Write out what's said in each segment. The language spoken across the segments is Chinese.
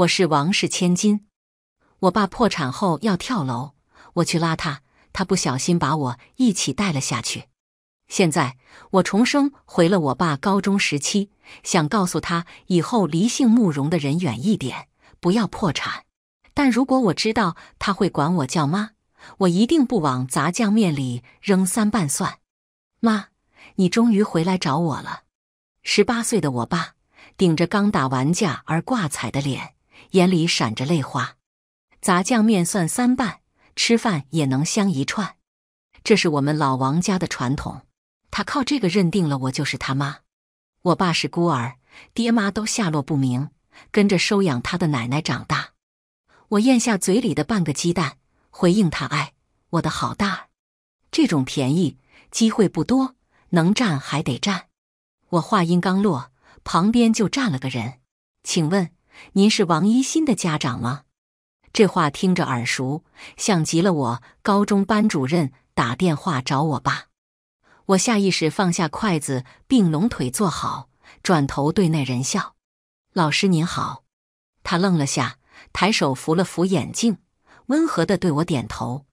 我是王氏千金，我爸破产后要跳楼，我去拉他，他不小心把我一起带了下去。现在我重生回了我爸高中时期，想告诉他以后离姓慕容的人远一点，不要破产。但如果我知道他会管我叫妈，我一定不往杂酱面里扔三瓣蒜。妈，你终于回来找我了。十八岁的我爸顶着刚打完架而挂彩的脸。眼里闪着泪花，杂酱面算三半，吃饭也能香一串，这是我们老王家的传统。他靠这个认定了我就是他妈。我爸是孤儿，爹妈都下落不明，跟着收养他的奶奶长大。我咽下嘴里的半个鸡蛋，回应他：“哎，我的好大，这种便宜机会不多，能占还得占。”我话音刚落，旁边就站了个人，请问？您是王一新的家长吗？这话听着耳熟，像极了我高中班主任打电话找我爸。我下意识放下筷子，并拢腿坐好，转头对那人笑：“老师您好。”他愣了下，抬手扶了扶眼镜，温和的对我点头：“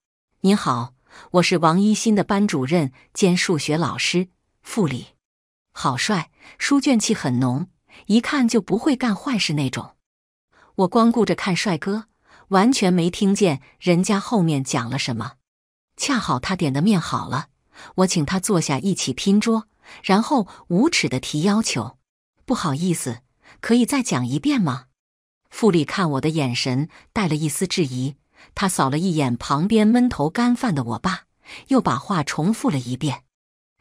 您好，我是王一新的班主任兼数学老师，傅理。”好帅，书卷气很浓，一看就不会干坏事那种。我光顾着看帅哥，完全没听见人家后面讲了什么。恰好他点的面好了，我请他坐下一起拼桌，然后无耻的提要求。不好意思，可以再讲一遍吗？傅丽看我的眼神带了一丝质疑，他扫了一眼旁边闷头干饭的我爸，又把话重复了一遍，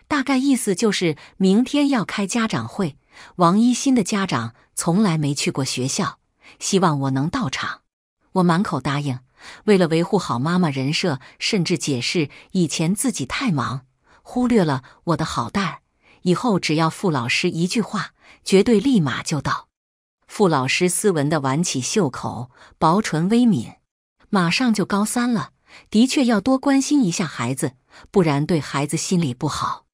大概意思就是明天要开家长会，王一新的家长从来没去过学校。希望我能到场，我满口答应。为了维护好妈妈人设，甚至解释以前自己太忙，忽略了我的好蛋以后只要傅老师一句话，绝对立马就到。傅老师斯文的挽起袖口，薄唇微抿。马上就高三了，的确要多关心一下孩子，不然对孩子心理不好。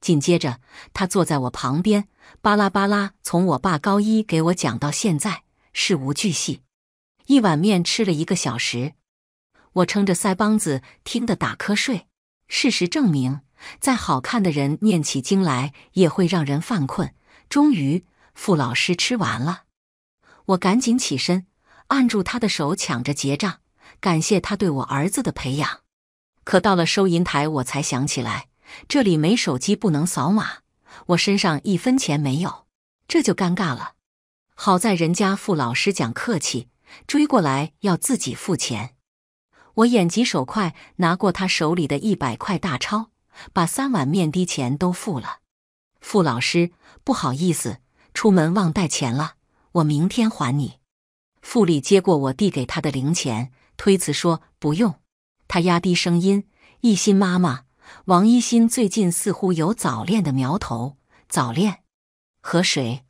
紧接着，他坐在我旁边，巴拉巴拉从我爸高一给我讲到现在。事无巨细，一碗面吃了一个小时，我撑着腮帮子听得打瞌睡。事实证明，再好看的人念起经来也会让人犯困。终于，傅老师吃完了，我赶紧起身，按住他的手抢着结账，感谢他对我儿子的培养。可到了收银台，我才想起来这里没手机，不能扫码。我身上一分钱没有，这就尴尬了。好在人家傅老师讲客气，追过来要自己付钱。我眼疾手快，拿过他手里的一百块大钞，把三碗面的钱都付了。傅老师不好意思，出门忘带钱了，我明天还你。傅里接过我递给他的零钱，推辞说不用。他压低声音：“一心妈妈，王一心最近似乎有早恋的苗头，早恋和谁？”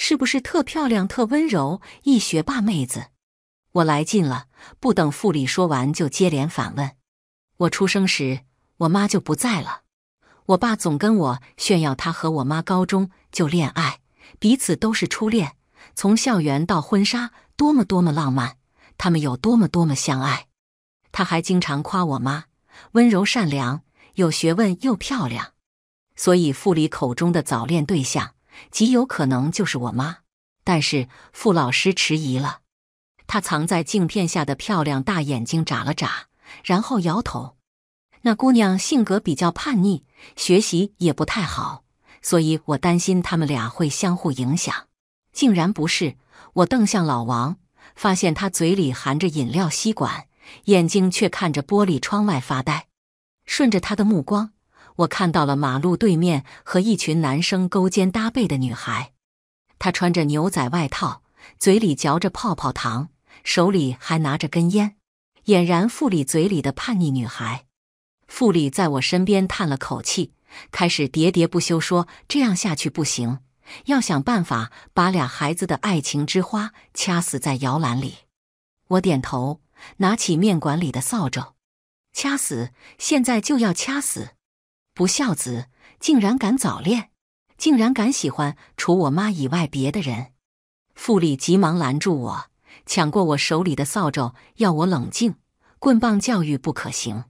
是不是特漂亮、特温柔，一学霸妹子？我来劲了，不等傅里说完就接连反问。我出生时，我妈就不在了。我爸总跟我炫耀，他和我妈高中就恋爱，彼此都是初恋，从校园到婚纱，多么多么浪漫，他们有多么多么相爱。他还经常夸我妈温柔善良、有学问又漂亮，所以傅里口中的早恋对象。极有可能就是我妈，但是傅老师迟疑了，他藏在镜片下的漂亮大眼睛眨了眨，然后摇头。那姑娘性格比较叛逆，学习也不太好，所以我担心他们俩会相互影响。竟然不是我瞪向老王，发现他嘴里含着饮料吸管，眼睛却看着玻璃窗外发呆。顺着他的目光。我看到了马路对面和一群男生勾肩搭背的女孩，她穿着牛仔外套，嘴里嚼着泡泡糖，手里还拿着根烟，俨然富里嘴里的叛逆女孩。富里在我身边叹了口气，开始喋喋不休说：“这样下去不行，要想办法把俩孩子的爱情之花掐死在摇篮里。”我点头，拿起面馆里的扫帚，掐死，现在就要掐死。不孝子竟然敢早恋，竟然敢喜欢除我妈以外别的人。傅丽急忙拦住我，抢过我手里的扫帚，要我冷静。棍棒教育不可行。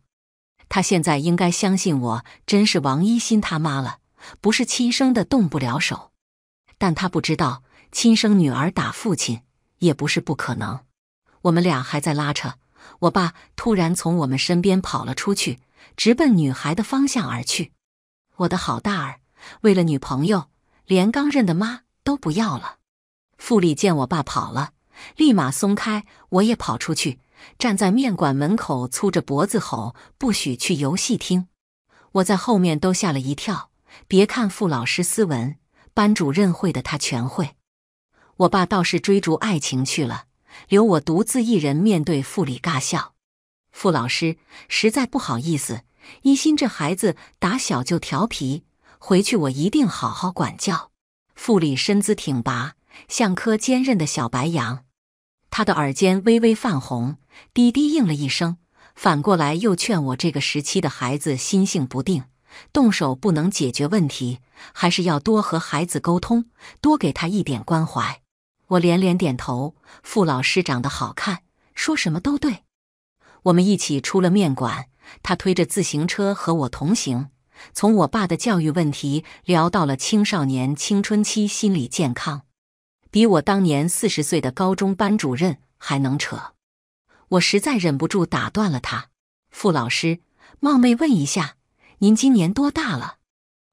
他现在应该相信我真是王一新他妈了，不是亲生的动不了手。但他不知道亲生女儿打父亲也不是不可能。我们俩还在拉扯，我爸突然从我们身边跑了出去。直奔女孩的方向而去。我的好大儿，为了女朋友，连刚认的妈都不要了。傅里见我爸跑了，立马松开，我也跑出去，站在面馆门口，粗着脖子吼：“不许去游戏厅！”我在后面都吓了一跳。别看傅老师斯文，班主任会的他全会。我爸倒是追逐爱情去了，留我独自一人面对傅里尬笑。傅老师，实在不好意思，一心这孩子打小就调皮，回去我一定好好管教。傅里身姿挺拔，像颗坚韧的小白杨，他的耳尖微微泛红，低低应了一声，反过来又劝我：“这个时期的孩子心性不定，动手不能解决问题，还是要多和孩子沟通，多给他一点关怀。”我连连点头。傅老师长得好看，说什么都对。我们一起出了面馆，他推着自行车和我同行，从我爸的教育问题聊到了青少年青春期心理健康，比我当年四十岁的高中班主任还能扯。我实在忍不住打断了他：“傅老师，冒昧问一下，您今年多大了？”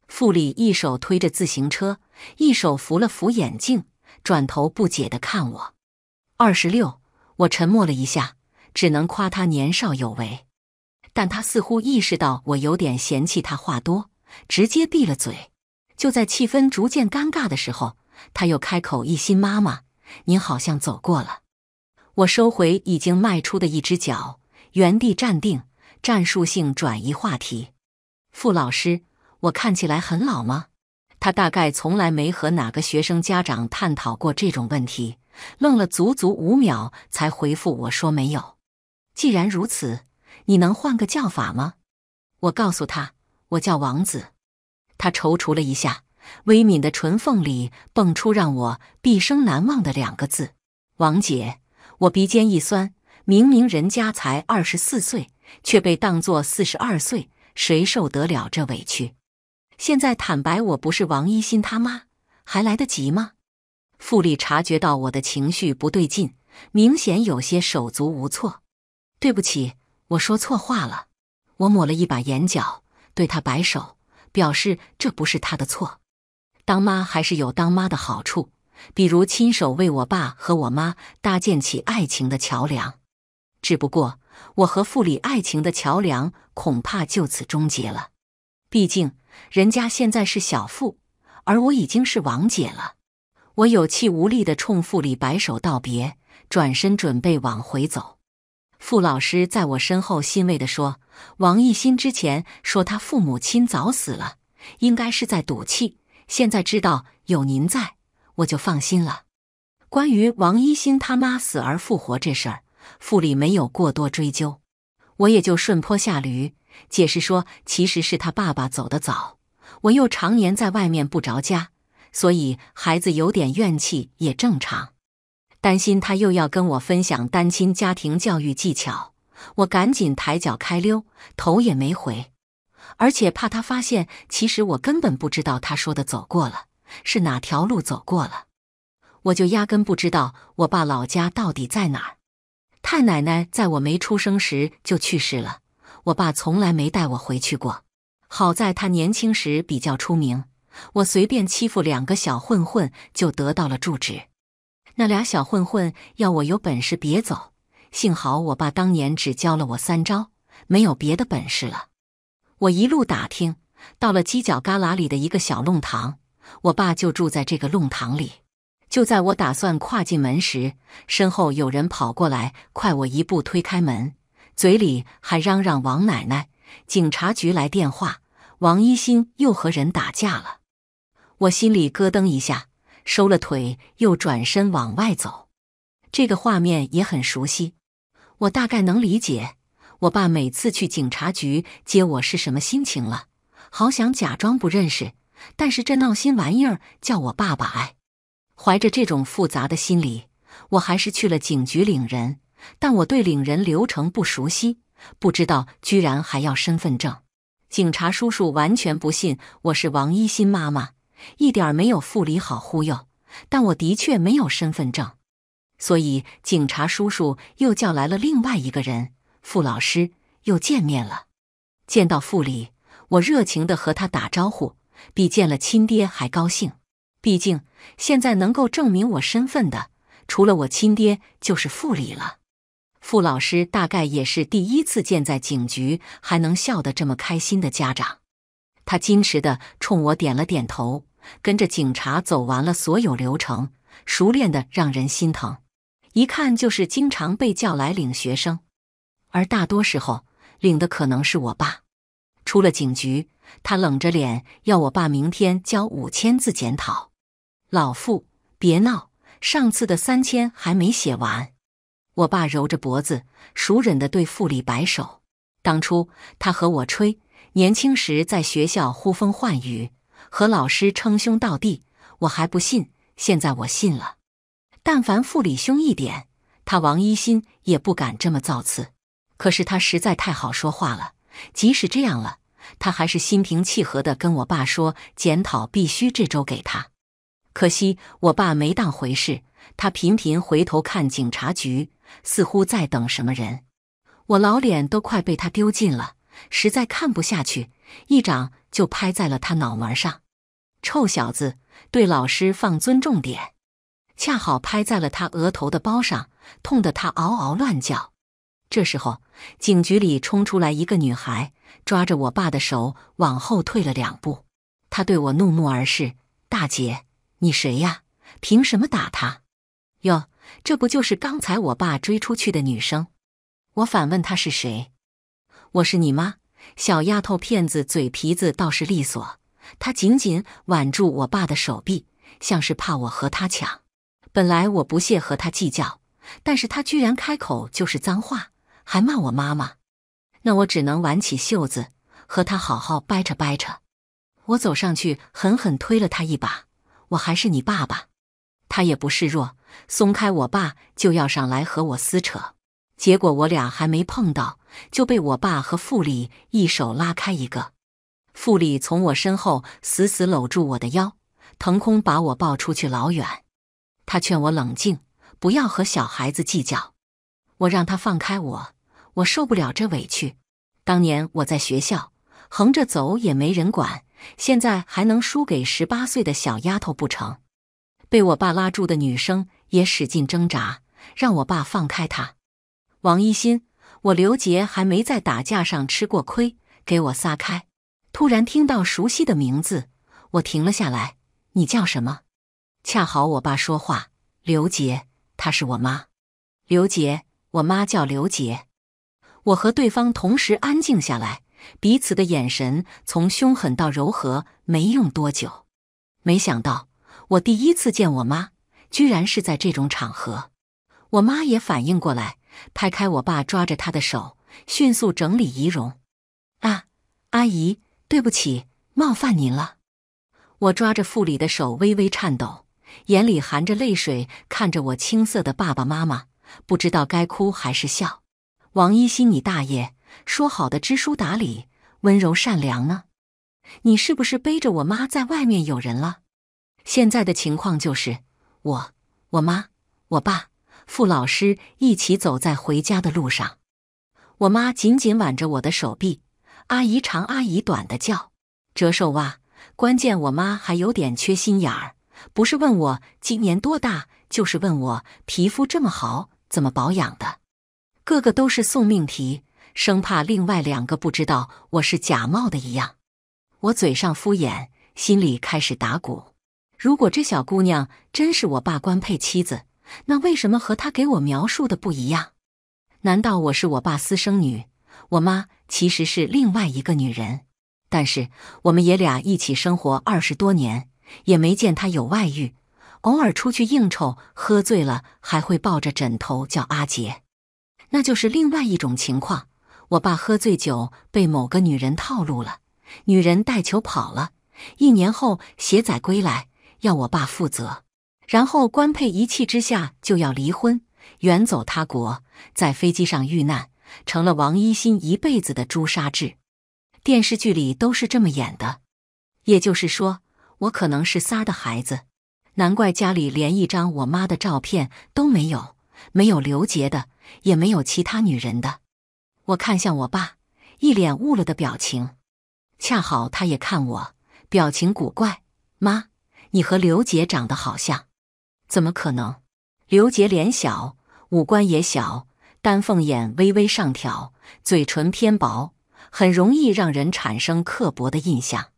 傅里一手推着自行车，一手扶了扶眼镜，转头不解的看我：“二十六。”我沉默了一下。只能夸他年少有为，但他似乎意识到我有点嫌弃他话多，直接闭了嘴。就在气氛逐渐尴尬的时候，他又开口：“一心妈妈，您好像走过了。”我收回已经迈出的一只脚，原地站定，战术性转移话题：“傅老师，我看起来很老吗？”他大概从来没和哪个学生家长探讨过这种问题，愣了足足五秒才回复我说：“没有。”既然如此，你能换个叫法吗？我告诉他：“我叫王子。”他踌躇了一下，微抿的唇缝里蹦出让我毕生难忘的两个字：“王姐。”我鼻尖一酸，明明人家才二十四岁，却被当作四十二岁，谁受得了这委屈？现在坦白我不是王一新他妈，还来得及吗？傅立察觉到我的情绪不对劲，明显有些手足无措。对不起，我说错话了。我抹了一把眼角，对他摆手，表示这不是他的错。当妈还是有当妈的好处，比如亲手为我爸和我妈搭建起爱情的桥梁。只不过我和傅里爱情的桥梁恐怕就此终结了。毕竟人家现在是小傅，而我已经是王姐了。我有气无力的冲傅里摆手道别，转身准备往回走。傅老师在我身后欣慰地说：“王一新之前说他父母亲早死了，应该是在赌气。现在知道有您在，我就放心了。关于王一新他妈死而复活这事儿，府里没有过多追究，我也就顺坡下驴，解释说其实是他爸爸走得早，我又常年在外面不着家，所以孩子有点怨气也正常。”担心他又要跟我分享单亲家庭教育技巧，我赶紧抬脚开溜，头也没回，而且怕他发现，其实我根本不知道他说的走过了是哪条路走过了，我就压根不知道我爸老家到底在哪儿。太奶奶在我没出生时就去世了，我爸从来没带我回去过。好在他年轻时比较出名，我随便欺负两个小混混就得到了住址。那俩小混混要我有本事别走，幸好我爸当年只教了我三招，没有别的本事了。我一路打听，到了犄角旮旯里的一个小弄堂，我爸就住在这个弄堂里。就在我打算跨进门时，身后有人跑过来，快我一步推开门，嘴里还嚷嚷：“王奶奶，警察局来电话，王一新又和人打架了。”我心里咯噔一下。收了腿，又转身往外走，这个画面也很熟悉，我大概能理解我爸每次去警察局接我是什么心情了。好想假装不认识，但是这闹心玩意儿叫我爸爸哎，怀着这种复杂的心理，我还是去了警局领人。但我对领人流程不熟悉，不知道居然还要身份证。警察叔叔完全不信我是王一新妈妈。一点没有傅里好忽悠，但我的确没有身份证，所以警察叔叔又叫来了另外一个人。傅老师又见面了，见到傅里，我热情地和他打招呼，比见了亲爹还高兴。毕竟现在能够证明我身份的，除了我亲爹，就是傅里了。傅老师大概也是第一次见在警局还能笑得这么开心的家长，他矜持的冲我点了点头。跟着警察走完了所有流程，熟练的让人心疼，一看就是经常被叫来领学生，而大多时候领的可能是我爸。出了警局，他冷着脸要我爸明天交五千字检讨。老傅，别闹，上次的三千还没写完。我爸揉着脖子，熟忍的对傅里摆手。当初他和我吹，年轻时在学校呼风唤雨。和老师称兄道弟，我还不信，现在我信了。但凡傅里凶一点，他王一新也不敢这么造次。可是他实在太好说话了，即使这样了，他还是心平气和地跟我爸说，检讨必须这周给他。可惜我爸没当回事，他频频回头看警察局，似乎在等什么人。我老脸都快被他丢尽了，实在看不下去，一掌就拍在了他脑门上。臭小子，对老师放尊重点！恰好拍在了他额头的包上，痛得他嗷嗷乱叫。这时候，警局里冲出来一个女孩，抓着我爸的手往后退了两步。她对我怒目而视：“大姐，你谁呀？凭什么打他？”哟，这不就是刚才我爸追出去的女生？我反问她是谁：“我是你妈。”小丫头片子嘴皮子倒是利索。他紧紧挽住我爸的手臂，像是怕我和他抢。本来我不屑和他计较，但是他居然开口就是脏话，还骂我妈妈。那我只能挽起袖子，和他好好掰扯掰扯。我走上去狠狠推了他一把，我还是你爸爸。他也不示弱，松开我爸就要上来和我撕扯。结果我俩还没碰到，就被我爸和傅里一手拉开一个。傅礼从我身后死死搂住我的腰，腾空把我抱出去老远。他劝我冷静，不要和小孩子计较。我让他放开我，我受不了这委屈。当年我在学校横着走也没人管，现在还能输给十八岁的小丫头不成？被我爸拉住的女生也使劲挣扎，让我爸放开她。王一新，我刘杰还没在打架上吃过亏，给我撒开。突然听到熟悉的名字，我停了下来。你叫什么？恰好我爸说话，刘杰，她是我妈，刘杰，我妈叫刘杰。我和对方同时安静下来，彼此的眼神从凶狠到柔和，没用多久。没想到我第一次见我妈，居然是在这种场合。我妈也反应过来，拍开我爸抓着她的手，迅速整理仪容。啊，阿姨。对不起，冒犯您了。我抓着傅里的手微微颤抖，眼里含着泪水，看着我青涩的爸爸妈妈，不知道该哭还是笑。王一新，你大爷！说好的知书达理、温柔善良呢？你是不是背着我妈在外面有人了？现在的情况就是，我、我妈、我爸、傅老师一起走在回家的路上。我妈紧紧挽着我的手臂。阿姨长，阿姨短的叫，折寿哇！关键我妈还有点缺心眼儿，不是问我今年多大，就是问我皮肤这么好怎么保养的，个个都是送命题，生怕另外两个不知道我是假冒的一样。我嘴上敷衍，心里开始打鼓：如果这小姑娘真是我爸官配妻子，那为什么和她给我描述的不一样？难道我是我爸私生女？我妈其实是另外一个女人，但是我们爷俩一起生活二十多年，也没见她有外遇。偶尔出去应酬，喝醉了还会抱着枕头叫阿杰，那就是另外一种情况。我爸喝醉酒被某个女人套路了，女人带球跑了。一年后携崽归来，要我爸负责，然后官配一气之下就要离婚，远走他国，在飞机上遇难。成了王一新一辈子的朱砂痣，电视剧里都是这么演的。也就是说，我可能是三儿的孩子，难怪家里连一张我妈的照片都没有，没有刘杰的，也没有其他女人的。我看向我爸，一脸悟了的表情。恰好他也看我，表情古怪。妈，你和刘杰长得好像，怎么可能？刘杰脸小，五官也小。丹凤眼微微上挑，嘴唇偏薄，很容易让人产生刻薄的印象。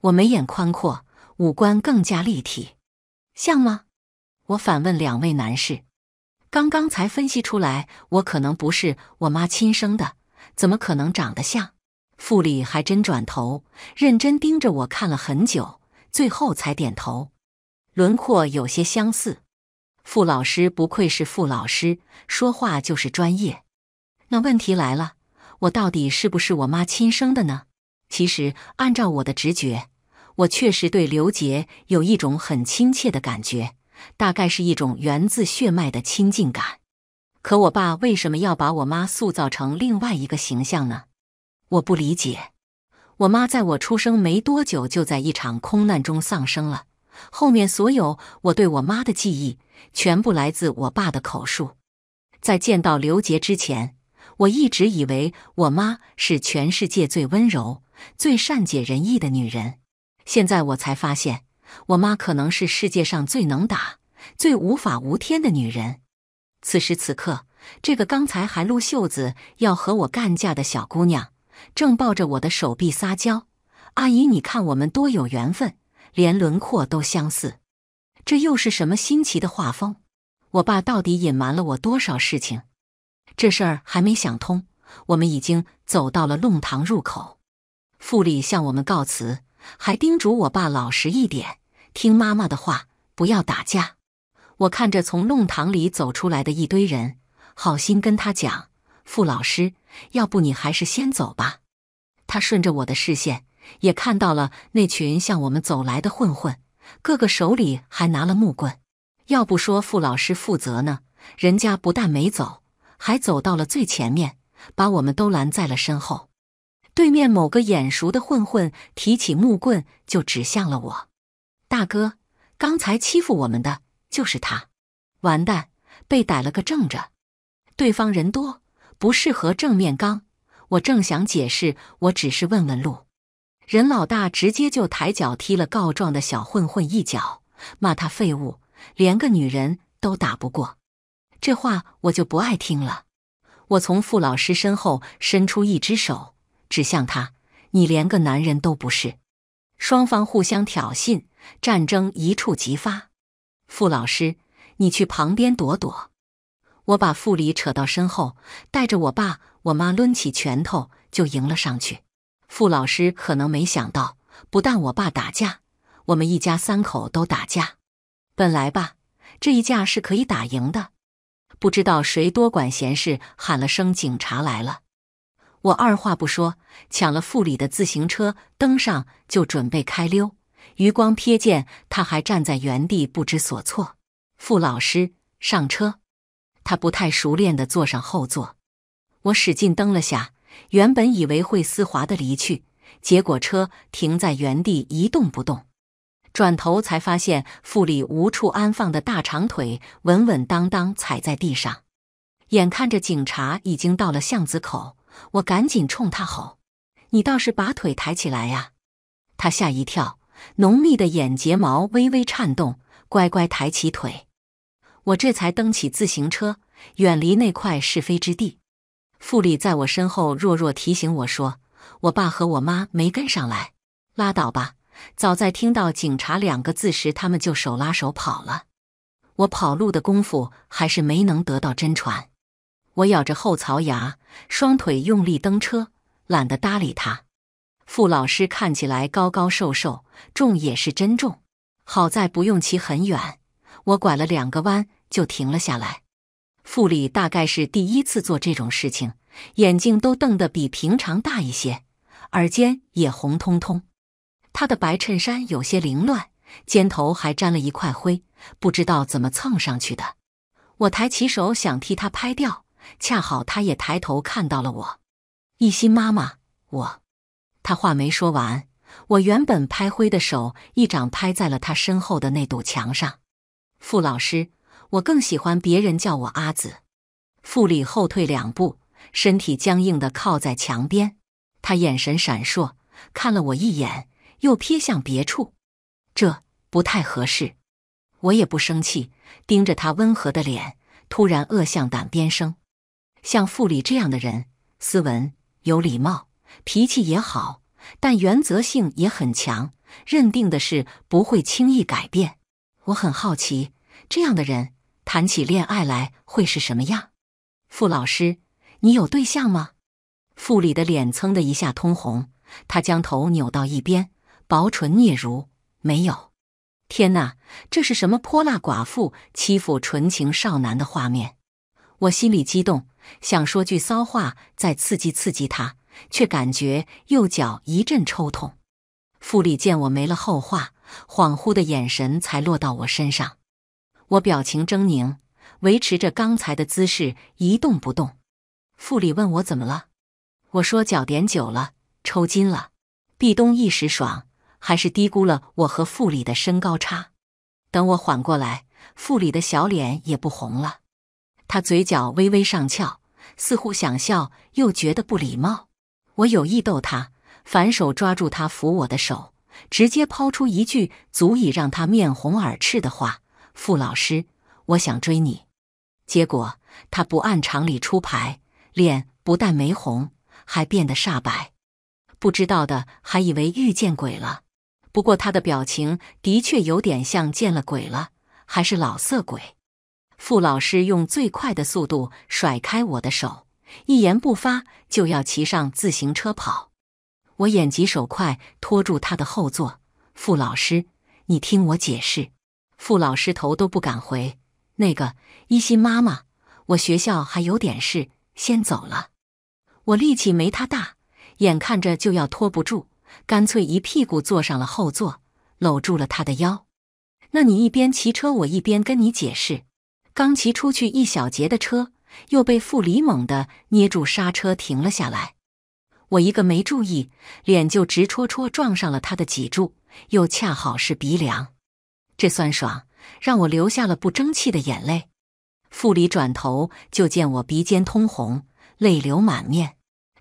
我眉眼宽阔，五官更加立体，像吗？我反问两位男士。刚刚才分析出来，我可能不是我妈亲生的，怎么可能长得像？傅里还真转头，认真盯着我看了很久，最后才点头，轮廓有些相似。傅老师不愧是傅老师，说话就是专业。那问题来了，我到底是不是我妈亲生的呢？其实按照我的直觉，我确实对刘杰有一种很亲切的感觉，大概是一种源自血脉的亲近感。可我爸为什么要把我妈塑造成另外一个形象呢？我不理解。我妈在我出生没多久，就在一场空难中丧生了。后面所有我对我妈的记忆，全部来自我爸的口述。在见到刘杰之前，我一直以为我妈是全世界最温柔、最善解人意的女人。现在我才发现，我妈可能是世界上最能打、最无法无天的女人。此时此刻，这个刚才还撸袖子要和我干架的小姑娘，正抱着我的手臂撒娇：“阿姨，你看我们多有缘分。”连轮廓都相似，这又是什么新奇的画风？我爸到底隐瞒了我多少事情？这事儿还没想通，我们已经走到了弄堂入口。傅里向我们告辞，还叮嘱我爸老实一点，听妈妈的话，不要打架。我看着从弄堂里走出来的一堆人，好心跟他讲：“傅老师，要不你还是先走吧。”他顺着我的视线。也看到了那群向我们走来的混混，个个手里还拿了木棍。要不说傅老师负责呢，人家不但没走，还走到了最前面，把我们都拦在了身后。对面某个眼熟的混混提起木棍就指向了我：“大哥，刚才欺负我们的就是他！”完蛋，被逮了个正着。对方人多，不适合正面刚。我正想解释，我只是问问路。任老大直接就抬脚踢了告状的小混混一脚，骂他废物，连个女人都打不过。这话我就不爱听了。我从傅老师身后伸出一只手，指向他：“你连个男人都不是。”双方互相挑衅，战争一触即发。傅老师，你去旁边躲躲。我把傅里扯到身后，带着我爸我妈抡起拳头就迎了上去。傅老师可能没想到，不但我爸打架，我们一家三口都打架。本来吧，这一架是可以打赢的。不知道谁多管闲事，喊了声“警察来了”，我二话不说，抢了傅里的自行车，登上就准备开溜。余光瞥见他还站在原地不知所措。傅老师上车，他不太熟练地坐上后座，我使劲蹬了下。原本以为会丝滑的离去，结果车停在原地一动不动。转头才发现，腹里无处安放的大长腿稳稳当当踩在地上。眼看着警察已经到了巷子口，我赶紧冲他吼：“你倒是把腿抬起来呀！”他吓一跳，浓密的眼睫毛微微颤动，乖乖抬起腿。我这才蹬起自行车，远离那块是非之地。傅立在我身后弱弱提醒我说：“我爸和我妈没跟上来，拉倒吧。早在听到‘警察’两个字时，他们就手拉手跑了。我跑路的功夫还是没能得到真传。我咬着后槽牙，双腿用力蹬车，懒得搭理他。傅老师看起来高高瘦瘦，重也是真重。好在不用骑很远，我拐了两个弯就停了下来。”傅里大概是第一次做这种事情，眼睛都瞪得比平常大一些，耳尖也红彤彤。他的白衬衫有些凌乱，肩头还沾了一块灰，不知道怎么蹭上去的。我抬起手想替他拍掉，恰好他也抬头看到了我。一心妈妈，我，他话没说完，我原本拍灰的手一掌拍在了他身后的那堵墙上。傅老师。我更喜欢别人叫我阿紫。傅里后退两步，身体僵硬的靠在墙边，他眼神闪烁，看了我一眼，又瞥向别处。这不太合适。我也不生气，盯着他温和的脸，突然恶向胆边生。像傅里这样的人，斯文有礼貌，脾气也好，但原则性也很强，认定的事不会轻易改变。我很好奇，这样的人。谈起恋爱来会是什么样？傅老师，你有对象吗？傅里的脸蹭的一下通红，他将头扭到一边，薄唇嗫嚅：“没有。”天哪，这是什么泼辣寡妇欺负纯情少男的画面？我心里激动，想说句骚话再刺激刺激他，却感觉右脚一阵抽痛。傅里见我没了后话，恍惚的眼神才落到我身上。我表情狰狞，维持着刚才的姿势一动不动。傅里问我怎么了，我说脚点久了抽筋了。壁咚一时爽，还是低估了我和傅里的身高差。等我缓过来，傅里的小脸也不红了，他嘴角微微上翘，似乎想笑又觉得不礼貌。我有意逗他，反手抓住他扶我的手，直接抛出一句足以让他面红耳赤的话。傅老师，我想追你，结果他不按常理出牌，脸不但没红，还变得煞白，不知道的还以为遇见鬼了。不过他的表情的确有点像见了鬼了，还是老色鬼。傅老师用最快的速度甩开我的手，一言不发就要骑上自行车跑。我眼疾手快，拖住他的后座。傅老师，你听我解释。傅老师头都不敢回。那个依心妈妈，我学校还有点事，先走了。我力气没他大，眼看着就要拖不住，干脆一屁股坐上了后座，搂住了他的腰。那你一边骑车，我一边跟你解释。刚骑出去一小节的车，又被傅里猛的捏住刹车停了下来。我一个没注意，脸就直戳戳撞上了他的脊柱，又恰好是鼻梁。这酸爽让我流下了不争气的眼泪。傅里转头就见我鼻尖通红，泪流满面。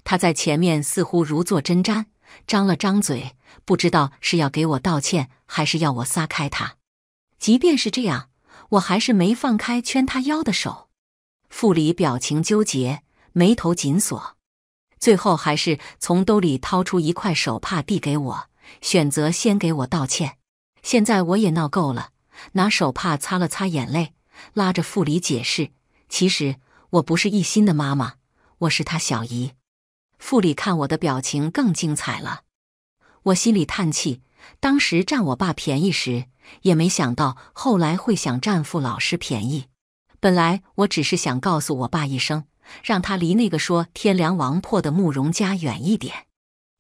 他在前面似乎如坐针毡，张了张嘴，不知道是要给我道歉，还是要我撒开他。即便是这样，我还是没放开圈他腰的手。傅里表情纠结，眉头紧锁，最后还是从兜里掏出一块手帕递给我，选择先给我道歉。现在我也闹够了，拿手帕擦了擦眼泪，拉着傅里解释：“其实我不是一心的妈妈，我是他小姨。”傅里看我的表情更精彩了，我心里叹气：当时占我爸便宜时，也没想到后来会想占傅老师便宜。本来我只是想告诉我爸一声，让他离那个说天良王破的慕容家远一点。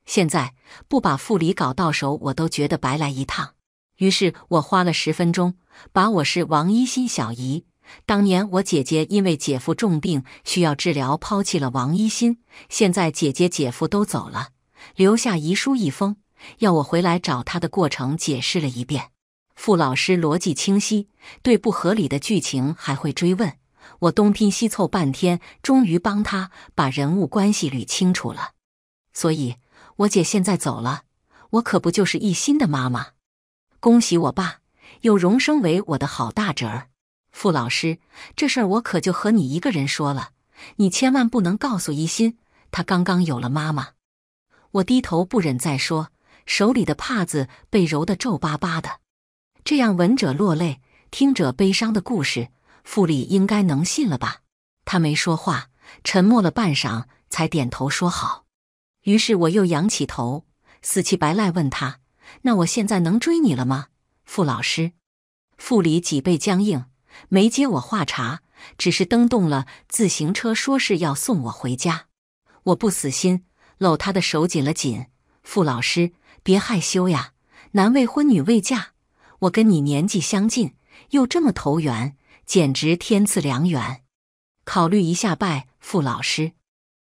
现在不把傅里搞到手，我都觉得白来一趟。于是我花了十分钟，把我是王一新小姨，当年我姐姐因为姐夫重病需要治疗，抛弃了王一新。现在姐姐姐夫都走了，留下遗书一封，要我回来找他的过程解释了一遍。傅老师逻辑清晰，对不合理的剧情还会追问。我东拼西凑半天，终于帮他把人物关系捋清楚了。所以，我姐现在走了，我可不就是一新的妈妈。恭喜我爸又荣升为我的好大侄儿，傅老师，这事儿我可就和你一个人说了，你千万不能告诉一心，他刚刚有了妈妈。我低头不忍再说，手里的帕子被揉得皱巴巴的。这样闻者落泪，听者悲伤的故事，傅里应该能信了吧？他没说话，沉默了半晌，才点头说好。于是我又仰起头，死乞白赖问他。那我现在能追你了吗，傅老师？傅里脊背僵硬，没接我话茬，只是蹬动了自行车，说是要送我回家。我不死心，搂他的手紧了紧。傅老师，别害羞呀，男未婚，女未嫁，我跟你年纪相近，又这么投缘，简直天赐良缘。考虑一下拜傅老师。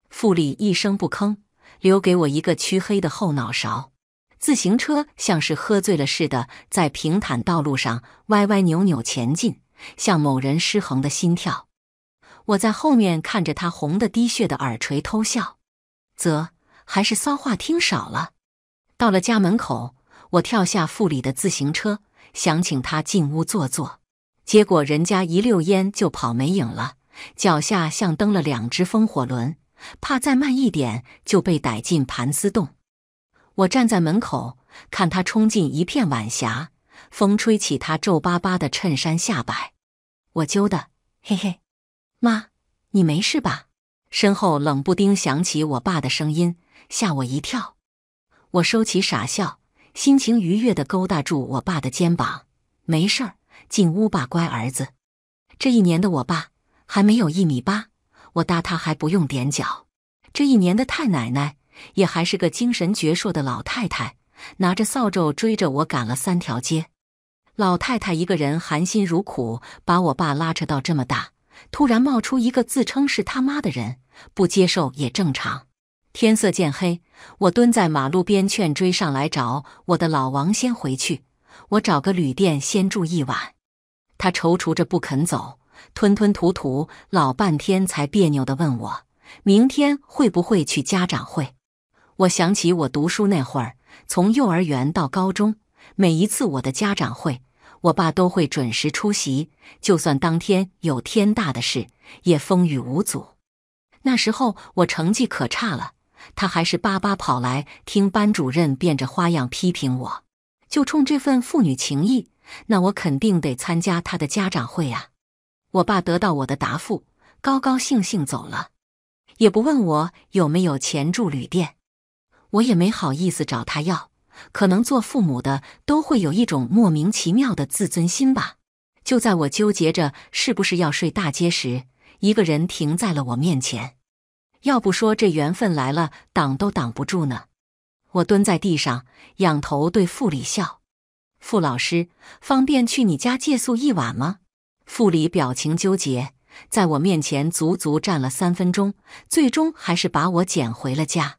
傅里一声不吭，留给我一个黢黑的后脑勺。自行车像是喝醉了似的，在平坦道路上歪歪扭扭前进，像某人失衡的心跳。我在后面看着他红的滴血的耳垂偷笑，则还是骚话听少了。到了家门口，我跳下副里的自行车，想请他进屋坐坐，结果人家一溜烟就跑没影了，脚下像蹬了两只风火轮，怕再慢一点就被逮进盘丝洞。我站在门口看他冲进一片晚霞，风吹起他皱巴巴的衬衫下摆。我揪的，嘿嘿，妈，你没事吧？身后冷不丁响起我爸的声音，吓我一跳。我收起傻笑，心情愉悦的勾搭住我爸的肩膀。没事儿，进屋吧，乖儿子。这一年的我爸还没有一米八，我搭他还不用踮脚。这一年的太奶奶。也还是个精神矍铄的老太太，拿着扫帚追着我赶了三条街。老太太一个人含辛茹苦把我爸拉扯到这么大，突然冒出一个自称是他妈的人，不接受也正常。天色渐黑，我蹲在马路边劝追上来找我的老王先回去，我找个旅店先住一晚。他踌躇着不肯走，吞吞吐吐老半天才别扭地问我，明天会不会去家长会。我想起我读书那会儿，从幼儿园到高中，每一次我的家长会，我爸都会准时出席，就算当天有天大的事，也风雨无阻。那时候我成绩可差了，他还是巴巴跑来听班主任变着花样批评我。就冲这份父女情谊，那我肯定得参加他的家长会啊！我爸得到我的答复，高高兴兴走了，也不问我有没有钱住旅店。我也没好意思找他要，可能做父母的都会有一种莫名其妙的自尊心吧。就在我纠结着是不是要睡大街时，一个人停在了我面前。要不说这缘分来了，挡都挡不住呢。我蹲在地上，仰头对傅里笑：“傅老师，方便去你家借宿一晚吗？”傅里表情纠结，在我面前足足站了三分钟，最终还是把我捡回了家。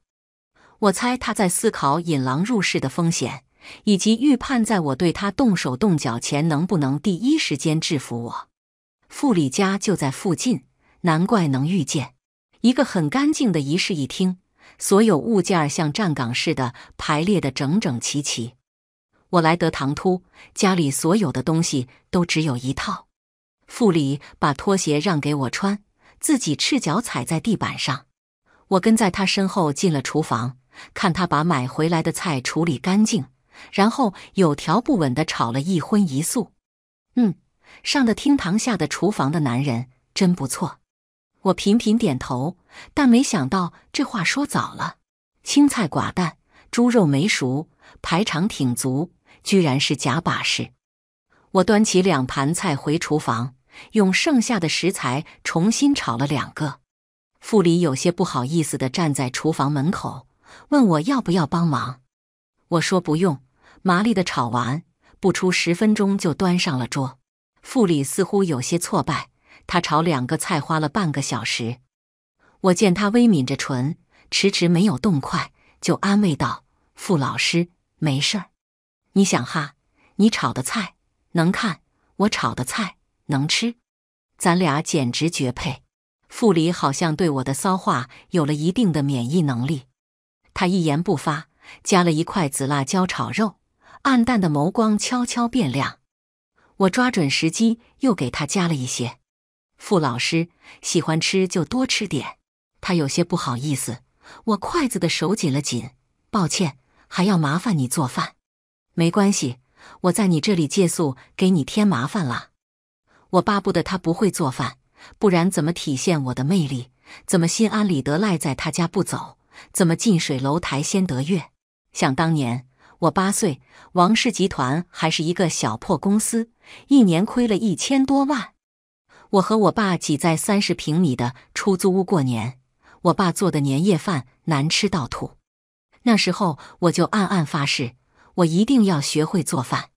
我猜他在思考引狼入室的风险，以及预判在我对他动手动脚前能不能第一时间制服我。傅里家就在附近，难怪能遇见。一个很干净的一室一厅，所有物件像站岗似的排列的整整齐齐。我来得唐突，家里所有的东西都只有一套。傅里把拖鞋让给我穿，自己赤脚踩在地板上。我跟在他身后进了厨房。看他把买回来的菜处理干净，然后有条不紊地炒了一荤一素。嗯，上的厅堂，下的厨房的男人真不错。我频频点头，但没想到这话说早了。青菜寡淡，猪肉没熟，排场挺足，居然是假把式。我端起两盘菜回厨房，用剩下的食材重新炒了两个。傅里有些不好意思地站在厨房门口。问我要不要帮忙，我说不用。麻利的炒完，不出十分钟就端上了桌。傅里似乎有些挫败，他炒两个菜花了半个小时。我见他微抿着唇，迟迟没有动筷，就安慰道：“傅老师，没事儿。你想哈，你炒的菜能看，我炒的菜能吃，咱俩简直绝配。”傅里好像对我的骚话有了一定的免疫能力。他一言不发，夹了一块紫辣椒炒肉，暗淡的眸光悄悄变亮。我抓准时机，又给他加了一些。傅老师喜欢吃就多吃点。他有些不好意思。我筷子的手紧了紧，抱歉，还要麻烦你做饭。没关系，我在你这里借宿，给你添麻烦了。我巴不得他不会做饭，不然怎么体现我的魅力？怎么心安理得赖在他家不走？怎么近水楼台先得月？想当年，我八岁，王氏集团还是一个小破公司，一年亏了一千多万。我和我爸挤在三十平米的出租屋过年，我爸做的年夜饭难吃到吐。那时候我就暗暗发誓，我一定要学会做饭。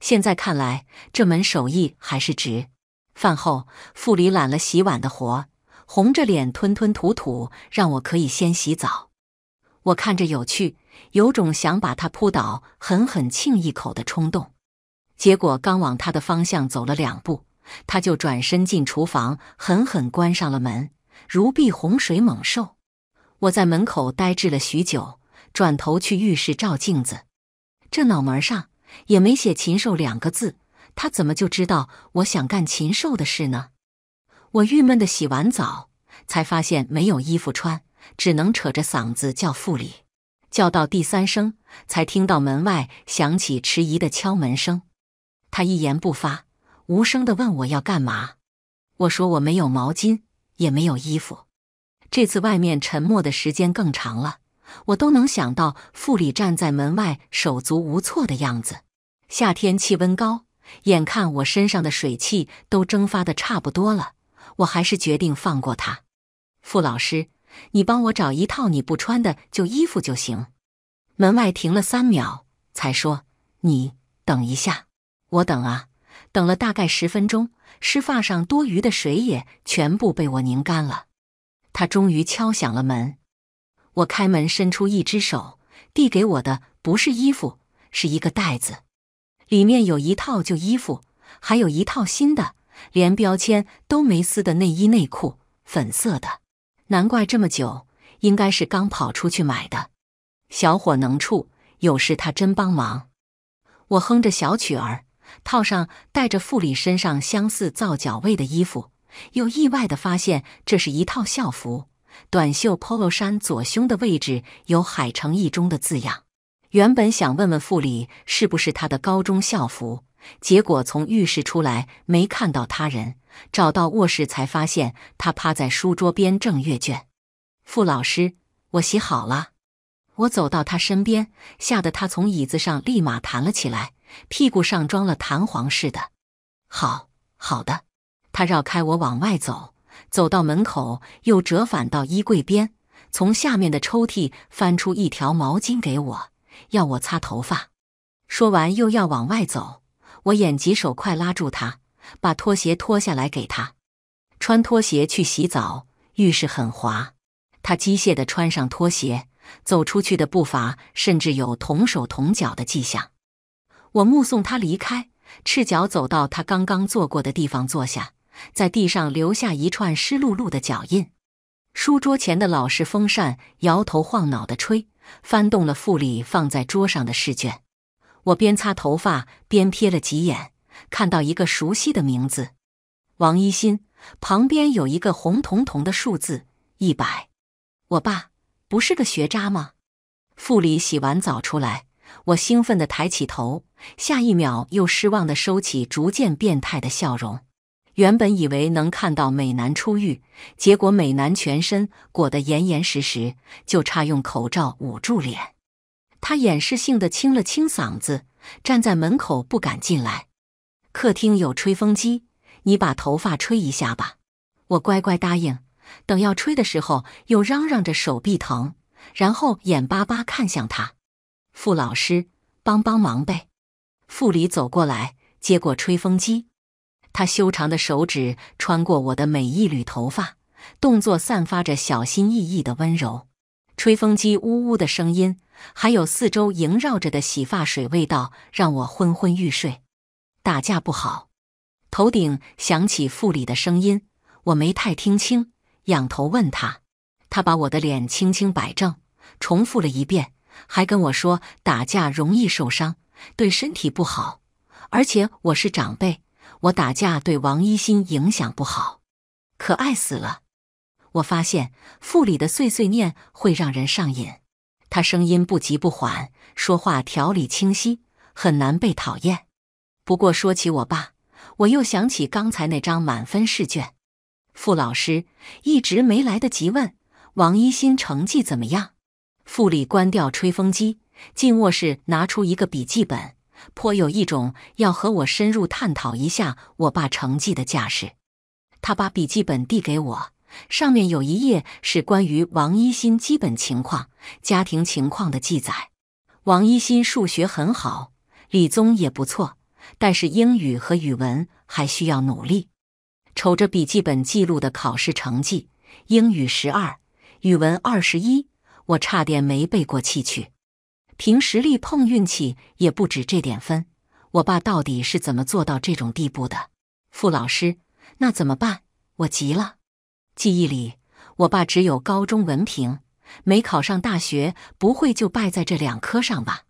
现在看来，这门手艺还是值。饭后，傅里揽了洗碗的活。红着脸吞吞吐吐，让我可以先洗澡。我看着有趣，有种想把他扑倒，狠狠亲一口的冲动。结果刚往他的方向走了两步，他就转身进厨房，狠狠关上了门，如避洪水猛兽。我在门口呆滞了许久，转头去浴室照镜子。这脑门上也没写“禽兽”两个字，他怎么就知道我想干禽兽的事呢？我郁闷的洗完澡，才发现没有衣服穿，只能扯着嗓子叫傅里。叫到第三声，才听到门外响起迟疑的敲门声。他一言不发，无声地问我要干嘛。我说我没有毛巾，也没有衣服。这次外面沉默的时间更长了，我都能想到傅里站在门外手足无措的样子。夏天气温高，眼看我身上的水汽都蒸发的差不多了。我还是决定放过他，傅老师，你帮我找一套你不穿的旧衣服就行。门外停了三秒，才说：“你等一下，我等啊。”等了大概十分钟，湿发上多余的水也全部被我拧干了。他终于敲响了门，我开门，伸出一只手，递给我的不是衣服，是一个袋子，里面有一套旧衣服，还有一套新的。连标签都没撕的内衣内裤，粉色的，难怪这么久，应该是刚跑出去买的。小伙能处，有事他真帮忙。我哼着小曲儿，套上带着傅里身上相似皂角味的衣服，又意外地发现这是一套校服，短袖 Polo 衫左胸的位置有海城一中的字样。原本想问问傅里是不是他的高中校服。结果从浴室出来没看到他人，找到卧室才发现他趴在书桌边正阅卷。傅老师，我洗好了。我走到他身边，吓得他从椅子上立马弹了起来，屁股上装了弹簧似的。好好的，他绕开我往外走，走到门口又折返到衣柜边，从下面的抽屉翻出一条毛巾给我，要我擦头发。说完又要往外走。我眼疾手快，拉住他，把拖鞋脱下来给他，穿拖鞋去洗澡。浴室很滑，他机械地穿上拖鞋，走出去的步伐甚至有同手同脚的迹象。我目送他离开，赤脚走到他刚刚坐过的地方坐下，在地上留下一串湿漉漉的脚印。书桌前的老式风扇摇头晃脑地吹，翻动了傅里放在桌上的试卷。我边擦头发边瞥了几眼，看到一个熟悉的名字——王一新，旁边有一个红彤彤的数字一百。我爸不是个学渣吗？傅里洗完澡出来，我兴奋的抬起头，下一秒又失望的收起逐渐变态的笑容。原本以为能看到美男出狱，结果美男全身裹得严严实实，就差用口罩捂住脸。他掩饰性的清了清嗓子，站在门口不敢进来。客厅有吹风机，你把头发吹一下吧。我乖乖答应，等要吹的时候又嚷嚷着手臂疼，然后眼巴巴看向他，傅老师帮帮忙呗。傅里走过来接过吹风机，他修长的手指穿过我的每一缕头发，动作散发着小心翼翼的温柔。吹风机呜呜的声音。还有四周萦绕着的洗发水味道，让我昏昏欲睡。打架不好。头顶响起傅里的声音，我没太听清，仰头问他。他把我的脸轻轻摆正，重复了一遍，还跟我说打架容易受伤，对身体不好，而且我是长辈，我打架对王一新影响不好。可爱死了！我发现傅里的碎碎念会让人上瘾。他声音不急不缓，说话条理清晰，很难被讨厌。不过说起我爸，我又想起刚才那张满分试卷。傅老师一直没来得及问王一新成绩怎么样。傅里关掉吹风机，进卧室拿出一个笔记本，颇有一种要和我深入探讨一下我爸成绩的架势。他把笔记本递给我。上面有一页是关于王一新基本情况、家庭情况的记载。王一新数学很好，理综也不错，但是英语和语文还需要努力。瞅着笔记本记录的考试成绩，英语十二，语文二十一，我差点没背过气去。凭实力碰运气也不止这点分，我爸到底是怎么做到这种地步的？傅老师，那怎么办？我急了。记忆里，我爸只有高中文凭，没考上大学，不会就败在这两科上吧？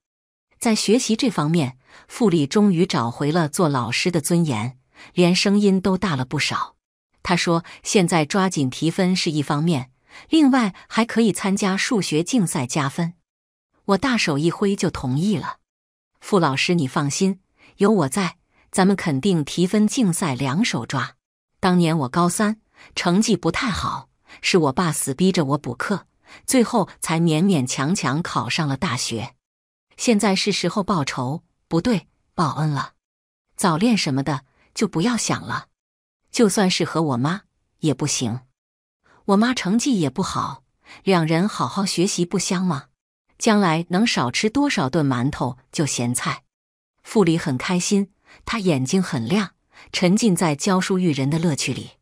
在学习这方面，傅丽终于找回了做老师的尊严，连声音都大了不少。他说：“现在抓紧提分是一方面，另外还可以参加数学竞赛加分。”我大手一挥就同意了。傅老师，你放心，有我在，咱们肯定提分竞赛两手抓。当年我高三。成绩不太好，是我爸死逼着我补课，最后才勉勉强强考上了大学。现在是时候报仇，不对，报恩了。早恋什么的就不要想了，就算是和我妈也不行。我妈成绩也不好，两人好好学习不香吗？将来能少吃多少顿馒头就咸菜？傅里很开心，他眼睛很亮，沉浸在教书育人的乐趣里。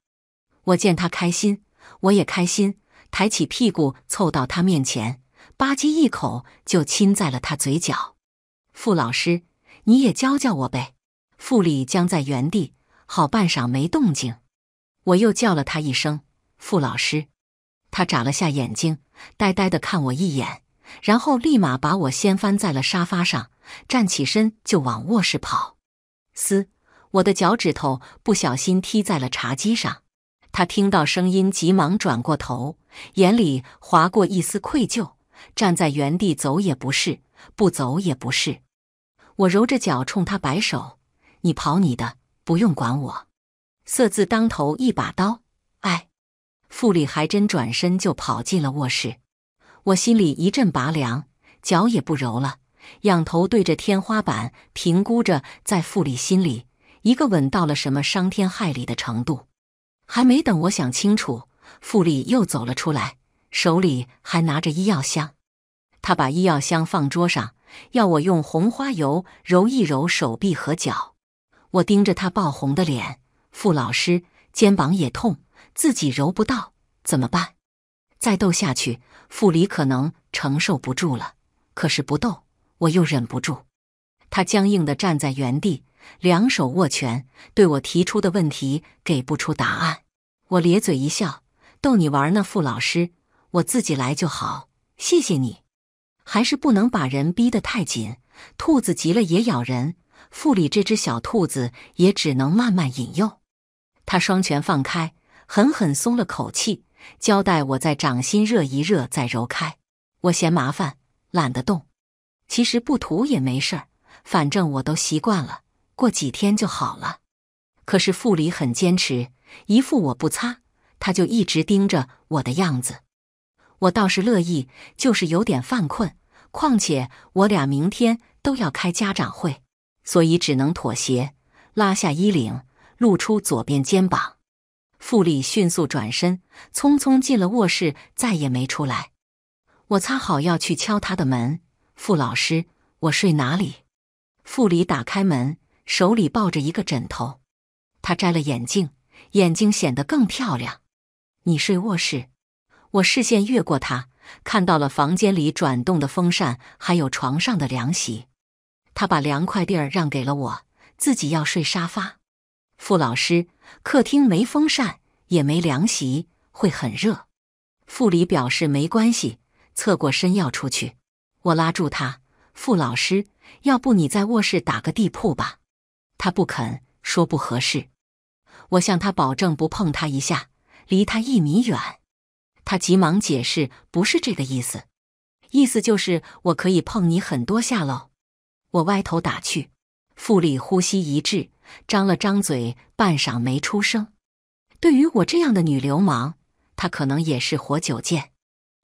我见他开心，我也开心，抬起屁股凑到他面前，吧唧一口就亲在了他嘴角。傅老师，你也教教我呗！傅里僵在原地，好半晌没动静。我又叫了他一声傅老师，他眨了下眼睛，呆呆地看我一眼，然后立马把我掀翻在了沙发上，站起身就往卧室跑。嘶，我的脚趾头不小心踢在了茶几上。他听到声音，急忙转过头，眼里划过一丝愧疚，站在原地，走也不是，不走也不是。我揉着脚，冲他摆手：“你跑你的，不用管我。”色字当头，一把刀。哎，傅里还真转身就跑进了卧室，我心里一阵拔凉，脚也不揉了，仰头对着天花板评估着，在傅里心里，一个吻到了什么伤天害理的程度。还没等我想清楚，傅礼又走了出来，手里还拿着医药箱。他把医药箱放桌上，要我用红花油揉一揉手臂和脚。我盯着他爆红的脸，傅老师肩膀也痛，自己揉不到怎么办？再斗下去，傅里可能承受不住了。可是不斗，我又忍不住。他僵硬的站在原地。两手握拳，对我提出的问题给不出答案。我咧嘴一笑，逗你玩呢，傅老师，我自己来就好，谢谢你。还是不能把人逼得太紧，兔子急了也咬人。傅里这只小兔子也只能慢慢引诱。他双拳放开，狠狠松了口气，交代我在掌心热一热再揉开。我嫌麻烦，懒得动。其实不涂也没事儿，反正我都习惯了。过几天就好了，可是傅里很坚持，一副我不擦，他就一直盯着我的样子。我倒是乐意，就是有点犯困，况且我俩明天都要开家长会，所以只能妥协，拉下衣领，露出左边肩膀。傅里迅速转身，匆匆进了卧室，再也没出来。我擦好要去敲他的门，傅老师，我睡哪里？傅里打开门。手里抱着一个枕头，他摘了眼镜，眼睛显得更漂亮。你睡卧室，我视线越过他，看到了房间里转动的风扇，还有床上的凉席。他把凉快地儿让给了我，自己要睡沙发。傅老师，客厅没风扇，也没凉席，会很热。傅里表示没关系，侧过身要出去，我拉住他。傅老师，要不你在卧室打个地铺吧。他不肯说不合适，我向他保证不碰他一下，离他一米远。他急忙解释不是这个意思，意思就是我可以碰你很多下喽。我歪头打趣，傅里呼吸一滞，张了张嘴，半晌没出声。对于我这样的女流氓，他可能也是活久见。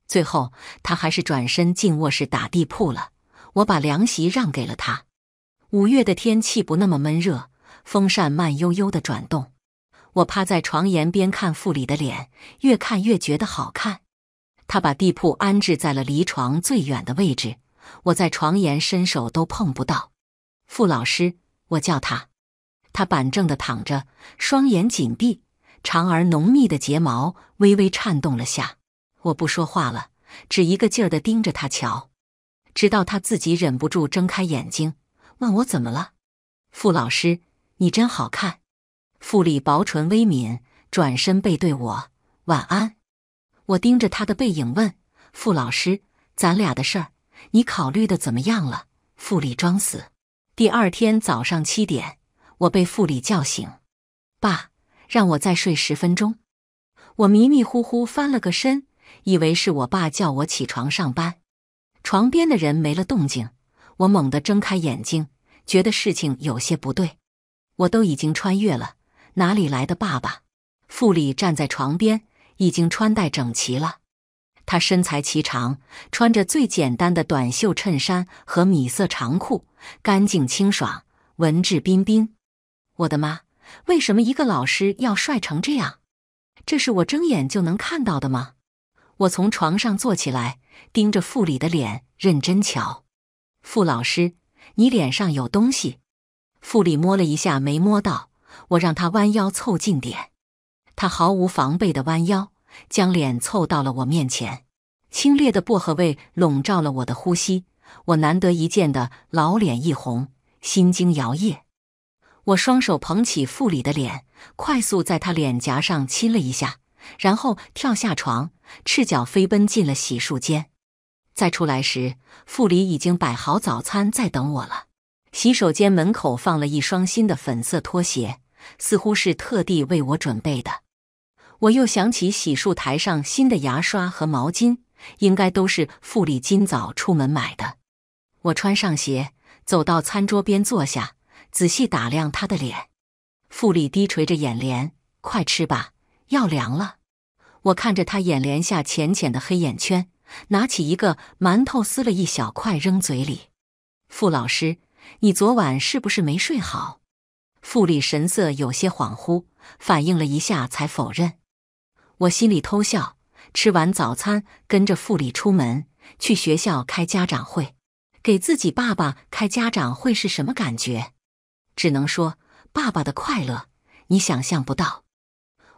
最后，他还是转身进卧室打地铺了。我把凉席让给了他。五月的天气不那么闷热，风扇慢悠悠的转动。我趴在床沿边看傅里的脸，越看越觉得好看。他把地铺安置在了离床最远的位置，我在床沿伸手都碰不到。傅老师，我叫他。他板正的躺着，双眼紧闭，长而浓密的睫毛微微颤动了下。我不说话了，只一个劲儿的盯着他瞧，直到他自己忍不住睁开眼睛。问我怎么了，傅老师，你真好看。傅里薄唇微抿，转身背对我，晚安。我盯着他的背影问傅老师：“咱俩的事儿，你考虑的怎么样了？”傅里装死。第二天早上七点，我被傅里叫醒，爸让我再睡十分钟。我迷迷糊糊翻了个身，以为是我爸叫我起床上班。床边的人没了动静，我猛地睁开眼睛。觉得事情有些不对，我都已经穿越了，哪里来的爸爸？傅里站在床边，已经穿戴整齐了。他身材颀长，穿着最简单的短袖衬衫和米色长裤，干净清爽，文质彬彬。我的妈，为什么一个老师要帅成这样？这是我睁眼就能看到的吗？我从床上坐起来，盯着傅里的脸，认真瞧。傅老师。你脸上有东西，傅里摸了一下，没摸到。我让他弯腰凑近点，他毫无防备地弯腰，将脸凑到了我面前，清冽的薄荷味笼罩了我的呼吸。我难得一见的老脸一红，心惊摇曳。我双手捧起傅里的脸，快速在他脸颊上亲了一下，然后跳下床，赤脚飞奔进了洗漱间。再出来时，傅里已经摆好早餐在等我了。洗手间门口放了一双新的粉色拖鞋，似乎是特地为我准备的。我又想起洗漱台上新的牙刷和毛巾，应该都是傅里今早出门买的。我穿上鞋，走到餐桌边坐下，仔细打量他的脸。傅里低垂着眼帘：“快吃吧，要凉了。”我看着他眼帘下浅浅的黑眼圈。拿起一个馒头，撕了一小块扔嘴里。傅老师，你昨晚是不是没睡好？傅里神色有些恍惚，反应了一下才否认。我心里偷笑。吃完早餐，跟着傅里出门去学校开家长会。给自己爸爸开家长会是什么感觉？只能说爸爸的快乐，你想象不到。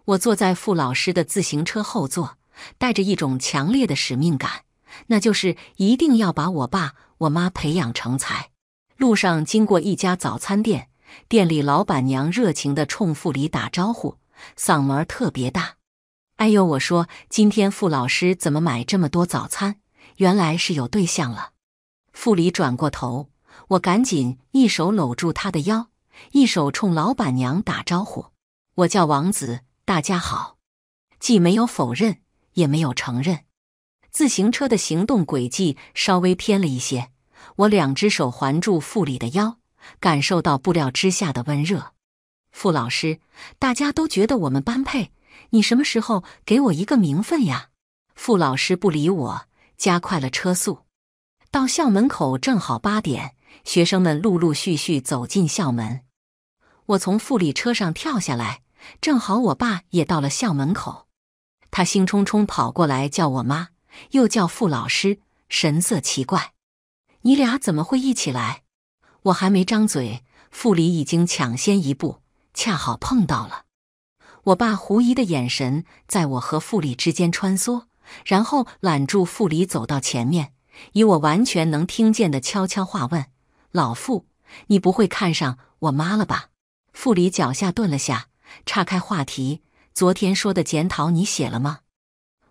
我坐在傅老师的自行车后座。带着一种强烈的使命感，那就是一定要把我爸、我妈培养成才。路上经过一家早餐店，店里老板娘热情地冲傅里打招呼，嗓门特别大。“哎呦，我说今天傅老师怎么买这么多早餐？原来是有对象了。”傅里转过头，我赶紧一手搂住他的腰，一手冲老板娘打招呼：“我叫王子，大家好。”既没有否认。也没有承认，自行车的行动轨迹稍微偏了一些。我两只手环住傅里的腰，感受到布料之下的温热。傅老师，大家都觉得我们般配，你什么时候给我一个名分呀？傅老师不理我，加快了车速。到校门口正好八点，学生们陆陆续续走进校门。我从傅里车上跳下来，正好我爸也到了校门口。他兴冲冲跑过来叫我妈，又叫傅老师，神色奇怪。你俩怎么会一起来？我还没张嘴，傅礼已经抢先一步，恰好碰到了。我爸狐疑的眼神在我和傅里之间穿梭，然后揽住傅里走到前面，以我完全能听见的悄悄话问老傅：“你不会看上我妈了吧？”傅里脚下顿了下，岔开话题。昨天说的检讨你写了吗？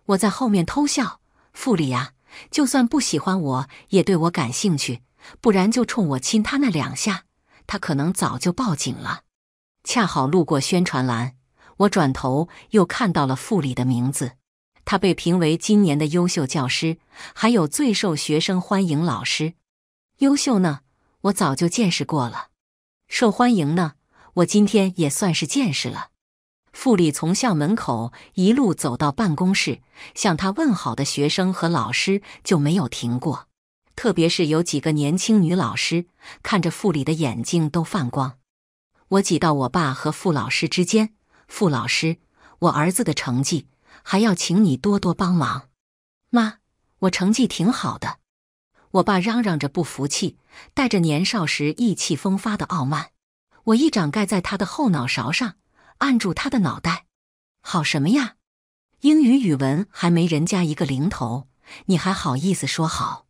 我在后面偷笑。傅里呀，就算不喜欢我也对我感兴趣，不然就冲我亲他那两下，他可能早就报警了。恰好路过宣传栏，我转头又看到了傅里的名字。他被评为今年的优秀教师，还有最受学生欢迎老师。优秀呢，我早就见识过了；受欢迎呢，我今天也算是见识了。傅礼从校门口一路走到办公室，向他问好的学生和老师就没有停过。特别是有几个年轻女老师，看着傅里的眼睛都泛光。我挤到我爸和傅老师之间。傅老师，我儿子的成绩还要请你多多帮忙。妈，我成绩挺好的。我爸嚷嚷着不服气，带着年少时意气风发的傲慢。我一掌盖在他的后脑勺上。按住他的脑袋，好什么呀？英语、语文还没人家一个零头，你还好意思说好？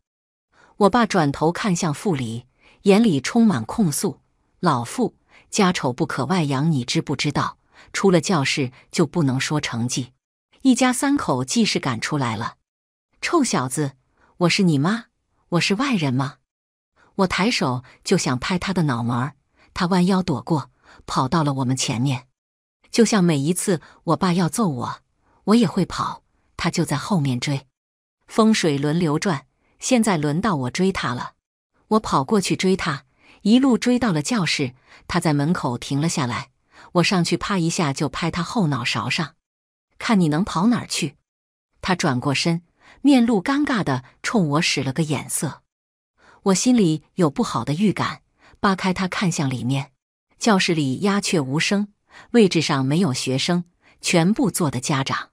我爸转头看向傅里，眼里充满控诉。老傅，家丑不可外扬，你知不知道？出了教室就不能说成绩。一家三口既是赶出来了。臭小子，我是你妈，我是外人吗？我抬手就想拍他的脑门他弯腰躲过，跑到了我们前面。就像每一次我爸要揍我，我也会跑，他就在后面追。风水轮流转，现在轮到我追他了。我跑过去追他，一路追到了教室。他在门口停了下来，我上去啪一下就拍他后脑勺上，看你能跑哪儿去。他转过身，面露尴尬的冲我使了个眼色。我心里有不好的预感，扒开他看向里面，教室里鸦雀无声。位置上没有学生，全部坐的家长。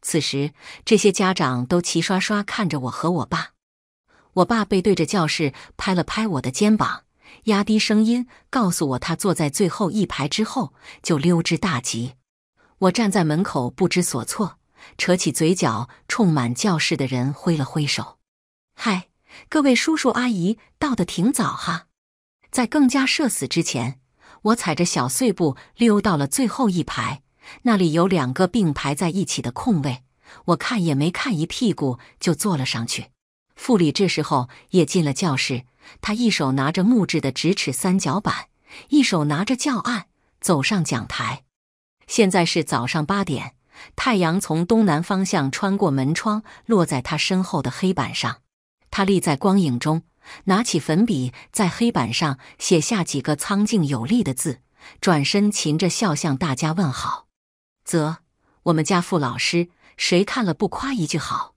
此时，这些家长都齐刷刷看着我和我爸。我爸背对着教室，拍了拍我的肩膀，压低声音告诉我：“他坐在最后一排之后就溜之大吉。”我站在门口不知所措，扯起嘴角，冲满教室的人挥了挥手：“嗨，各位叔叔阿姨，到的挺早哈，在更加社死之前。”我踩着小碎步溜到了最后一排，那里有两个并排在一起的空位，我看也没看，一屁股就坐了上去。傅里这时候也进了教室，他一手拿着木质的直尺三角板，一手拿着教案，走上讲台。现在是早上八点，太阳从东南方向穿过门窗，落在他身后的黑板上，他立在光影中。拿起粉笔，在黑板上写下几个苍劲有力的字，转身噙着笑向大家问好。啧，我们家傅老师，谁看了不夸一句好？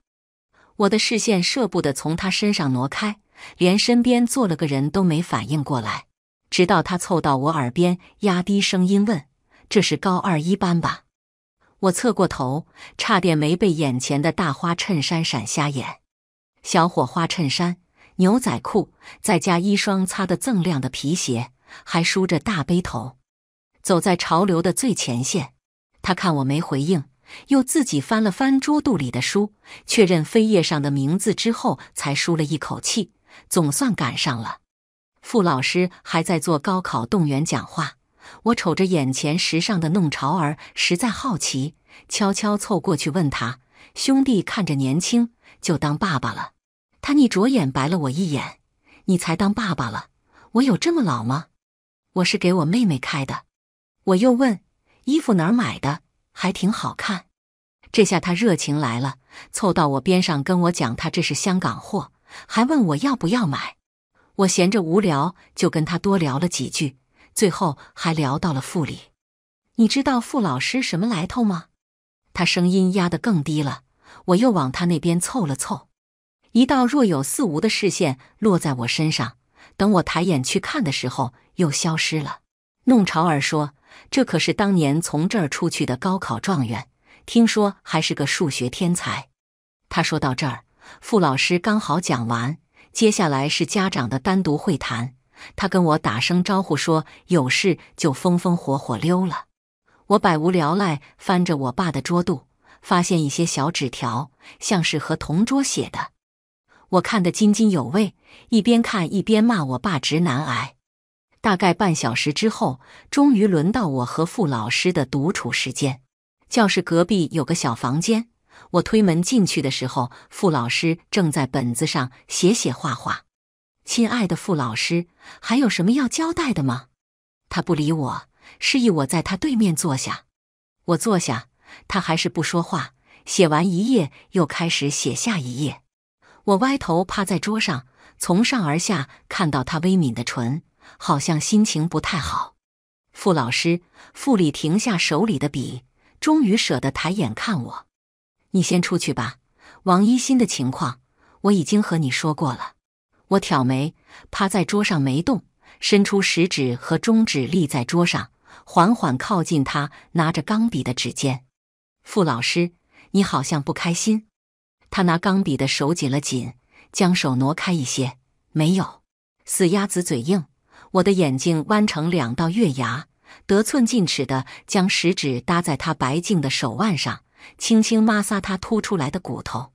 我的视线舍不得从他身上挪开，连身边坐了个人都没反应过来。直到他凑到我耳边，压低声音问：“这是高二一班吧？”我侧过头，差点没被眼前的大花衬衫闪瞎眼。小火花衬衫。牛仔裤，再加一双擦得锃亮的皮鞋，还梳着大背头，走在潮流的最前线。他看我没回应，又自己翻了翻桌肚里的书，确认扉页上的名字之后，才舒了一口气，总算赶上了。傅老师还在做高考动员讲话。我瞅着眼前时尚的弄潮儿，实在好奇，悄悄凑过去问他：“兄弟，看着年轻，就当爸爸了？”他逆着眼白了我一眼：“你才当爸爸了，我有这么老吗？我是给我妹妹开的。”我又问：“衣服哪儿买的？还挺好看。”这下他热情来了，凑到我边上跟我讲：“他这是香港货，还问我要不要买。”我闲着无聊，就跟他多聊了几句，最后还聊到了傅里。你知道傅老师什么来头吗？他声音压得更低了，我又往他那边凑了凑。一道若有似无的视线落在我身上，等我抬眼去看的时候，又消失了。弄潮儿说：“这可是当年从这儿出去的高考状元，听说还是个数学天才。”他说到这儿，傅老师刚好讲完，接下来是家长的单独会谈。他跟我打声招呼说有事就风风火火溜了。我百无聊赖翻着我爸的桌肚，发现一些小纸条，像是和同桌写的。我看得津津有味，一边看一边骂我爸直男癌。大概半小时之后，终于轮到我和傅老师的独处时间。教室隔壁有个小房间，我推门进去的时候，傅老师正在本子上写写画画。亲爱的傅老师，还有什么要交代的吗？他不理我，示意我在他对面坐下。我坐下，他还是不说话，写完一页又开始写下一页。我歪头趴在桌上，从上而下看到他微抿的唇，好像心情不太好。傅老师，傅里停下手里的笔，终于舍得抬眼看我。你先出去吧。王一新的情况我已经和你说过了。我挑眉，趴在桌上没动，伸出食指和中指立在桌上，缓缓靠近他拿着钢笔的指尖。傅老师，你好像不开心。他拿钢笔的手紧了紧，将手挪开一些。没有，死鸭子嘴硬。我的眼睛弯成两道月牙，得寸进尺的将食指搭在他白净的手腕上，轻轻摩挲他凸出来的骨头。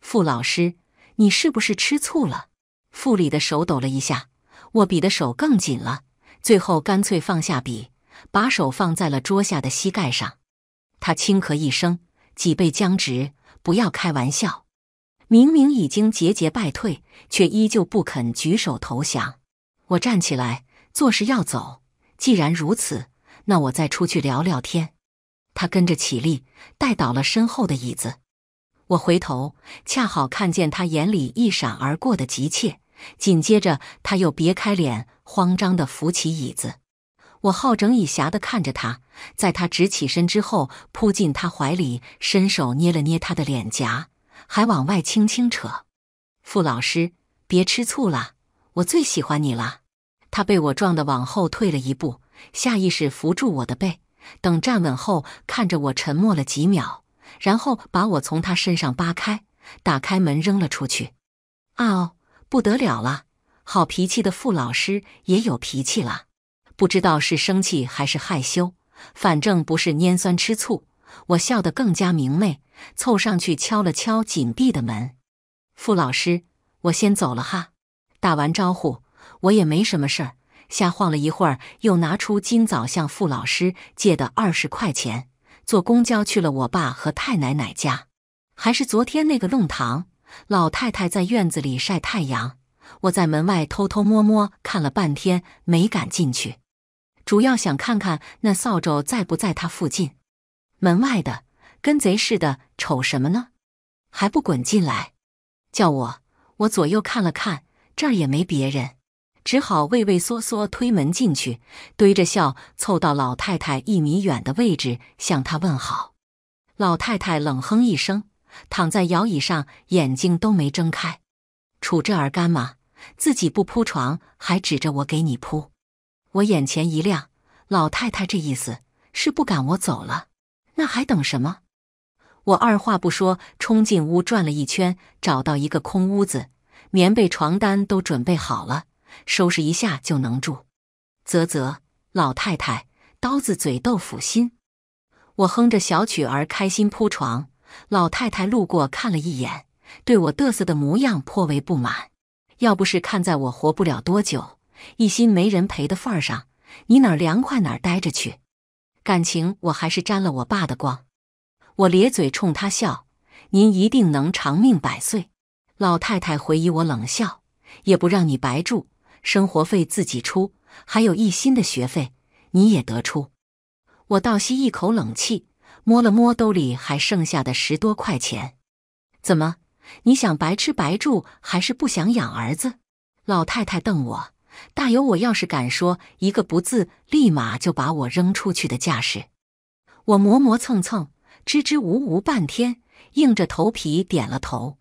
傅老师，你是不是吃醋了？傅里的手抖了一下，握笔的手更紧了，最后干脆放下笔，把手放在了桌下的膝盖上。他轻咳一声，脊背僵直。不要开玩笑！明明已经节节败退，却依旧不肯举手投降。我站起来，作势要走。既然如此，那我再出去聊聊天。他跟着起立，带倒了身后的椅子。我回头，恰好看见他眼里一闪而过的急切，紧接着他又别开脸，慌张的扶起椅子。我好整以暇地看着他，在他直起身之后，扑进他怀里，伸手捏了捏他的脸颊，还往外轻轻扯。傅老师，别吃醋了，我最喜欢你了。他被我撞得往后退了一步，下意识扶住我的背，等站稳后，看着我沉默了几秒，然后把我从他身上扒开，打开门扔了出去。啊哦，不得了了！好脾气的傅老师也有脾气了。不知道是生气还是害羞，反正不是拈酸吃醋。我笑得更加明媚，凑上去敲了敲紧闭的门。傅老师，我先走了哈。打完招呼，我也没什么事儿，瞎晃了一会儿，又拿出今早向傅老师借的二十块钱，坐公交去了我爸和太奶奶家，还是昨天那个弄堂。老太太在院子里晒太阳，我在门外偷偷摸摸看了半天，没敢进去。主要想看看那扫帚在不在他附近。门外的跟贼似的，瞅什么呢？还不滚进来！叫我。我左右看了看，这儿也没别人，只好畏畏缩缩推门进去，堆着笑凑到老太太一米远的位置，向她问好。老太太冷哼一声，躺在摇椅上，眼睛都没睁开。杵这儿干嘛？自己不铺床，还指着我给你铺。我眼前一亮，老太太这意思是不赶我走了，那还等什么？我二话不说，冲进屋转了一圈，找到一个空屋子，棉被、床单都准备好了，收拾一下就能住。啧啧，老太太刀子嘴豆腐心。我哼着小曲儿，开心铺床。老太太路过看了一眼，对我得瑟的模样颇为不满。要不是看在我活不了多久。一心没人陪的份儿上，你哪凉快哪待着去。感情我还是沾了我爸的光。我咧嘴冲他笑：“您一定能长命百岁。”老太太回以我冷笑：“也不让你白住，生活费自己出，还有一心的学费你也得出。”我倒吸一口冷气，摸了摸兜里还剩下的十多块钱：“怎么？你想白吃白住，还是不想养儿子？”老太太瞪我。大有我要是敢说一个不字，立马就把我扔出去的架势。我磨磨蹭蹭，支支吾吾半天，硬着头皮点了头。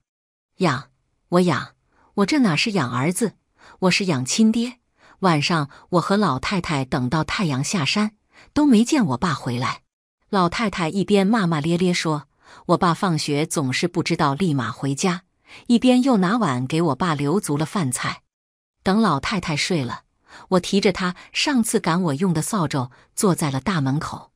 养我养我，这哪是养儿子，我是养亲爹。晚上我和老太太等到太阳下山，都没见我爸回来。老太太一边骂骂咧咧说：“我爸放学总是不知道立马回家。”一边又拿碗给我爸留足了饭菜。等老太太睡了，我提着她上次赶我用的扫帚，坐在了大门口。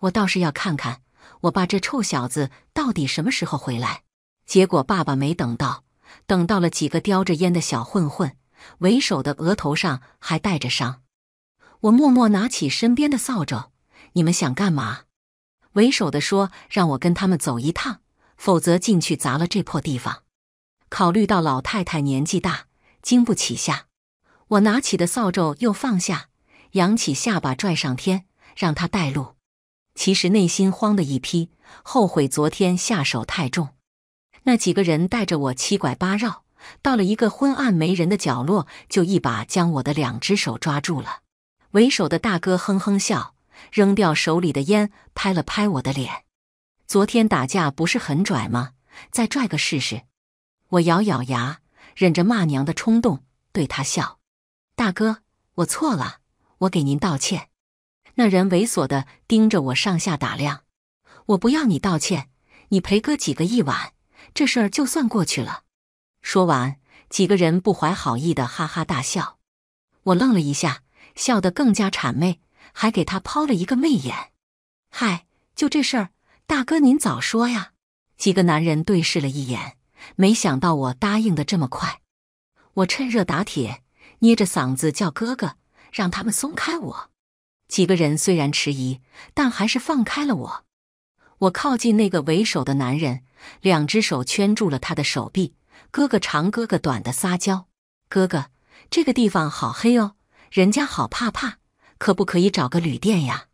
我倒是要看看我爸这臭小子到底什么时候回来。结果爸爸没等到，等到了几个叼着烟的小混混，为首的额头上还带着伤。我默默拿起身边的扫帚，你们想干嘛？为首的说：“让我跟他们走一趟，否则进去砸了这破地方。”考虑到老太太年纪大。经不起吓，我拿起的扫帚又放下，扬起下巴拽上天，让他带路。其实内心慌的一批，后悔昨天下手太重。那几个人带着我七拐八绕，到了一个昏暗没人的角落，就一把将我的两只手抓住了。为首的大哥哼哼笑，扔掉手里的烟，拍了拍我的脸：“昨天打架不是很拽吗？再拽个试试。”我咬咬牙。忍着骂娘的冲动，对他笑：“大哥，我错了，我给您道歉。”那人猥琐的盯着我上下打量。我不要你道歉，你陪哥几个一晚，这事儿就算过去了。说完，几个人不怀好意的哈哈大笑。我愣了一下，笑得更加谄媚，还给他抛了一个媚眼。嗨，就这事儿，大哥您早说呀！几个男人对视了一眼。没想到我答应的这么快，我趁热打铁，捏着嗓子叫哥哥，让他们松开我。几个人虽然迟疑，但还是放开了我。我靠近那个为首的男人，两只手圈住了他的手臂，哥哥长哥哥短的撒娇：“哥哥，这个地方好黑哦，人家好怕怕，可不可以找个旅店呀？”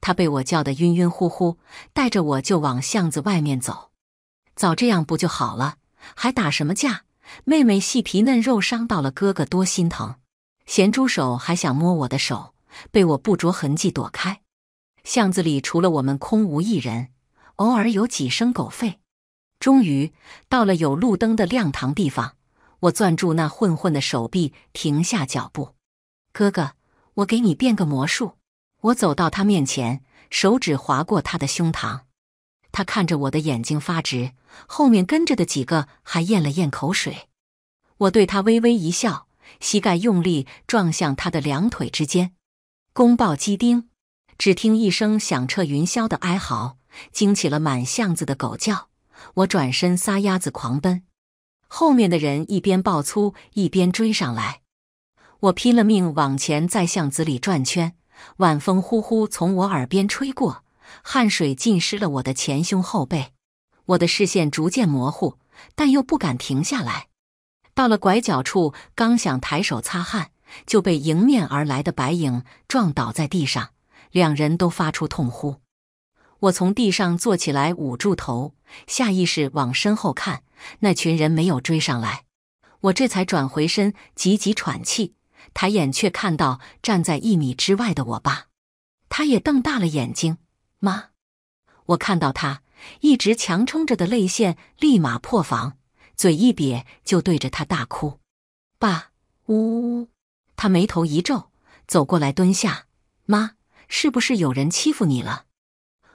他被我叫得晕晕乎乎，带着我就往巷子外面走。早这样不就好了？还打什么架？妹妹细皮嫩肉，伤到了哥哥多心疼。咸猪手还想摸我的手，被我不着痕迹躲开。巷子里除了我们空无一人，偶尔有几声狗吠。终于到了有路灯的亮堂地方，我攥住那混混的手臂，停下脚步。哥哥，我给你变个魔术。我走到他面前，手指划过他的胸膛。他看着我的眼睛发直，后面跟着的几个还咽了咽口水。我对他微微一笑，膝盖用力撞向他的两腿之间，宫爆鸡丁。只听一声响彻云霄的哀嚎，惊起了满巷子的狗叫。我转身撒丫子狂奔，后面的人一边爆粗一边追上来。我拼了命往前，在巷子里转圈。晚风呼呼从我耳边吹过。汗水浸湿了我的前胸后背，我的视线逐渐模糊，但又不敢停下来。到了拐角处，刚想抬手擦汗，就被迎面而来的白影撞倒在地上，两人都发出痛呼。我从地上坐起来，捂住头，下意识往身后看，那群人没有追上来，我这才转回身，急急喘气，抬眼却看到站在一米之外的我爸，他也瞪大了眼睛。妈，我看到他一直强撑着的泪腺立马破防，嘴一瘪就对着他大哭。爸，呜呜呜！他眉头一皱，走过来蹲下。妈，是不是有人欺负你了？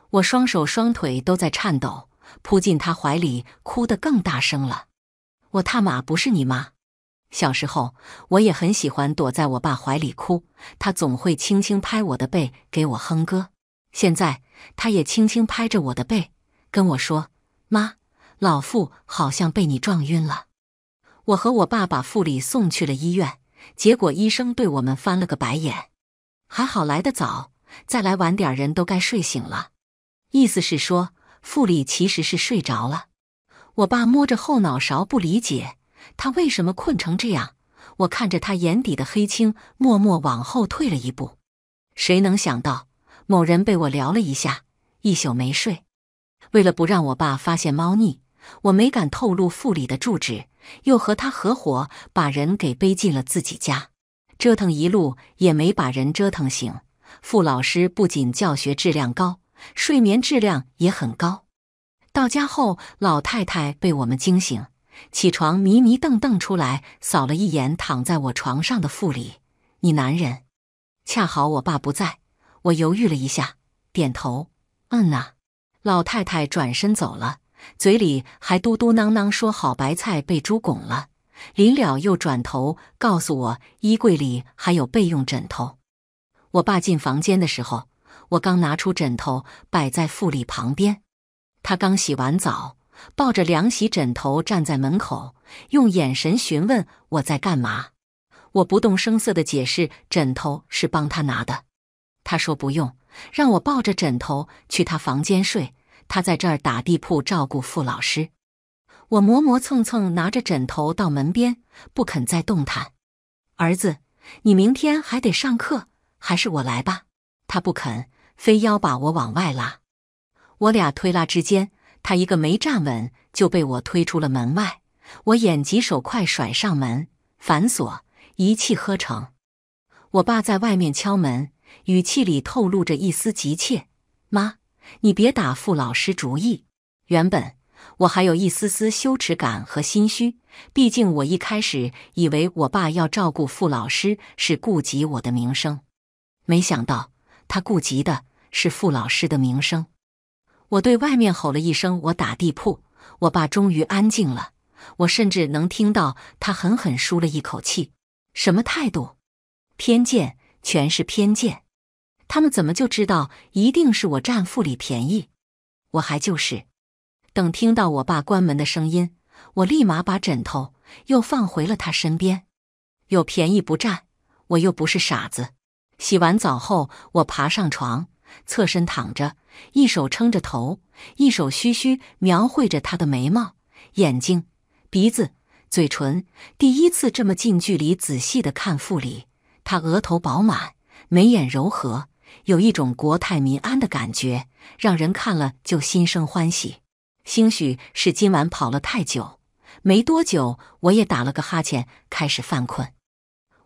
我双手双腿都在颤抖，扑进他怀里，哭得更大声了。我他妈不是你妈！小时候我也很喜欢躲在我爸怀里哭，他总会轻轻拍我的背，给我哼歌。现在。他也轻轻拍着我的背，跟我说：“妈，老傅好像被你撞晕了。”我和我爸把傅里送去了医院，结果医生对我们翻了个白眼。还好来得早，再来晚点人都该睡醒了。意思是说，傅里其实是睡着了。我爸摸着后脑勺，不理解他为什么困成这样。我看着他眼底的黑青，默默往后退了一步。谁能想到？某人被我聊了一下，一宿没睡。为了不让我爸发现猫腻，我没敢透露傅理的住址，又和他合伙把人给背进了自己家。折腾一路也没把人折腾醒。傅老师不仅教学质量高，睡眠质量也很高。到家后，老太太被我们惊醒，起床迷迷瞪瞪出来，扫了一眼躺在我床上的傅理：“你男人？”恰好我爸不在。我犹豫了一下，点头，嗯呐。老太太转身走了，嘴里还嘟嘟囔囔说：“好白菜被猪拱了。”临了又转头告诉我，衣柜里还有备用枕头。我爸进房间的时候，我刚拿出枕头摆在富丽旁边。他刚洗完澡，抱着凉席枕头站在门口，用眼神询问我在干嘛。我不动声色的解释，枕头是帮他拿的。他说：“不用，让我抱着枕头去他房间睡。他在这儿打地铺照顾傅老师。”我磨磨蹭蹭拿着枕头到门边，不肯再动弹。儿子，你明天还得上课，还是我来吧。他不肯，非要把我往外拉。我俩推拉之间，他一个没站稳，就被我推出了门外。我眼疾手快，甩上门，反锁，一气呵成。我爸在外面敲门。语气里透露着一丝急切。妈，你别打傅老师主意。原本我还有一丝丝羞耻感和心虚，毕竟我一开始以为我爸要照顾傅老师是顾及我的名声，没想到他顾及的是傅老师的名声。我对外面吼了一声：“我打地铺。”我爸终于安静了，我甚至能听到他狠狠舒了一口气。什么态度？偏见。全是偏见，他们怎么就知道一定是我占傅里便宜？我还就是等听到我爸关门的声音，我立马把枕头又放回了他身边。有便宜不占，我又不是傻子。洗完澡后，我爬上床，侧身躺着，一手撑着头，一手嘘嘘描绘着他的眉毛、眼睛、鼻子、嘴唇。第一次这么近距离、仔细的看傅里。他额头饱满，眉眼柔和，有一种国泰民安的感觉，让人看了就心生欢喜。兴许是今晚跑了太久，没多久我也打了个哈欠，开始犯困。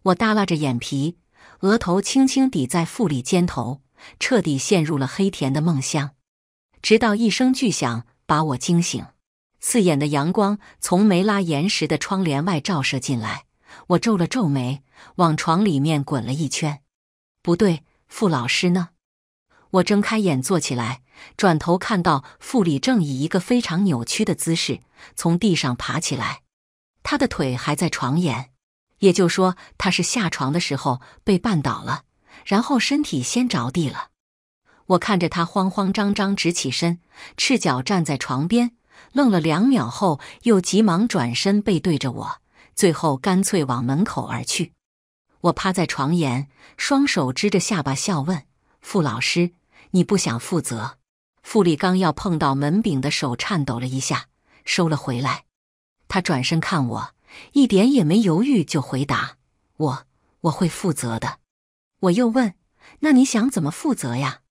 我耷拉着眼皮，额头轻轻抵在傅里肩头，彻底陷入了黑甜的梦乡。直到一声巨响把我惊醒，刺眼的阳光从没拉岩石的窗帘外照射进来，我皱了皱眉。往床里面滚了一圈，不对，傅老师呢？我睁开眼坐起来，转头看到傅里正以一个非常扭曲的姿势从地上爬起来，他的腿还在床沿，也就说他是下床的时候被绊倒了，然后身体先着地了。我看着他慌慌张张直起身，赤脚站在床边，愣了两秒后又急忙转身背对着我，最后干脆往门口而去。我趴在床沿，双手支着下巴笑问：“傅老师，你不想负责？”傅立刚要碰到门柄的手颤抖了一下，收了回来。他转身看我，一点也没犹豫就回答：“我我会负责的。”我又问：“那你想怎么负责呀？”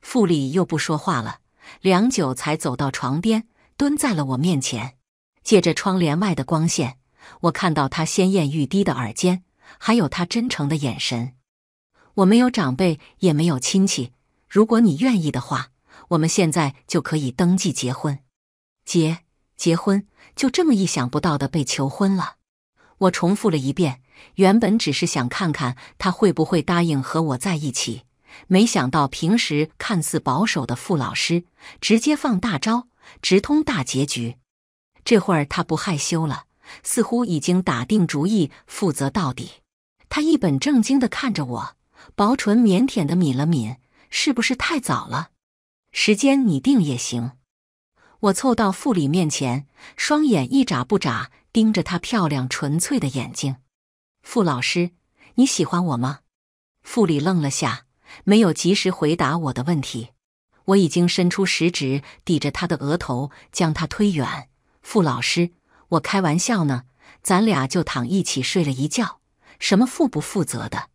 傅立又不说话了，良久才走到床边，蹲在了我面前。借着窗帘外的光线，我看到他鲜艳欲滴的耳尖。还有他真诚的眼神，我没有长辈，也没有亲戚。如果你愿意的话，我们现在就可以登记结婚。结结婚，就这么意想不到的被求婚了。我重复了一遍，原本只是想看看他会不会答应和我在一起，没想到平时看似保守的傅老师，直接放大招，直通大结局。这会儿他不害羞了，似乎已经打定主意负责到底。他一本正经的看着我，薄唇腼腆的抿了抿，是不是太早了？时间你定也行。我凑到傅里面前，双眼一眨不眨盯着他漂亮纯粹的眼睛。傅老师，你喜欢我吗？傅里愣了下，没有及时回答我的问题。我已经伸出食指抵着他的额头，将他推远。傅老师，我开玩笑呢，咱俩就躺一起睡了一觉。什么负不负责的？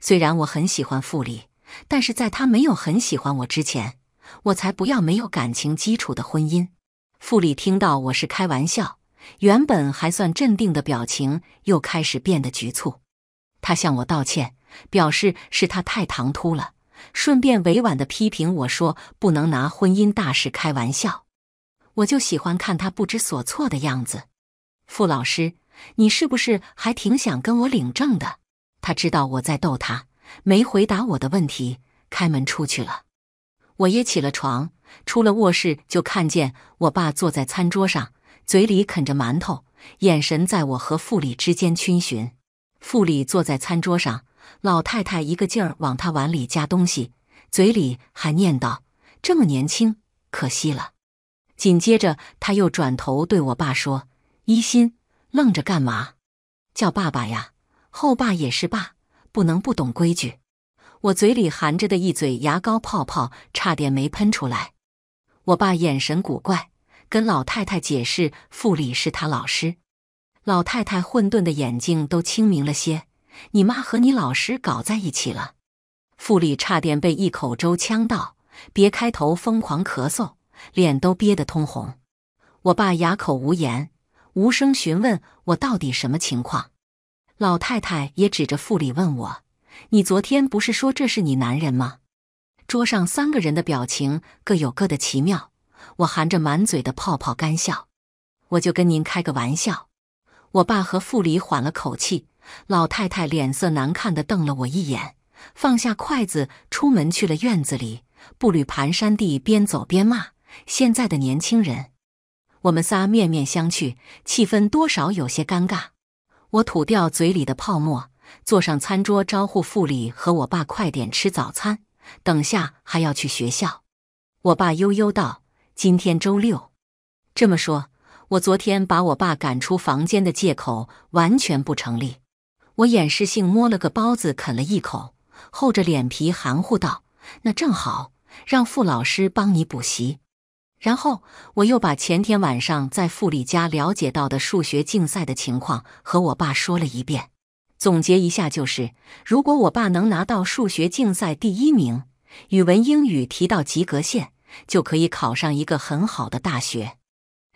虽然我很喜欢傅里，但是在他没有很喜欢我之前，我才不要没有感情基础的婚姻。傅里听到我是开玩笑，原本还算镇定的表情又开始变得局促。他向我道歉，表示是他太唐突了，顺便委婉的批评我说不能拿婚姻大事开玩笑。我就喜欢看他不知所措的样子，傅老师。你是不是还挺想跟我领证的？他知道我在逗他，没回答我的问题，开门出去了。我也起了床，出了卧室，就看见我爸坐在餐桌上，嘴里啃着馒头，眼神在我和傅里之间逡巡。傅里坐在餐桌上，老太太一个劲儿往他碗里夹东西，嘴里还念叨：“这么年轻，可惜了。”紧接着，他又转头对我爸说：“一心。”愣着干嘛？叫爸爸呀！后爸也是爸，不能不懂规矩。我嘴里含着的一嘴牙膏泡泡，差点没喷出来。我爸眼神古怪，跟老太太解释：“傅礼是他老师。”老太太混沌的眼睛都清明了些：“你妈和你老师搞在一起了？”傅里差点被一口粥呛到，别开头疯狂咳嗽，脸都憋得通红。我爸哑口无言。无声询问我到底什么情况，老太太也指着傅里问我：“你昨天不是说这是你男人吗？”桌上三个人的表情各有各的奇妙，我含着满嘴的泡泡干笑。我就跟您开个玩笑。我爸和傅里缓了口气，老太太脸色难看的瞪了我一眼，放下筷子，出门去了院子里，步履蹒跚地边走边骂：“现在的年轻人！”我们仨面面相觑，气氛多少有些尴尬。我吐掉嘴里的泡沫，坐上餐桌，招呼傅里和我爸快点吃早餐，等下还要去学校。我爸悠悠道：“今天周六。”这么说，我昨天把我爸赶出房间的借口完全不成立。我掩饰性摸了个包子，啃了一口，厚着脸皮含糊道：“那正好，让傅老师帮你补习。”然后我又把前天晚上在傅里家了解到的数学竞赛的情况和我爸说了一遍。总结一下就是，如果我爸能拿到数学竞赛第一名，语文、英语提到及格线，就可以考上一个很好的大学。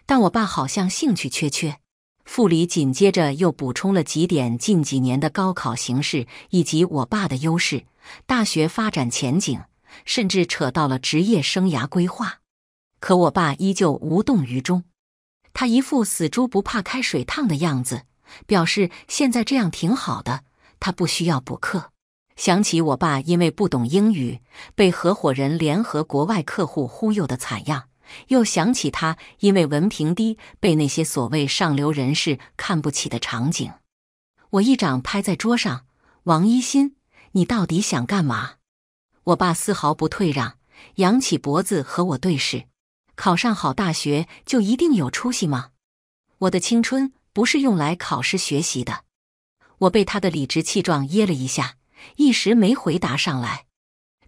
但我爸好像兴趣缺缺。傅里紧接着又补充了几点近几年的高考形势，以及我爸的优势、大学发展前景，甚至扯到了职业生涯规划。可我爸依旧无动于衷，他一副死猪不怕开水烫的样子，表示现在这样挺好的，他不需要补课。想起我爸因为不懂英语被合伙人联合国外客户忽悠的惨样，又想起他因为文凭低被那些所谓上流人士看不起的场景，我一掌拍在桌上：“王一新，你到底想干嘛？”我爸丝毫不退让，扬起脖子和我对视。考上好大学就一定有出息吗？我的青春不是用来考试学习的。我被他的理直气壮噎了一下，一时没回答上来。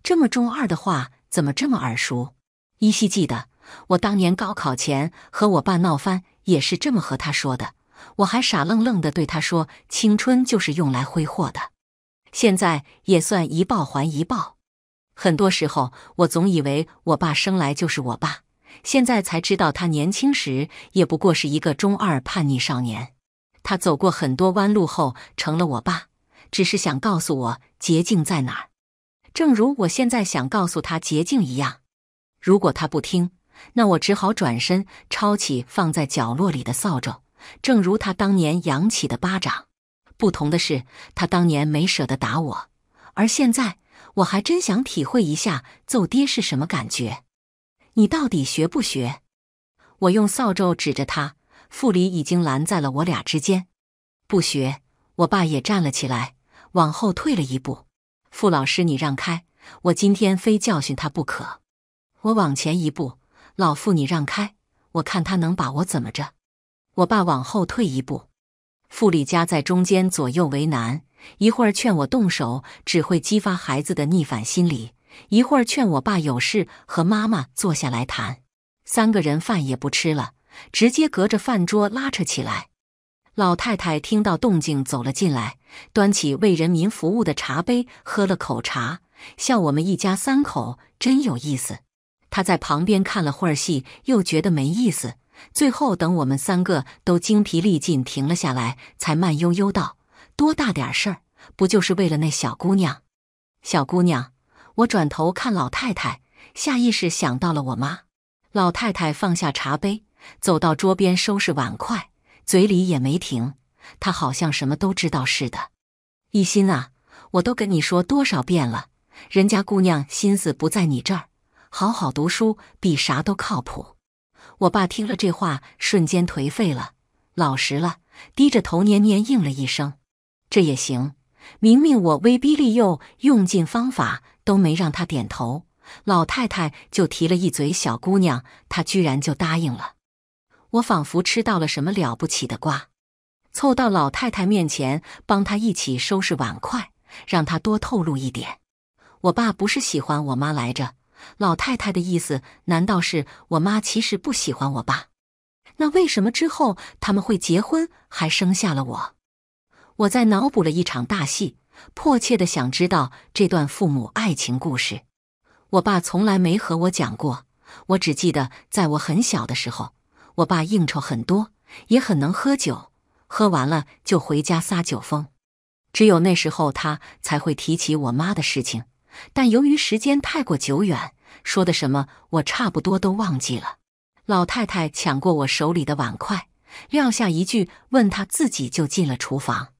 这么中二的话怎么这么耳熟？依稀记得，我当年高考前和我爸闹翻，也是这么和他说的。我还傻愣愣的对他说：“青春就是用来挥霍的。”现在也算一报还一报。很多时候，我总以为我爸生来就是我爸。现在才知道，他年轻时也不过是一个中二叛逆少年。他走过很多弯路后，成了我爸。只是想告诉我捷径在哪儿，正如我现在想告诉他捷径一样。如果他不听，那我只好转身抄起放在角落里的扫帚，正如他当年扬起的巴掌。不同的是，他当年没舍得打我，而现在我还真想体会一下揍爹是什么感觉。你到底学不学？我用扫帚指着他，傅里已经拦在了我俩之间。不学，我爸也站了起来，往后退了一步。傅老师，你让开，我今天非教训他不可。我往前一步，老傅，你让开，我看他能把我怎么着？我爸往后退一步，傅里夹在中间，左右为难。一会儿劝我动手，只会激发孩子的逆反心理。一会儿劝我爸有事和妈妈坐下来谈，三个人饭也不吃了，直接隔着饭桌拉扯起来。老太太听到动静走了进来，端起为人民服务的茶杯喝了口茶，笑我们一家三口真有意思。她在旁边看了会儿戏，又觉得没意思，最后等我们三个都精疲力尽停了下来，才慢悠悠道：“多大点事儿，不就是为了那小姑娘？小姑娘。”我转头看老太太，下意识想到了我妈。老太太放下茶杯，走到桌边收拾碗筷，嘴里也没停。她好像什么都知道似的。一心啊，我都跟你说多少遍了，人家姑娘心思不在你这儿，好好读书比啥都靠谱。我爸听了这话，瞬间颓废了，老实了，低着头，蔫蔫应了一声。这也行，明明我威逼利诱，用尽方法。都没让他点头，老太太就提了一嘴，小姑娘她居然就答应了。我仿佛吃到了什么了不起的瓜，凑到老太太面前，帮她一起收拾碗筷，让她多透露一点。我爸不是喜欢我妈来着，老太太的意思难道是我妈其实不喜欢我爸？那为什么之后他们会结婚，还生下了我？我在脑补了一场大戏。迫切的想知道这段父母爱情故事，我爸从来没和我讲过。我只记得在我很小的时候，我爸应酬很多，也很能喝酒，喝完了就回家撒酒疯。只有那时候他才会提起我妈的事情，但由于时间太过久远，说的什么我差不多都忘记了。老太太抢过我手里的碗筷，撂下一句，问她自己就进了厨房。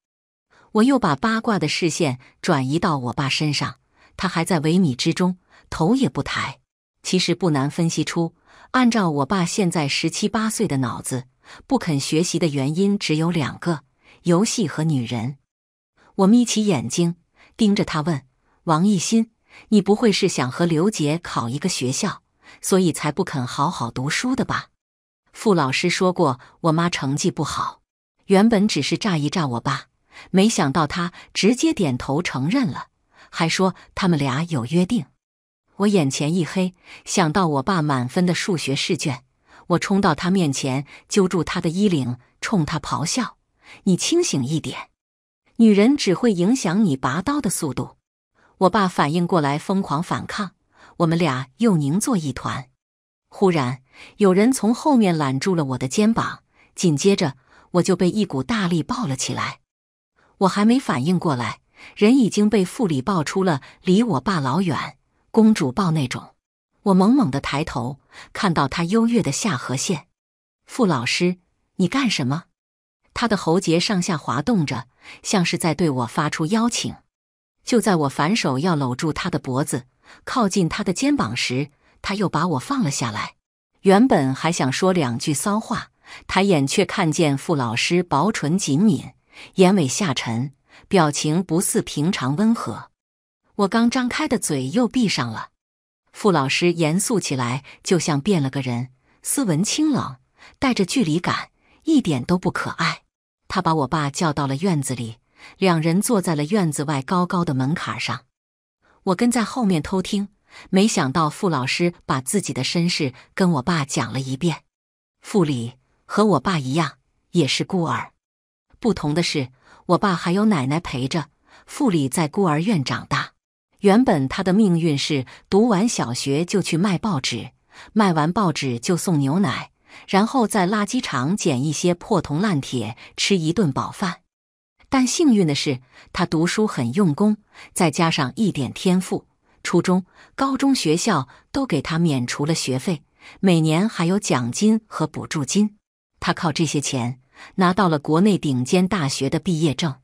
我又把八卦的视线转移到我爸身上，他还在萎靡之中，头也不抬。其实不难分析出，按照我爸现在十七八岁的脑子，不肯学习的原因只有两个：游戏和女人。我眯起眼睛盯着他问：“王一新，你不会是想和刘杰考一个学校，所以才不肯好好读书的吧？”傅老师说过，我妈成绩不好，原本只是诈一诈我爸。没想到他直接点头承认了，还说他们俩有约定。我眼前一黑，想到我爸满分的数学试卷，我冲到他面前，揪住他的衣领，冲他咆哮：“你清醒一点！女人只会影响你拔刀的速度。”我爸反应过来，疯狂反抗，我们俩又拧作一团。忽然，有人从后面揽住了我的肩膀，紧接着我就被一股大力抱了起来。我还没反应过来，人已经被傅里抱出了离我爸老远，公主抱那种。我猛猛的抬头，看到他优越的下颌线。傅老师，你干什么？他的喉结上下滑动着，像是在对我发出邀请。就在我反手要搂住他的脖子，靠近他的肩膀时，他又把我放了下来。原本还想说两句骚话，抬眼却看见傅老师薄唇紧抿。眼尾下沉，表情不似平常温和。我刚张开的嘴又闭上了。傅老师严肃起来，就像变了个人，斯文清冷，带着距离感，一点都不可爱。他把我爸叫到了院子里，两人坐在了院子外高高的门槛上。我跟在后面偷听，没想到傅老师把自己的身世跟我爸讲了一遍。傅里和我爸一样，也是孤儿。不同的是，我爸还有奶奶陪着，富里在孤儿院长大。原本他的命运是读完小学就去卖报纸，卖完报纸就送牛奶，然后在垃圾场捡一些破铜烂铁吃一顿饱饭。但幸运的是，他读书很用功，再加上一点天赋，初中、高中学校都给他免除了学费，每年还有奖金和补助金。他靠这些钱。拿到了国内顶尖大学的毕业证，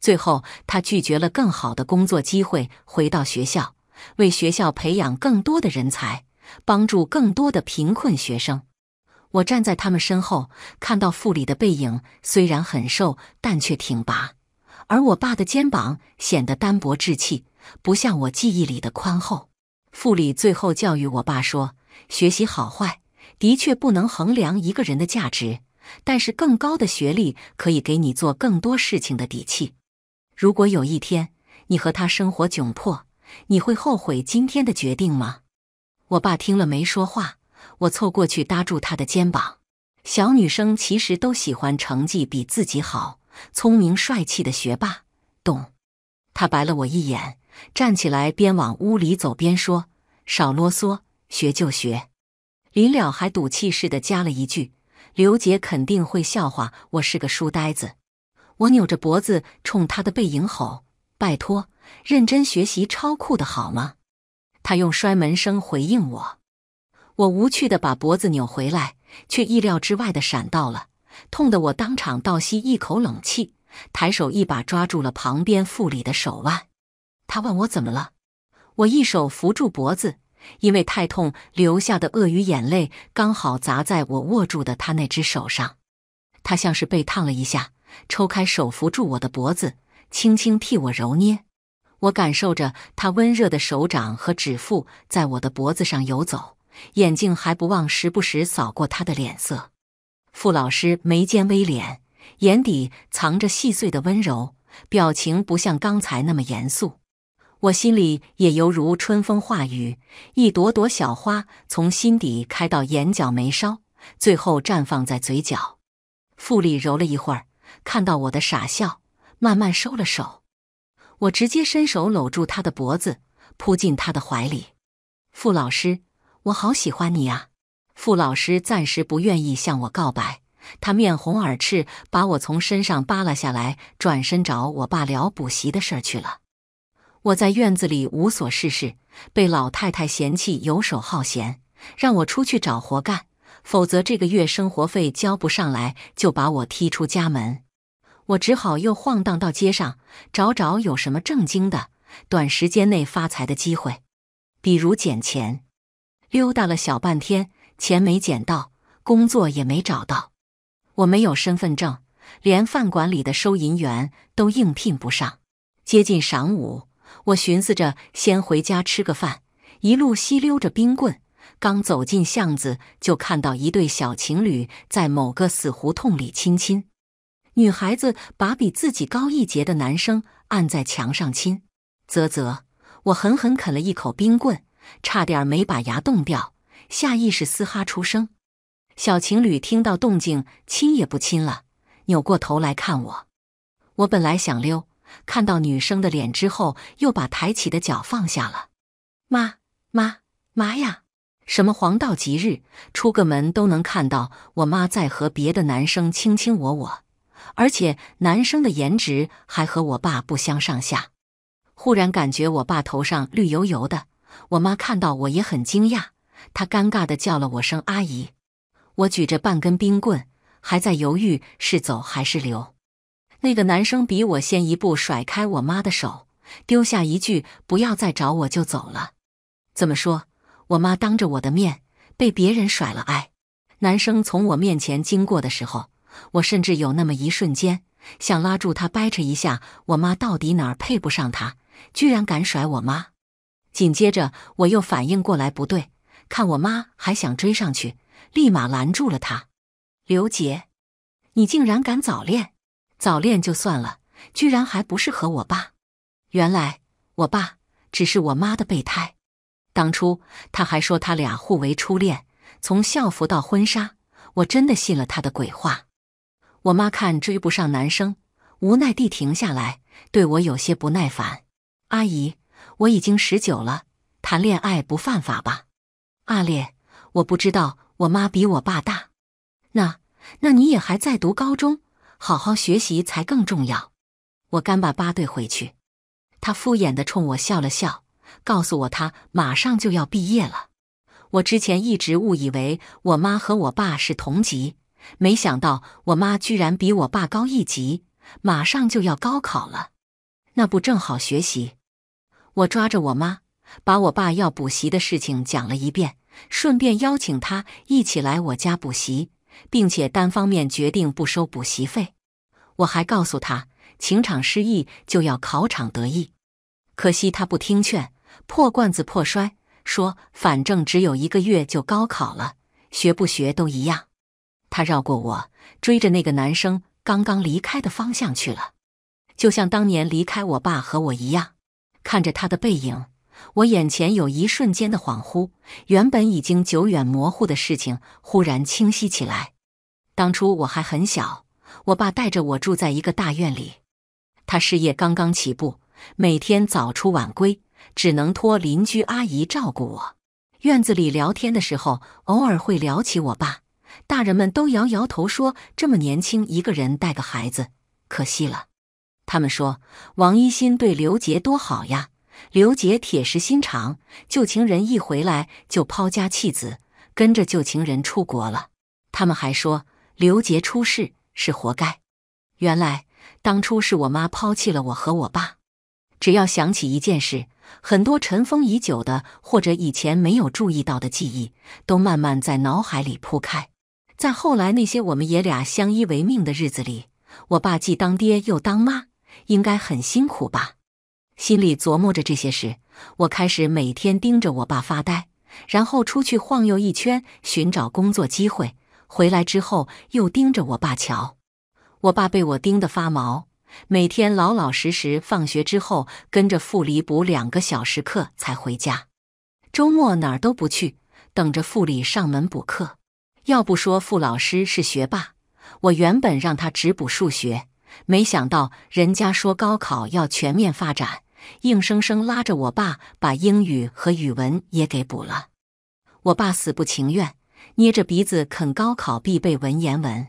最后他拒绝了更好的工作机会，回到学校为学校培养更多的人才，帮助更多的贫困学生。我站在他们身后，看到傅礼的背影，虽然很瘦，但却挺拔；而我爸的肩膀显得单薄稚气，不像我记忆里的宽厚。傅礼最后教育我爸说：“学习好坏的确不能衡量一个人的价值。”但是更高的学历可以给你做更多事情的底气。如果有一天你和他生活窘迫，你会后悔今天的决定吗？我爸听了没说话，我凑过去搭住他的肩膀。小女生其实都喜欢成绩比自己好、聪明帅气的学霸，懂？他白了我一眼，站起来，边往屋里走边说：“少啰嗦，学就学。”临了还赌气似的加了一句。刘杰肯定会笑话我是个书呆子。我扭着脖子冲他的背影吼：“拜托，认真学习超酷的好吗？”他用摔门声回应我。我无趣的把脖子扭回来，却意料之外的闪到了，痛得我当场倒吸一口冷气，抬手一把抓住了旁边副里的手腕。他问我怎么了，我一手扶住脖子。因为太痛，流下的鳄鱼眼泪刚好砸在我握住的他那只手上，他像是被烫了一下，抽开手扶住我的脖子，轻轻替我揉捏。我感受着他温热的手掌和指腹在我的脖子上游走，眼睛还不忘时不时扫过他的脸色。傅老师眉间微敛，眼底藏着细碎的温柔，表情不像刚才那么严肃。我心里也犹如春风化雨，一朵朵小花从心底开到眼角眉梢，最后绽放在嘴角。傅里揉了一会儿，看到我的傻笑，慢慢收了手。我直接伸手搂住他的脖子，扑进他的怀里。傅老师，我好喜欢你啊！傅老师暂时不愿意向我告白，他面红耳赤，把我从身上扒拉下来，转身找我爸聊补习的事儿去了。我在院子里无所事事，被老太太嫌弃游手好闲，让我出去找活干，否则这个月生活费交不上来，就把我踢出家门。我只好又晃荡到街上，找找有什么正经的短时间内发财的机会，比如捡钱。溜达了小半天，钱没捡到，工作也没找到。我没有身份证，连饭馆里的收银员都应聘不上。接近晌午。我寻思着先回家吃个饭，一路吸溜着冰棍。刚走进巷子，就看到一对小情侣在某个死胡同里亲亲。女孩子把比自己高一截的男生按在墙上亲，啧啧，我狠狠啃了一口冰棍，差点没把牙冻掉。下意识嘶哈出声，小情侣听到动静，亲也不亲了，扭过头来看我。我本来想溜。看到女生的脸之后，又把抬起的脚放下了。妈妈妈呀！什么黄道吉日，出个门都能看到我妈在和别的男生卿卿我我，而且男生的颜值还和我爸不相上下。忽然感觉我爸头上绿油油的，我妈看到我也很惊讶，她尴尬地叫了我声阿姨。我举着半根冰棍，还在犹豫是走还是留。那个男生比我先一步甩开我妈的手，丢下一句“不要再找我”就走了。怎么说？我妈当着我的面被别人甩了，哎！男生从我面前经过的时候，我甚至有那么一瞬间想拉住他掰扯一下，我妈到底哪儿配不上他，居然敢甩我妈。紧接着我又反应过来不对，看我妈还想追上去，立马拦住了他。刘杰，你竟然敢早恋！早恋就算了，居然还不是和我爸？原来我爸只是我妈的备胎。当初他还说他俩互为初恋，从校服到婚纱，我真的信了他的鬼话。我妈看追不上男生，无奈地停下来，对我有些不耐烦。阿姨，我已经十九了，谈恋爱不犯法吧？阿烈，我不知道我妈比我爸大，那那你也还在读高中？好好学习才更重要。我干巴巴对回去，他敷衍的冲我笑了笑，告诉我他马上就要毕业了。我之前一直误以为我妈和我爸是同级，没想到我妈居然比我爸高一级，马上就要高考了，那不正好学习？我抓着我妈，把我爸要补习的事情讲了一遍，顺便邀请他一起来我家补习。并且单方面决定不收补习费，我还告诉他，情场失意就要考场得意。可惜他不听劝，破罐子破摔，说反正只有一个月就高考了，学不学都一样。他绕过我，追着那个男生刚刚离开的方向去了，就像当年离开我爸和我一样。看着他的背影。我眼前有一瞬间的恍惚，原本已经久远模糊的事情忽然清晰起来。当初我还很小，我爸带着我住在一个大院里，他事业刚刚起步，每天早出晚归，只能托邻居阿姨照顾我。院子里聊天的时候，偶尔会聊起我爸，大人们都摇摇头说：“这么年轻一个人带个孩子，可惜了。”他们说：“王一新对刘杰多好呀。”刘杰铁石心肠，旧情人一回来就抛家弃子，跟着旧情人出国了。他们还说刘杰出事是活该。原来当初是我妈抛弃了我和我爸。只要想起一件事，很多尘封已久的或者以前没有注意到的记忆，都慢慢在脑海里铺开。在后来那些我们爷俩相依为命的日子里，我爸既当爹又当妈，应该很辛苦吧。心里琢磨着这些事，我开始每天盯着我爸发呆，然后出去晃悠一圈寻找工作机会。回来之后又盯着我爸瞧，我爸被我盯得发毛，每天老老实实放学之后跟着傅理补两个小时课才回家，周末哪儿都不去，等着傅理上门补课。要不说傅老师是学霸，我原本让他只补数学，没想到人家说高考要全面发展。硬生生拉着我爸把英语和语文也给补了，我爸死不情愿，捏着鼻子啃高考必备文言文。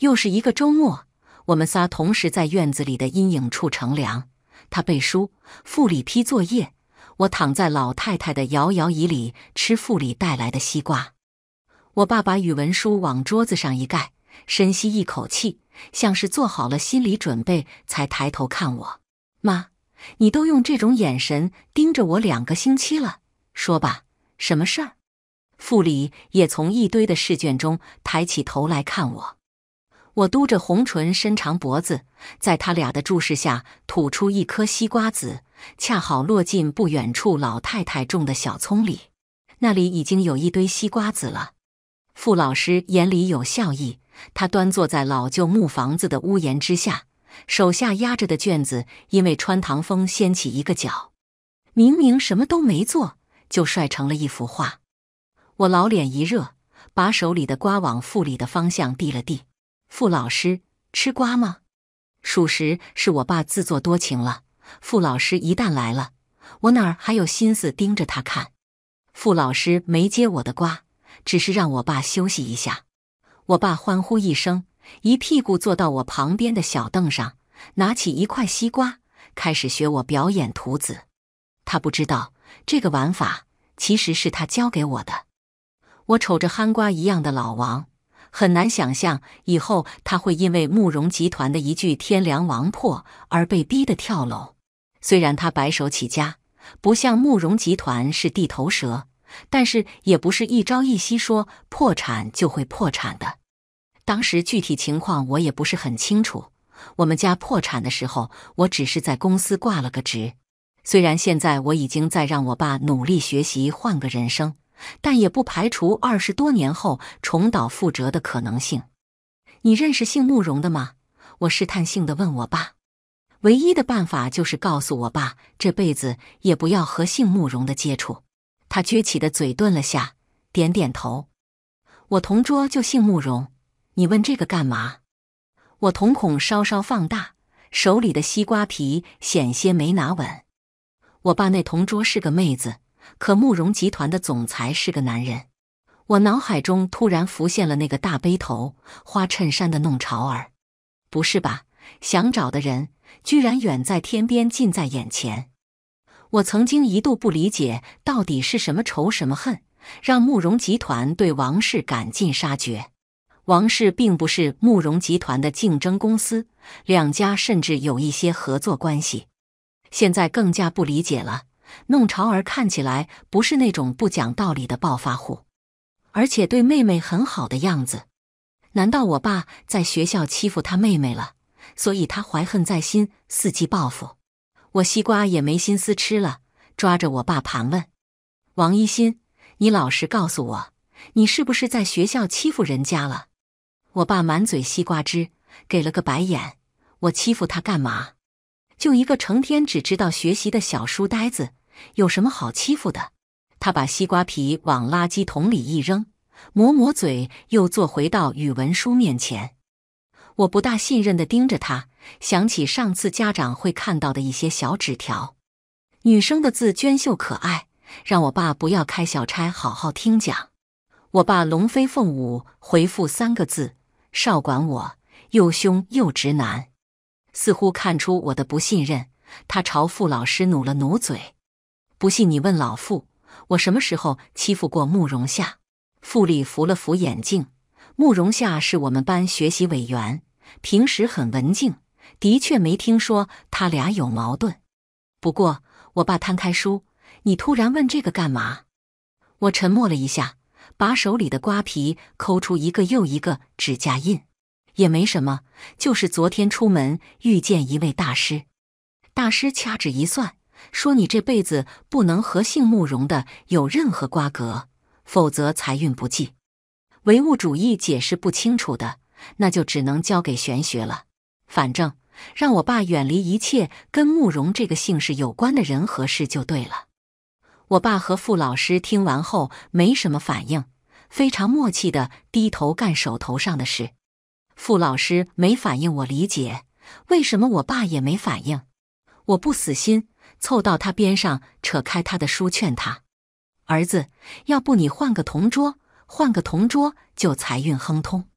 又是一个周末，我们仨同时在院子里的阴影处乘凉。他背书，傅里批作业，我躺在老太太的摇摇椅里吃傅里带来的西瓜。我爸把语文书往桌子上一盖，深吸一口气，像是做好了心理准备，才抬头看我妈。你都用这种眼神盯着我两个星期了，说吧，什么事儿？傅里也从一堆的试卷中抬起头来看我，我嘟着红唇，伸长脖子，在他俩的注视下吐出一颗西瓜籽，恰好落进不远处老太太种的小葱里。那里已经有一堆西瓜籽了。傅老师眼里有笑意，他端坐在老旧木房子的屋檐之下。手下压着的卷子，因为穿堂风掀起一个角，明明什么都没做，就帅成了一幅画。我老脸一热，把手里的瓜往傅里的方向递了递。傅老师，吃瓜吗？属实是我爸自作多情了。傅老师一旦来了，我哪儿还有心思盯着他看？傅老师没接我的瓜，只是让我爸休息一下。我爸欢呼一声。一屁股坐到我旁边的小凳上，拿起一块西瓜，开始学我表演徒子。他不知道这个玩法其实是他教给我的。我瞅着憨瓜一样的老王，很难想象以后他会因为慕容集团的一句“天凉王破”而被逼得跳楼。虽然他白手起家，不像慕容集团是地头蛇，但是也不是一朝一夕说破产就会破产的。当时具体情况我也不是很清楚。我们家破产的时候，我只是在公司挂了个职。虽然现在我已经在让我爸努力学习换个人生，但也不排除二十多年后重蹈覆辙的可能性。你认识姓慕容的吗？我试探性的问我爸。唯一的办法就是告诉我爸这辈子也不要和姓慕容的接触。他撅起的嘴顿了下，点点头。我同桌就姓慕容。你问这个干嘛？我瞳孔稍稍放大，手里的西瓜皮险些没拿稳。我爸那同桌是个妹子，可慕容集团的总裁是个男人。我脑海中突然浮现了那个大背头、花衬衫的弄潮儿，不是吧？想找的人居然远在天边，近在眼前。我曾经一度不理解，到底是什么仇什么恨，让慕容集团对王氏赶尽杀绝。王氏并不是慕容集团的竞争公司，两家甚至有一些合作关系。现在更加不理解了。弄潮儿看起来不是那种不讲道理的暴发户，而且对妹妹很好的样子。难道我爸在学校欺负他妹妹了，所以他怀恨在心，伺机报复？我西瓜也没心思吃了，抓着我爸盘问：“王一新，你老实告诉我，你是不是在学校欺负人家了？”我爸满嘴西瓜汁，给了个白眼。我欺负他干嘛？就一个成天只知道学习的小书呆子，有什么好欺负的？他把西瓜皮往垃圾桶里一扔，抹抹嘴，又坐回到语文书面前。我不大信任的盯着他，想起上次家长会看到的一些小纸条，女生的字娟秀可爱，让我爸不要开小差，好好听讲。我爸龙飞凤舞回复三个字。少管我，又凶又直男。似乎看出我的不信任，他朝傅老师努了努嘴。不信你问老傅，我什么时候欺负过慕容夏？傅里扶了扶眼镜。慕容夏是我们班学习委员，平时很文静，的确没听说他俩有矛盾。不过，我爸摊开书，你突然问这个干嘛？我沉默了一下。把手里的瓜皮抠出一个又一个指甲印，也没什么，就是昨天出门遇见一位大师，大师掐指一算，说你这辈子不能和姓慕容的有任何瓜葛，否则财运不济。唯物主义解释不清楚的，那就只能交给玄学了。反正让我爸远离一切跟慕容这个姓氏有关的人和事就对了。我爸和傅老师听完后没什么反应，非常默契的低头干手头上的事。傅老师没反应我理解，为什么我爸也没反应？我不死心，凑到他边上，扯开他的书劝他：“儿子，要不你换个同桌，换个同桌就财运亨通。”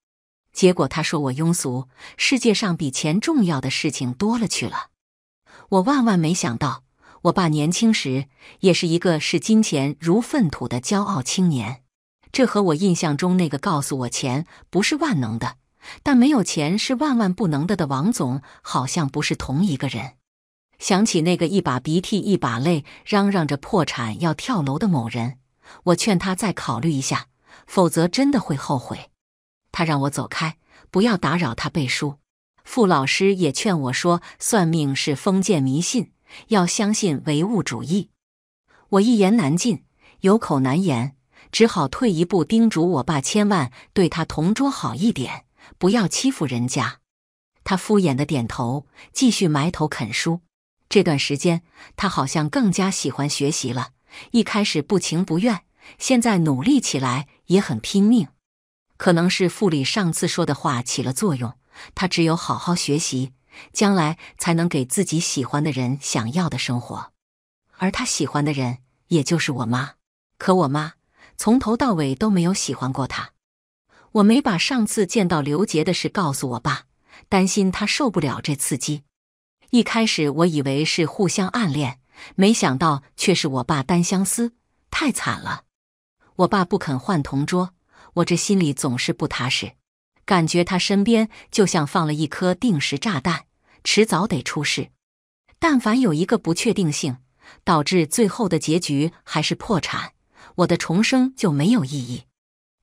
结果他说我庸俗，世界上比钱重要的事情多了去了。我万万没想到。我爸年轻时也是一个视金钱如粪土的骄傲青年，这和我印象中那个告诉我钱不是万能的，但没有钱是万万不能的的王总好像不是同一个人。想起那个一把鼻涕一把泪，嚷嚷着破产要跳楼的某人，我劝他再考虑一下，否则真的会后悔。他让我走开，不要打扰他背书。傅老师也劝我说，算命是封建迷信。要相信唯物主义。我一言难尽，有口难言，只好退一步叮嘱我爸，千万对他同桌好一点，不要欺负人家。他敷衍的点头，继续埋头啃书。这段时间，他好像更加喜欢学习了。一开始不情不愿，现在努力起来也很拼命。可能是傅里上次说的话起了作用，他只有好好学习。将来才能给自己喜欢的人想要的生活，而他喜欢的人也就是我妈。可我妈从头到尾都没有喜欢过他。我没把上次见到刘杰的事告诉我爸，担心他受不了这刺激。一开始我以为是互相暗恋，没想到却是我爸单相思，太惨了。我爸不肯换同桌，我这心里总是不踏实，感觉他身边就像放了一颗定时炸弹。迟早得出事，但凡有一个不确定性，导致最后的结局还是破产，我的重生就没有意义。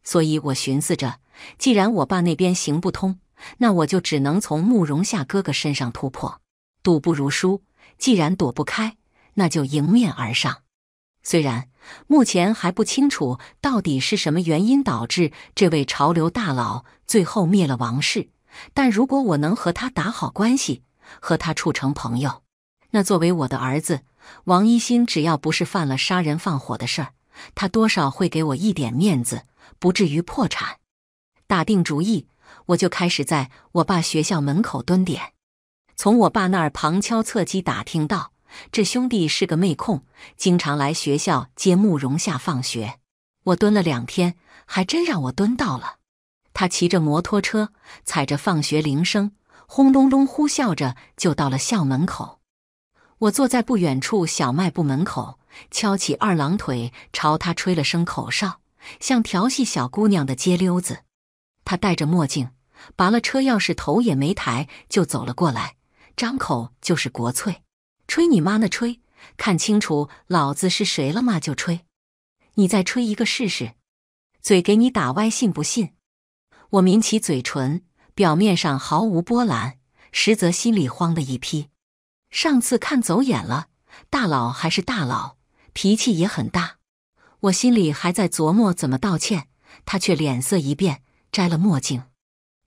所以我寻思着，既然我爸那边行不通，那我就只能从慕容夏哥哥身上突破。赌不如输，既然躲不开，那就迎面而上。虽然目前还不清楚到底是什么原因导致这位潮流大佬最后灭了王氏。但如果我能和他打好关系，和他处成朋友，那作为我的儿子王一新只要不是犯了杀人放火的事儿，他多少会给我一点面子，不至于破产。打定主意，我就开始在我爸学校门口蹲点，从我爸那儿旁敲侧击打听到，这兄弟是个妹控，经常来学校接慕容夏放学。我蹲了两天，还真让我蹲到了。他骑着摩托车，踩着放学铃声，轰隆隆呼啸着就到了校门口。我坐在不远处小卖部门口，翘起二郎腿，朝他吹了声口哨，像调戏小姑娘的街溜子。他戴着墨镜，拔了车钥匙，头也没抬就走了过来，张口就是国粹，吹你妈呢吹！看清楚老子是谁了吗？就吹！你再吹一个试试，嘴给你打歪，信不信？我抿起嘴唇，表面上毫无波澜，实则心里慌的一批。上次看走眼了，大佬还是大佬，脾气也很大。我心里还在琢磨怎么道歉，他却脸色一变，摘了墨镜。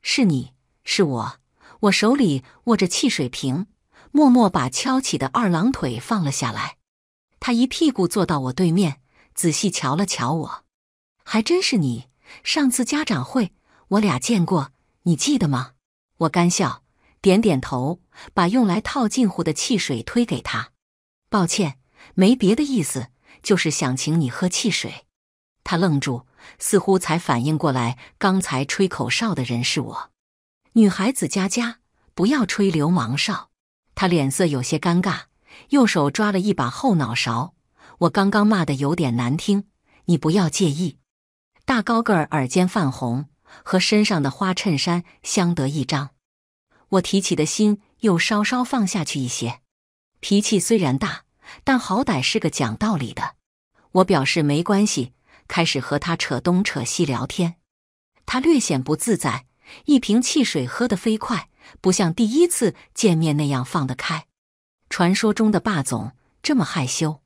是你，是我。我手里握着汽水瓶，默默把翘起的二郎腿放了下来。他一屁股坐到我对面，仔细瞧了瞧我，还真是你。上次家长会。我俩见过，你记得吗？我干笑，点点头，把用来套近乎的汽水推给他。抱歉，没别的意思，就是想请你喝汽水。他愣住，似乎才反应过来，刚才吹口哨的人是我。女孩子佳佳，不要吹流氓哨。他脸色有些尴尬，右手抓了一把后脑勺。我刚刚骂的有点难听，你不要介意。大高个儿耳尖泛红。和身上的花衬衫相得益彰，我提起的心又稍稍放下去一些。脾气虽然大，但好歹是个讲道理的。我表示没关系，开始和他扯东扯西聊天。他略显不自在，一瓶汽水喝得飞快，不像第一次见面那样放得开。传说中的霸总这么害羞。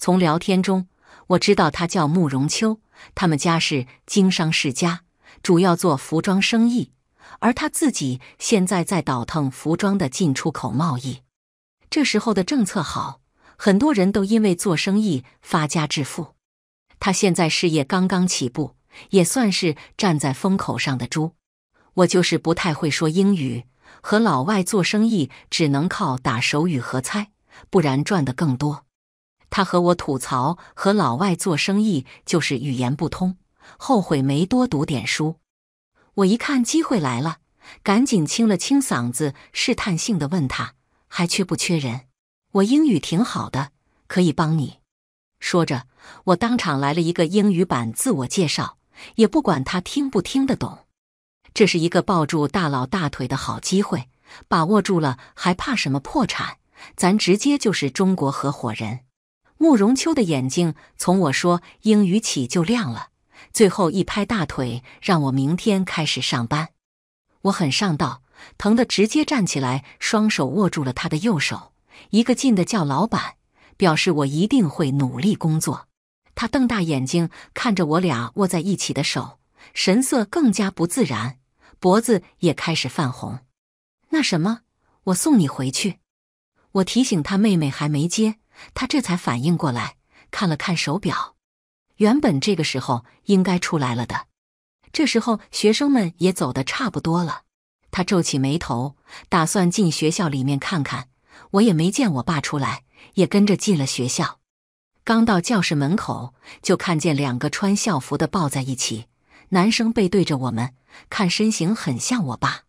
从聊天中我知道他叫慕容秋，他们家是经商世家。主要做服装生意，而他自己现在在倒腾服装的进出口贸易。这时候的政策好，很多人都因为做生意发家致富。他现在事业刚刚起步，也算是站在风口上的猪。我就是不太会说英语，和老外做生意只能靠打手语和猜，不然赚的更多。他和我吐槽，和老外做生意就是语言不通。后悔没多读点书，我一看机会来了，赶紧清了清嗓子，试探性地问他：“还缺不缺人？我英语挺好的，可以帮你说着。”我当场来了一个英语版自我介绍，也不管他听不听得懂。这是一个抱住大佬大腿的好机会，把握住了还怕什么破产？咱直接就是中国合伙人。慕容秋的眼睛从我说英语起就亮了。最后一拍大腿，让我明天开始上班。我很上道，疼得直接站起来，双手握住了他的右手，一个劲的叫老板，表示我一定会努力工作。他瞪大眼睛看着我俩握在一起的手，神色更加不自然，脖子也开始泛红。那什么，我送你回去。我提醒他妹妹还没接，他这才反应过来，看了看手表。原本这个时候应该出来了的，这时候学生们也走得差不多了。他皱起眉头，打算进学校里面看看。我也没见我爸出来，也跟着进了学校。刚到教室门口，就看见两个穿校服的抱在一起，男生背对着我们，看身形很像我爸。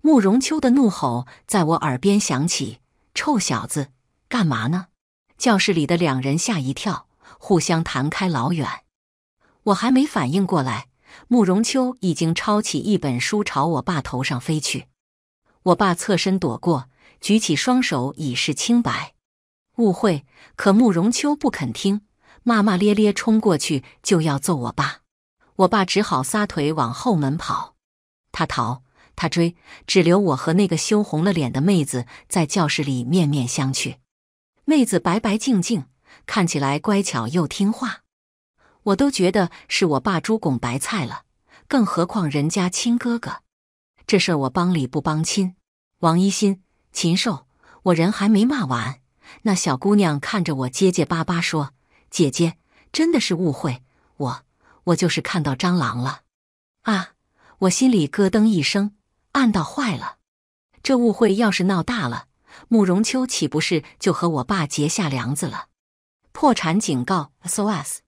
慕容秋的怒吼在我耳边响起：“臭小子，干嘛呢？”教室里的两人吓一跳。互相弹开老远，我还没反应过来，慕容秋已经抄起一本书朝我爸头上飞去。我爸侧身躲过，举起双手以示清白，误会。可慕容秋不肯听，骂骂咧咧冲过去就要揍我爸。我爸只好撒腿往后门跑。他逃，他追，只留我和那个羞红了脸的妹子在教室里面面相觑。妹子白白净净。看起来乖巧又听话，我都觉得是我爸猪拱白菜了，更何况人家亲哥哥？这事儿我帮理不帮亲？王一新，禽兽！我人还没骂完，那小姑娘看着我结结巴巴说：“姐姐，真的是误会，我我就是看到蟑螂了啊！”我心里咯噔一声，暗道坏了，这误会要是闹大了，慕容秋岂不是就和我爸结下梁子了？破产警告！so s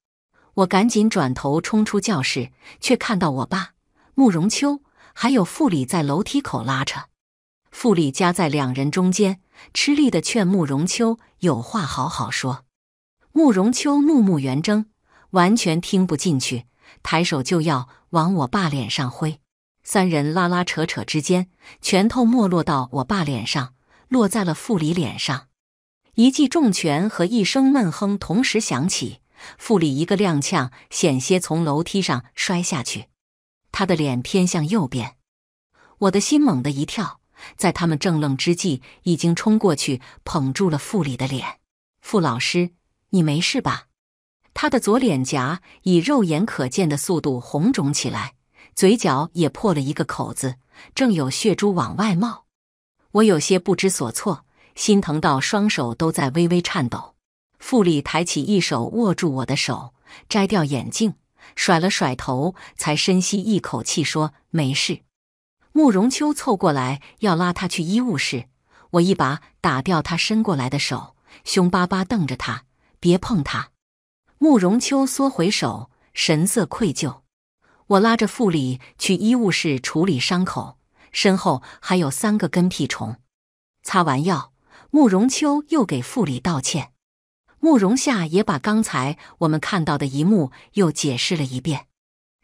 我赶紧转头冲出教室，却看到我爸慕容秋还有傅里在楼梯口拉扯，傅里夹在两人中间，吃力的劝慕容秋有话好好说。慕容秋怒目圆睁，完全听不进去，抬手就要往我爸脸上挥。三人拉拉扯扯之间，拳头没落到我爸脸上，落在了傅里脸上。一记重拳和一声闷哼同时响起，傅里一个踉跄，险些从楼梯上摔下去。他的脸偏向右边，我的心猛地一跳。在他们怔愣之际，已经冲过去捧住了傅里的脸：“傅老师，你没事吧？”他的左脸颊以肉眼可见的速度红肿起来，嘴角也破了一个口子，正有血珠往外冒。我有些不知所措。心疼到双手都在微微颤抖，傅里抬起一手握住我的手，摘掉眼镜，甩了甩头，才深吸一口气说：“没事。”慕容秋凑过来要拉他去医务室，我一把打掉他伸过来的手，凶巴巴瞪着他：“别碰他！”慕容秋缩回手，神色愧疚。我拉着傅里去医务室处理伤口，身后还有三个跟屁虫。擦完药。慕容秋又给傅礼道歉，慕容夏也把刚才我们看到的一幕又解释了一遍。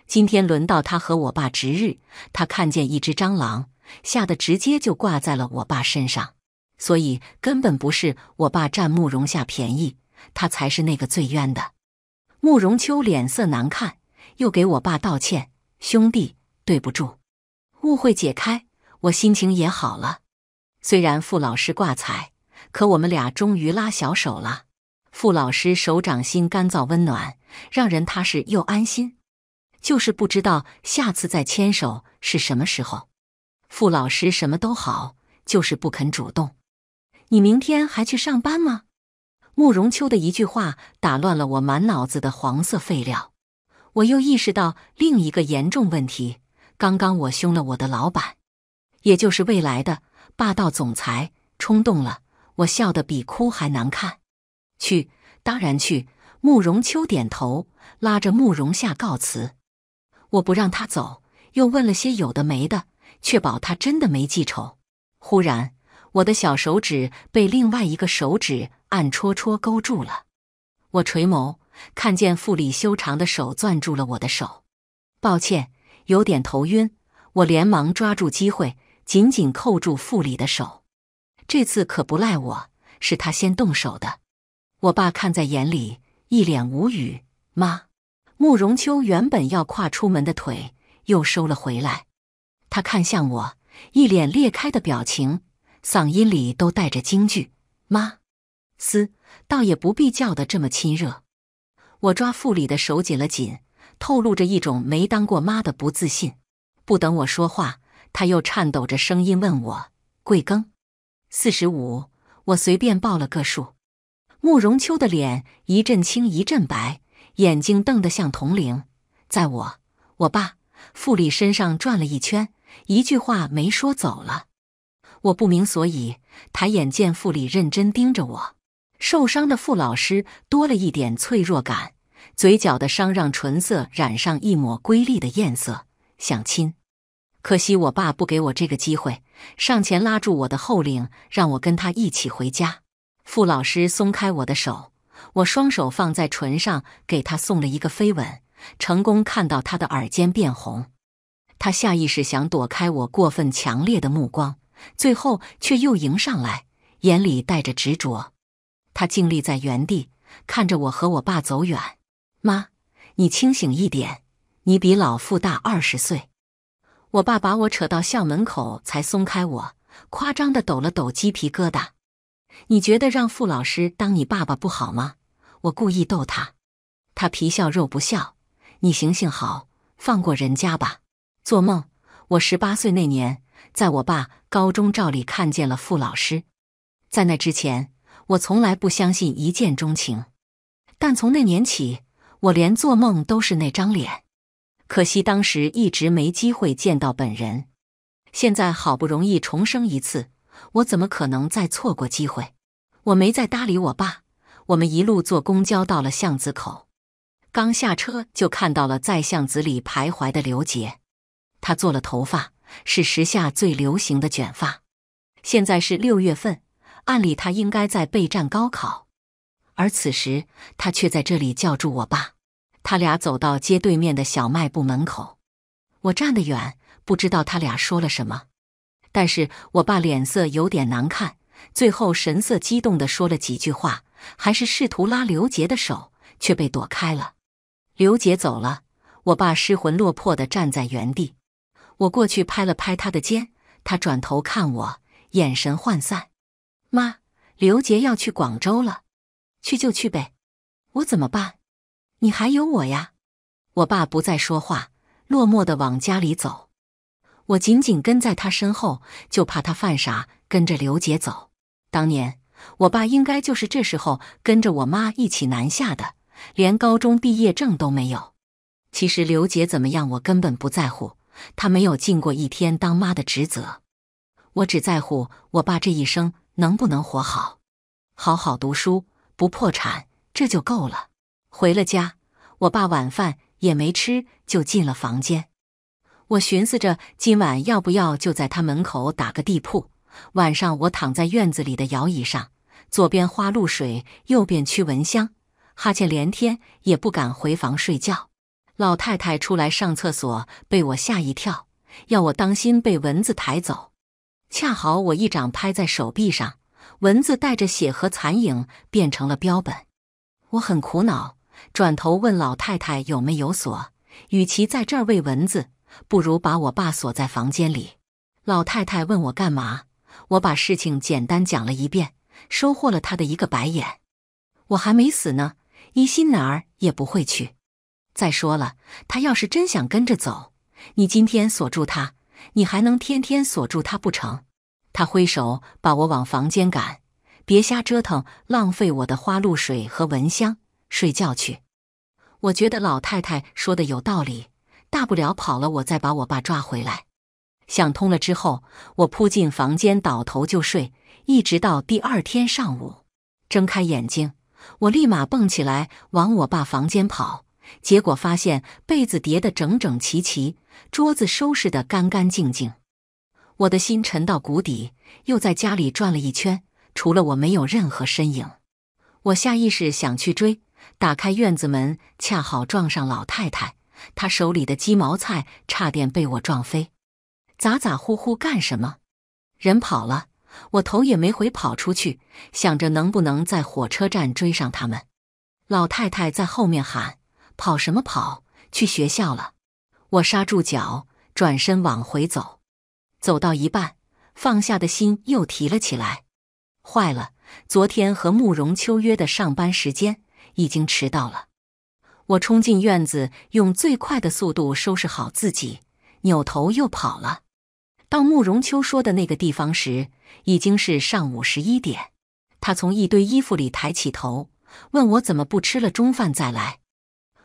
今天轮到他和我爸值日，他看见一只蟑螂，吓得直接就挂在了我爸身上，所以根本不是我爸占慕容夏便宜，他才是那个最冤的。慕容秋脸色难看，又给我爸道歉：“兄弟，对不住，误会解开，我心情也好了。虽然傅老师挂彩。”可我们俩终于拉小手了，傅老师手掌心干燥温暖，让人踏实又安心。就是不知道下次再牵手是什么时候。傅老师什么都好，就是不肯主动。你明天还去上班吗？慕容秋的一句话打乱了我满脑子的黄色废料。我又意识到另一个严重问题：刚刚我凶了我的老板，也就是未来的霸道总裁，冲动了。我笑得比哭还难看，去当然去。慕容秋点头，拉着慕容夏告辞。我不让他走，又问了些有的没的，确保他真的没记仇。忽然，我的小手指被另外一个手指暗戳戳勾住了。我垂眸，看见傅里修长的手攥住了我的手。抱歉，有点头晕。我连忙抓住机会，紧紧扣住傅里的手。这次可不赖我，是他先动手的。我爸看在眼里，一脸无语。妈，慕容秋原本要跨出门的腿又收了回来。他看向我，一脸裂开的表情，嗓音里都带着惊惧。妈，嘶，倒也不必叫的这么亲热。我抓傅里的手紧了紧，透露着一种没当过妈的不自信。不等我说话，他又颤抖着声音问我：“贵庚。”四十五，我随便报了个数。慕容秋的脸一阵青一阵白，眼睛瞪得像铜铃，在我、我爸、傅里身上转了一圈，一句话没说，走了。我不明所以，抬眼见傅里认真盯着我，受伤的傅老师多了一点脆弱感，嘴角的伤让唇色染上一抹瑰丽的艳色，想亲。可惜我爸不给我这个机会，上前拉住我的后领，让我跟他一起回家。傅老师松开我的手，我双手放在唇上，给他送了一个飞吻，成功看到他的耳尖变红。他下意识想躲开我过分强烈的目光，最后却又迎上来，眼里带着执着。他静立在原地，看着我和我爸走远。妈，你清醒一点，你比老傅大二十岁。我爸把我扯到校门口才松开我，夸张的抖了抖鸡皮疙瘩。你觉得让傅老师当你爸爸不好吗？我故意逗他，他皮笑肉不笑。你行行好，放过人家吧。做梦，我十八岁那年，在我爸高中照里看见了傅老师。在那之前，我从来不相信一见钟情，但从那年起，我连做梦都是那张脸。可惜当时一直没机会见到本人，现在好不容易重生一次，我怎么可能再错过机会？我没再搭理我爸，我们一路坐公交到了巷子口，刚下车就看到了在巷子里徘徊的刘杰。他做了头发，是时下最流行的卷发。现在是六月份，按理他应该在备战高考，而此时他却在这里叫住我爸。他俩走到街对面的小卖部门口，我站得远，不知道他俩说了什么，但是我爸脸色有点难看，最后神色激动地说了几句话，还是试图拉刘杰的手，却被躲开了。刘杰走了，我爸失魂落魄地站在原地，我过去拍了拍他的肩，他转头看我，眼神涣散。妈，刘杰要去广州了，去就去呗，我怎么办？你还有我呀！我爸不再说话，落寞的往家里走。我紧紧跟在他身后，就怕他犯傻跟着刘姐走。当年我爸应该就是这时候跟着我妈一起南下的，连高中毕业证都没有。其实刘姐怎么样，我根本不在乎。她没有尽过一天当妈的职责，我只在乎我爸这一生能不能活好，好好读书，不破产，这就够了。回了家，我爸晚饭也没吃，就进了房间。我寻思着今晚要不要就在他门口打个地铺。晚上我躺在院子里的摇椅上，左边花露水，右边驱蚊香，哈欠连天，也不敢回房睡觉。老太太出来上厕所，被我吓一跳，要我当心被蚊子抬走。恰好我一掌拍在手臂上，蚊子带着血和残影变成了标本。我很苦恼。转头问老太太有没有锁，与其在这儿喂蚊子，不如把我爸锁在房间里。老太太问我干嘛，我把事情简单讲了一遍，收获了他的一个白眼。我还没死呢，一心哪儿也不会去。再说了，他要是真想跟着走，你今天锁住他，你还能天天锁住他不成？他挥手把我往房间赶，别瞎折腾，浪费我的花露水和蚊香，睡觉去。我觉得老太太说的有道理，大不了跑了，我再把我爸抓回来。想通了之后，我扑进房间，倒头就睡，一直到第二天上午。睁开眼睛，我立马蹦起来，往我爸房间跑。结果发现被子叠得整整齐齐，桌子收拾得干干净净。我的心沉到谷底，又在家里转了一圈，除了我没有任何身影。我下意识想去追。打开院子门，恰好撞上老太太，她手里的鸡毛菜差点被我撞飞。咋咋呼呼干什么？人跑了，我头也没回跑出去，想着能不能在火车站追上他们。老太太在后面喊：“跑什么跑？去学校了！”我刹住脚，转身往回走。走到一半，放下的心又提了起来。坏了，昨天和慕容秋约的上班时间。已经迟到了，我冲进院子，用最快的速度收拾好自己，扭头又跑了。到慕容秋说的那个地方时，已经是上午十一点。他从一堆衣服里抬起头，问我怎么不吃了中饭再来。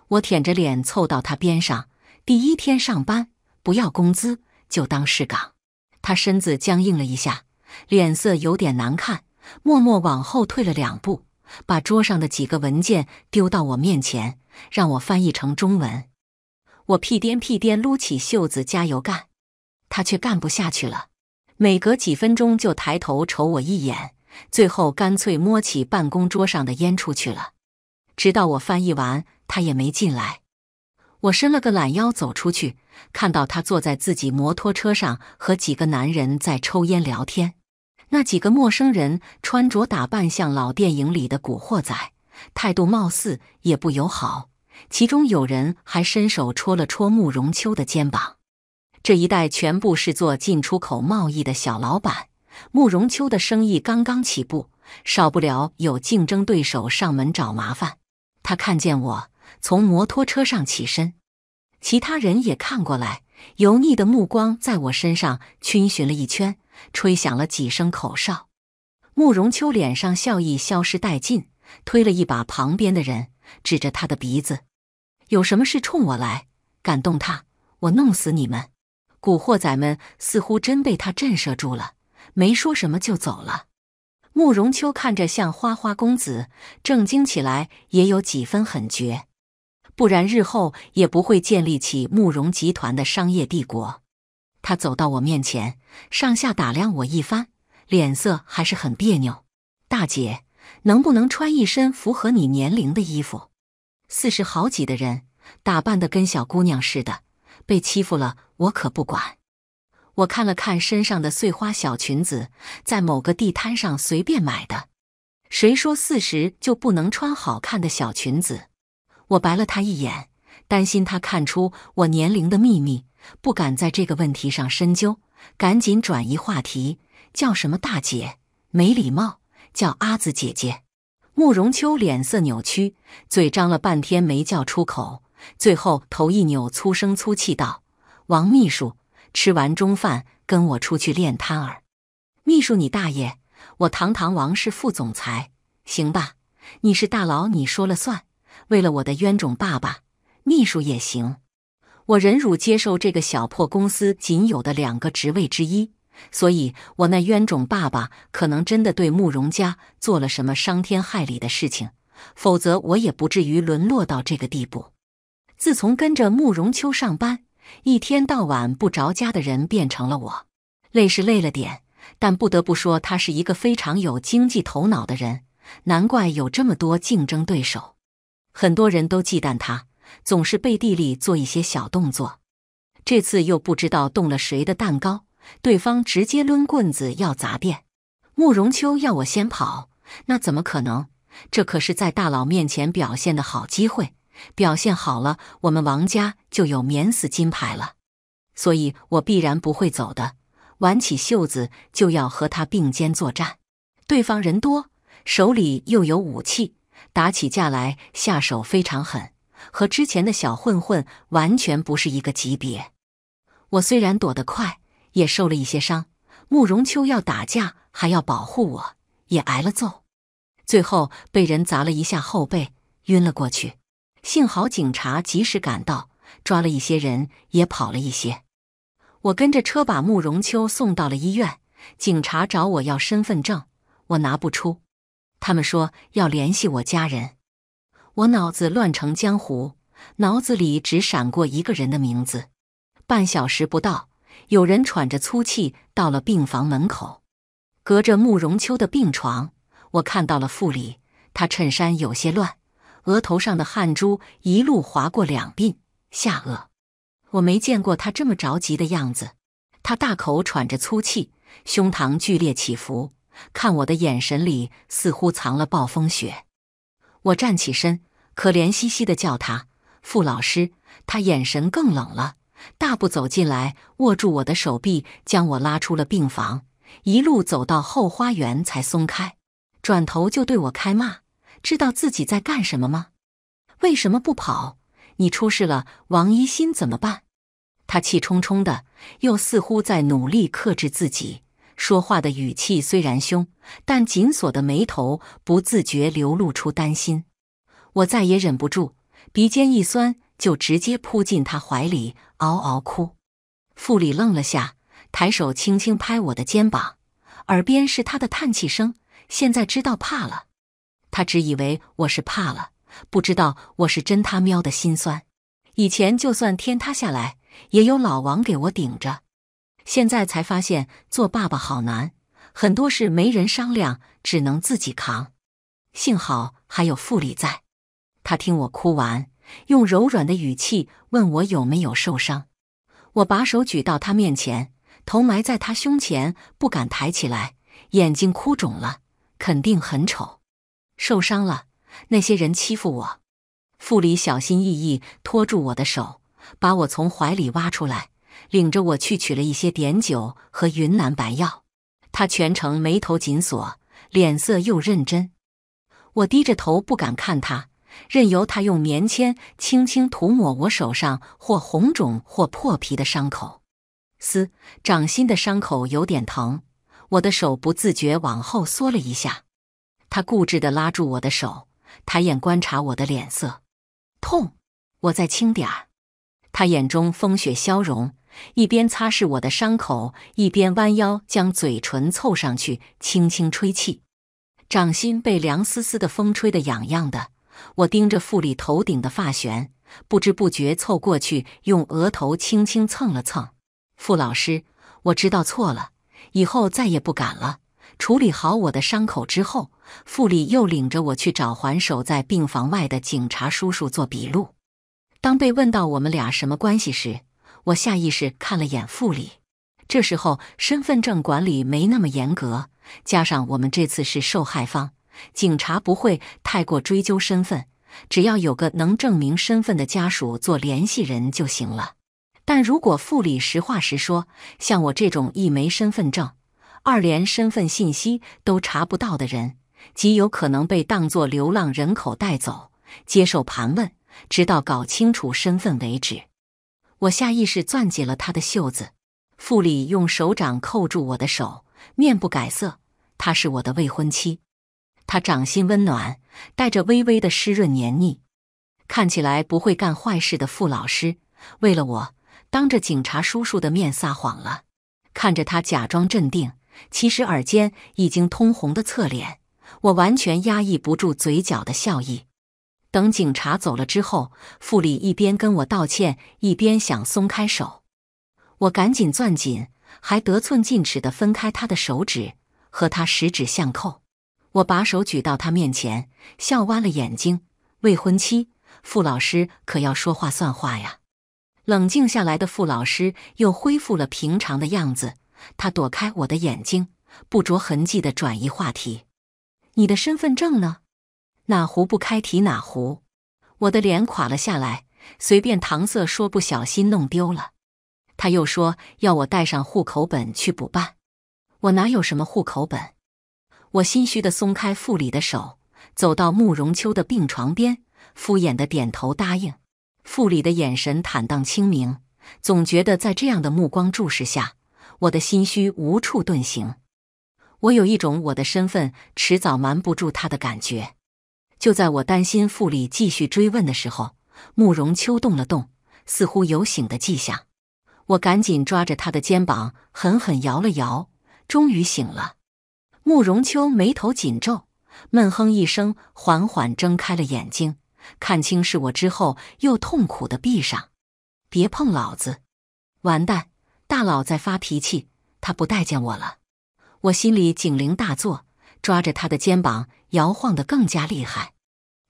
我舔着脸凑到他边上，第一天上班不要工资，就当试岗。他身子僵硬了一下，脸色有点难看，默默往后退了两步。把桌上的几个文件丢到我面前，让我翻译成中文。我屁颠屁颠撸起袖子加油干，他却干不下去了，每隔几分钟就抬头瞅我一眼，最后干脆摸起办公桌上的烟出去了。直到我翻译完，他也没进来。我伸了个懒腰走出去，看到他坐在自己摩托车上，和几个男人在抽烟聊天。那几个陌生人穿着打扮像老电影里的古惑仔，态度貌似也不友好。其中有人还伸手戳了戳慕容秋的肩膀。这一带全部是做进出口贸易的小老板，慕容秋的生意刚刚起步，少不了有竞争对手上门找麻烦。他看见我从摩托车上起身，其他人也看过来，油腻的目光在我身上逡巡了一圈。吹响了几声口哨，慕容秋脸上笑意消失殆尽，推了一把旁边的人，指着他的鼻子：“有什么事冲我来！敢动他，我弄死你们！”古惑仔们似乎真被他震慑住了，没说什么就走了。慕容秋看着像花花公子，正经起来也有几分狠绝，不然日后也不会建立起慕容集团的商业帝国。他走到我面前，上下打量我一番，脸色还是很别扭。大姐，能不能穿一身符合你年龄的衣服？四十好几的人，打扮的跟小姑娘似的，被欺负了我可不管。我看了看身上的碎花小裙子，在某个地摊上随便买的。谁说四十就不能穿好看的小裙子？我白了他一眼，担心他看出我年龄的秘密。不敢在这个问题上深究，赶紧转移话题。叫什么大姐？没礼貌，叫阿紫姐姐。慕容秋脸色扭曲，嘴张了半天没叫出口，最后头一扭，粗声粗气道：“王秘书，吃完中饭跟我出去练摊儿。”秘书你大爷！我堂堂王氏副总裁，行吧？你是大佬，你说了算。为了我的冤种爸爸，秘书也行。我忍辱接受这个小破公司仅有的两个职位之一，所以我那冤种爸爸可能真的对慕容家做了什么伤天害理的事情，否则我也不至于沦落到这个地步。自从跟着慕容秋上班，一天到晚不着家的人变成了我，累是累了点，但不得不说他是一个非常有经济头脑的人，难怪有这么多竞争对手，很多人都忌惮他。总是背地里做一些小动作，这次又不知道动了谁的蛋糕，对方直接抡棍子要砸店。慕容秋要我先跑，那怎么可能？这可是在大佬面前表现的好机会，表现好了，我们王家就有免死金牌了。所以我必然不会走的，挽起袖子就要和他并肩作战。对方人多，手里又有武器，打起架来下手非常狠。和之前的小混混完全不是一个级别。我虽然躲得快，也受了一些伤。慕容秋要打架，还要保护我，也挨了揍。最后被人砸了一下后背，晕了过去。幸好警察及时赶到，抓了一些人，也跑了一些。我跟着车把慕容秋送到了医院。警察找我要身份证，我拿不出。他们说要联系我家人。我脑子乱成浆糊，脑子里只闪过一个人的名字。半小时不到，有人喘着粗气到了病房门口，隔着慕容秋的病床，我看到了傅里，他衬衫有些乱，额头上的汗珠一路划过两鬓、下颚。我没见过他这么着急的样子。他大口喘着粗气，胸膛剧烈起伏，看我的眼神里似乎藏了暴风雪。我站起身，可怜兮兮的叫他傅老师。他眼神更冷了，大步走进来，握住我的手臂，将我拉出了病房，一路走到后花园才松开，转头就对我开骂：“知道自己在干什么吗？为什么不跑？你出事了，王一新怎么办？”他气冲冲的，又似乎在努力克制自己。说话的语气虽然凶，但紧锁的眉头不自觉流露出担心。我再也忍不住，鼻尖一酸，就直接扑进他怀里，嗷嗷哭。傅里愣了下，抬手轻轻拍我的肩膀，耳边是他的叹气声。现在知道怕了，他只以为我是怕了，不知道我是真他喵的心酸。以前就算天塌下来，也有老王给我顶着。现在才发现做爸爸好难，很多事没人商量，只能自己扛。幸好还有傅里在。他听我哭完，用柔软的语气问我有没有受伤。我把手举到他面前，头埋在他胸前，不敢抬起来，眼睛哭肿了，肯定很丑。受伤了，那些人欺负我。傅里小心翼翼拖住我的手，把我从怀里挖出来。领着我去取了一些碘酒和云南白药，他全程眉头紧锁，脸色又认真。我低着头不敢看他，任由他用棉签轻轻涂抹我手上或红肿或破皮的伤口。嘶，掌心的伤口有点疼，我的手不自觉往后缩了一下。他固执地拉住我的手，抬眼观察我的脸色。痛，我再轻点儿。他眼中风雪消融。一边擦拭我的伤口，一边弯腰将嘴唇凑上去，轻轻吹气。掌心被凉丝丝的风吹得痒痒的。我盯着傅里头顶的发旋，不知不觉凑过去，用额头轻轻蹭了蹭。傅老师，我知道错了，以后再也不敢了。处理好我的伤口之后，傅里又领着我去找还守在病房外的警察叔叔做笔录。当被问到我们俩什么关系时，我下意识看了眼副理，这时候身份证管理没那么严格，加上我们这次是受害方，警察不会太过追究身份，只要有个能证明身份的家属做联系人就行了。但如果副理实话实说，像我这种一没身份证，二连身份信息都查不到的人，极有可能被当作流浪人口带走，接受盘问，直到搞清楚身份为止。我下意识攥紧了他的袖子，傅里用手掌扣住我的手，面不改色。她是我的未婚妻，她掌心温暖，带着微微的湿润黏腻。看起来不会干坏事的傅老师，为了我，当着警察叔叔的面撒谎了。看着他假装镇定，其实耳尖已经通红的侧脸，我完全压抑不住嘴角的笑意。等警察走了之后，傅里一边跟我道歉，一边想松开手，我赶紧攥紧，还得寸进尺的分开他的手指，和他十指相扣。我把手举到他面前，笑弯了眼睛。未婚妻，傅老师可要说话算话呀！冷静下来的傅老师又恢复了平常的样子，他躲开我的眼睛，不着痕迹的转移话题：“你的身份证呢？”哪壶不开提哪壶，我的脸垮了下来，随便搪塞说不小心弄丢了。他又说要我带上户口本去补办，我哪有什么户口本？我心虚的松开傅里的手，走到慕容秋的病床边，敷衍的点头答应。傅里的眼神坦荡清明，总觉得在这样的目光注视下，我的心虚无处遁形。我有一种我的身份迟早瞒不住他的感觉。就在我担心傅里继续追问的时候，慕容秋动了动，似乎有醒的迹象。我赶紧抓着他的肩膀，狠狠摇了摇，终于醒了。慕容秋眉头紧皱，闷哼一声，缓缓睁开了眼睛，看清是我之后，又痛苦的闭上：“别碰老子！完蛋，大佬在发脾气，他不待见我了。”我心里警铃大作，抓着他的肩膀。摇晃的更加厉害，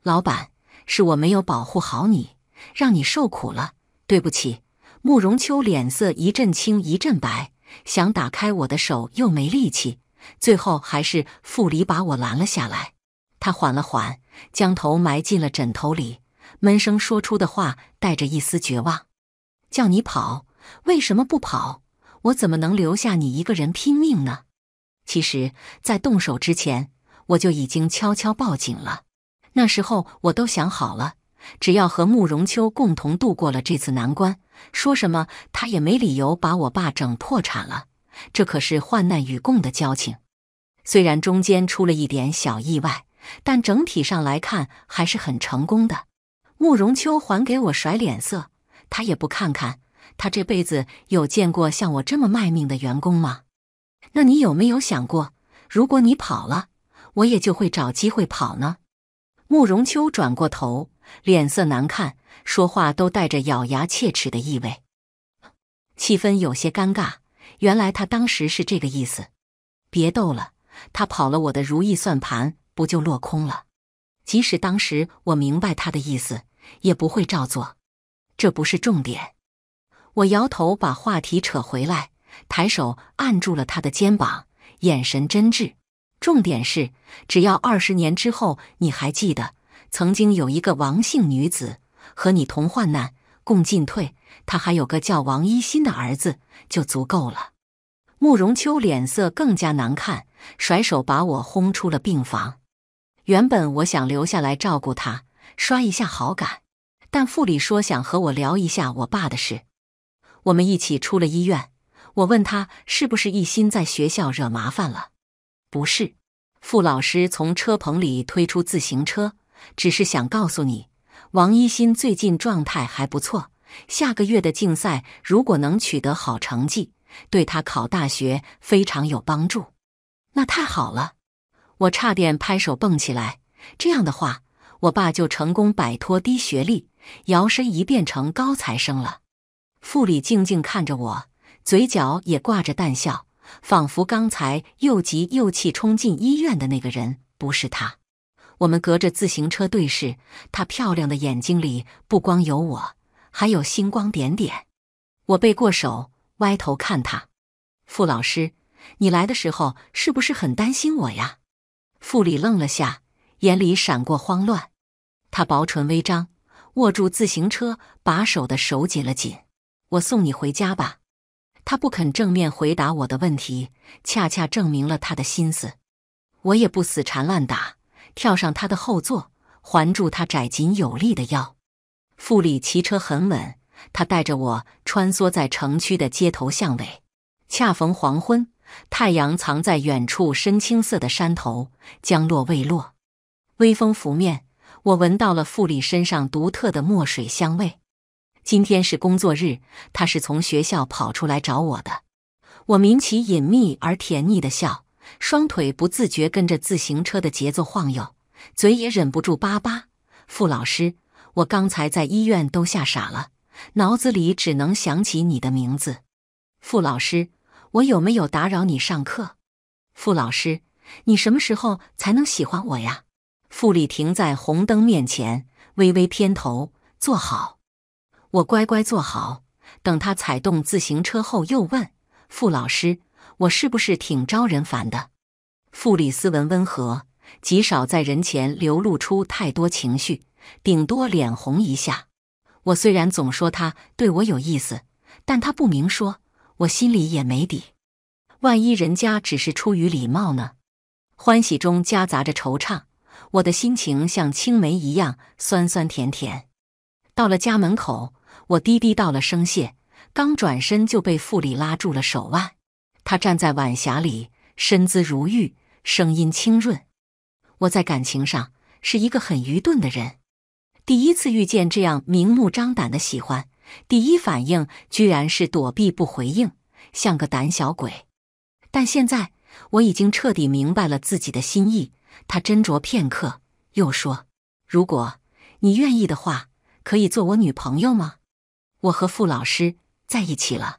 老板，是我没有保护好你，让你受苦了，对不起。慕容秋脸色一阵青一阵白，想打开我的手又没力气，最后还是傅离把我拦了下来。他缓了缓，将头埋进了枕头里，闷声说出的话带着一丝绝望：“叫你跑，为什么不跑？我怎么能留下你一个人拼命呢？”其实，在动手之前。我就已经悄悄报警了。那时候我都想好了，只要和慕容秋共同度过了这次难关，说什么他也没理由把我爸整破产了。这可是患难与共的交情。虽然中间出了一点小意外，但整体上来看还是很成功的。慕容秋还给我甩脸色，他也不看看他这辈子有见过像我这么卖命的员工吗？那你有没有想过，如果你跑了？我也就会找机会跑呢。慕容秋转过头，脸色难看，说话都带着咬牙切齿的意味。气氛有些尴尬。原来他当时是这个意思。别逗了，他跑了我的如意算盘，不就落空了？即使当时我明白他的意思，也不会照做。这不是重点。我摇头，把话题扯回来，抬手按住了他的肩膀，眼神真挚。重点是，只要二十年之后你还记得曾经有一个王姓女子和你同患难、共进退，她还有个叫王一新的儿子，就足够了。慕容秋脸色更加难看，甩手把我轰出了病房。原本我想留下来照顾他，刷一下好感，但副里说想和我聊一下我爸的事。我们一起出了医院，我问他是不是一心在学校惹麻烦了。不是，傅老师从车棚里推出自行车，只是想告诉你，王一新最近状态还不错，下个月的竞赛如果能取得好成绩，对他考大学非常有帮助。那太好了，我差点拍手蹦起来。这样的话，我爸就成功摆脱低学历，摇身一变成高材生了。傅里静静看着我，嘴角也挂着淡笑。仿佛刚才又急又气冲进医院的那个人不是他。我们隔着自行车对视，她漂亮的眼睛里不光有我，还有星光点点。我背过手，歪头看她。傅老师，你来的时候是不是很担心我呀？傅里愣了下，眼里闪过慌乱。他薄唇微张，握住自行车把手的手紧了紧。我送你回家吧。他不肯正面回答我的问题，恰恰证明了他的心思。我也不死缠烂打，跳上他的后座，环住他窄紧有力的腰。傅里骑车很稳，他带着我穿梭在城区的街头巷尾。恰逢黄昏，太阳藏在远处深青色的山头，将落未落。微风拂面，我闻到了傅里身上独特的墨水香味。今天是工作日，他是从学校跑出来找我的。我抿起隐秘而甜腻的笑，双腿不自觉跟着自行车的节奏晃悠，嘴也忍不住叭叭。傅老师，我刚才在医院都吓傻了，脑子里只能想起你的名字。傅老师，我有没有打扰你上课？傅老师，你什么时候才能喜欢我呀？傅里停在红灯面前，微微偏头，坐好。我乖乖坐好，等他踩动自行车后，又问傅老师：“我是不是挺招人烦的？”傅里斯文温和，极少在人前流露出太多情绪，顶多脸红一下。我虽然总说他对我有意思，但他不明说，我心里也没底。万一人家只是出于礼貌呢？欢喜中夹杂着惆怅，我的心情像青梅一样酸酸甜甜。到了家门口。我低低道了声谢，刚转身就被傅里拉住了手腕。他站在晚霞里，身姿如玉，声音清润。我在感情上是一个很愚钝的人，第一次遇见这样明目张胆的喜欢，第一反应居然是躲避不回应，像个胆小鬼。但现在我已经彻底明白了自己的心意。他斟酌片刻，又说：“如果你愿意的话，可以做我女朋友吗？”我和傅老师在一起了，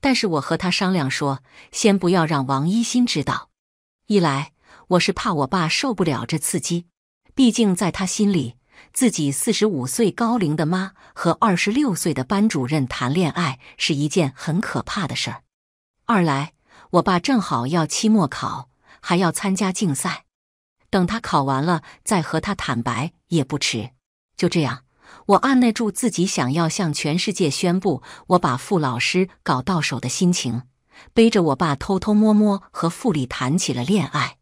但是我和他商量说，先不要让王一新知道。一来，我是怕我爸受不了这刺激，毕竟在他心里，自己四十五岁高龄的妈和二十六岁的班主任谈恋爱是一件很可怕的事儿；二来，我爸正好要期末考，还要参加竞赛，等他考完了再和他坦白也不迟。就这样。我按耐住自己想要向全世界宣布我把傅老师搞到手的心情，背着我爸偷偷摸摸和傅里谈起了恋爱。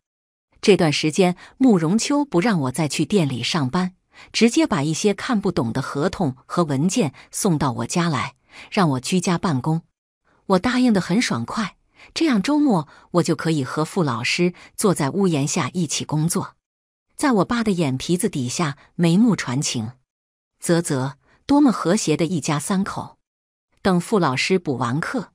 这段时间，慕容秋不让我再去店里上班，直接把一些看不懂的合同和文件送到我家来，让我居家办公。我答应的很爽快，这样周末我就可以和傅老师坐在屋檐下一起工作，在我爸的眼皮子底下眉目传情。啧啧，多么和谐的一家三口！等傅老师补完课，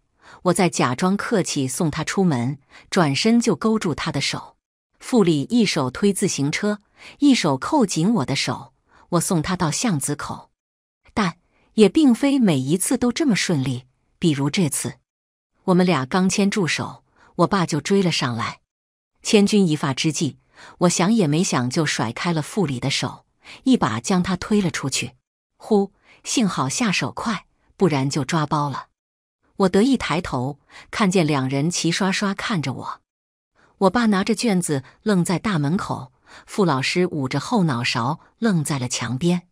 我再假装客气送他出门，转身就勾住他的手。傅里一手推自行车，一手扣紧我的手，我送他到巷子口。但也并非每一次都这么顺利，比如这次，我们俩刚牵住手，我爸就追了上来。千钧一发之际，我想也没想就甩开了傅里的手，一把将他推了出去。呼！幸好下手快，不然就抓包了。我得意抬头，看见两人齐刷刷看着我。我爸拿着卷子愣在大门口，傅老师捂着后脑勺愣在了墙边，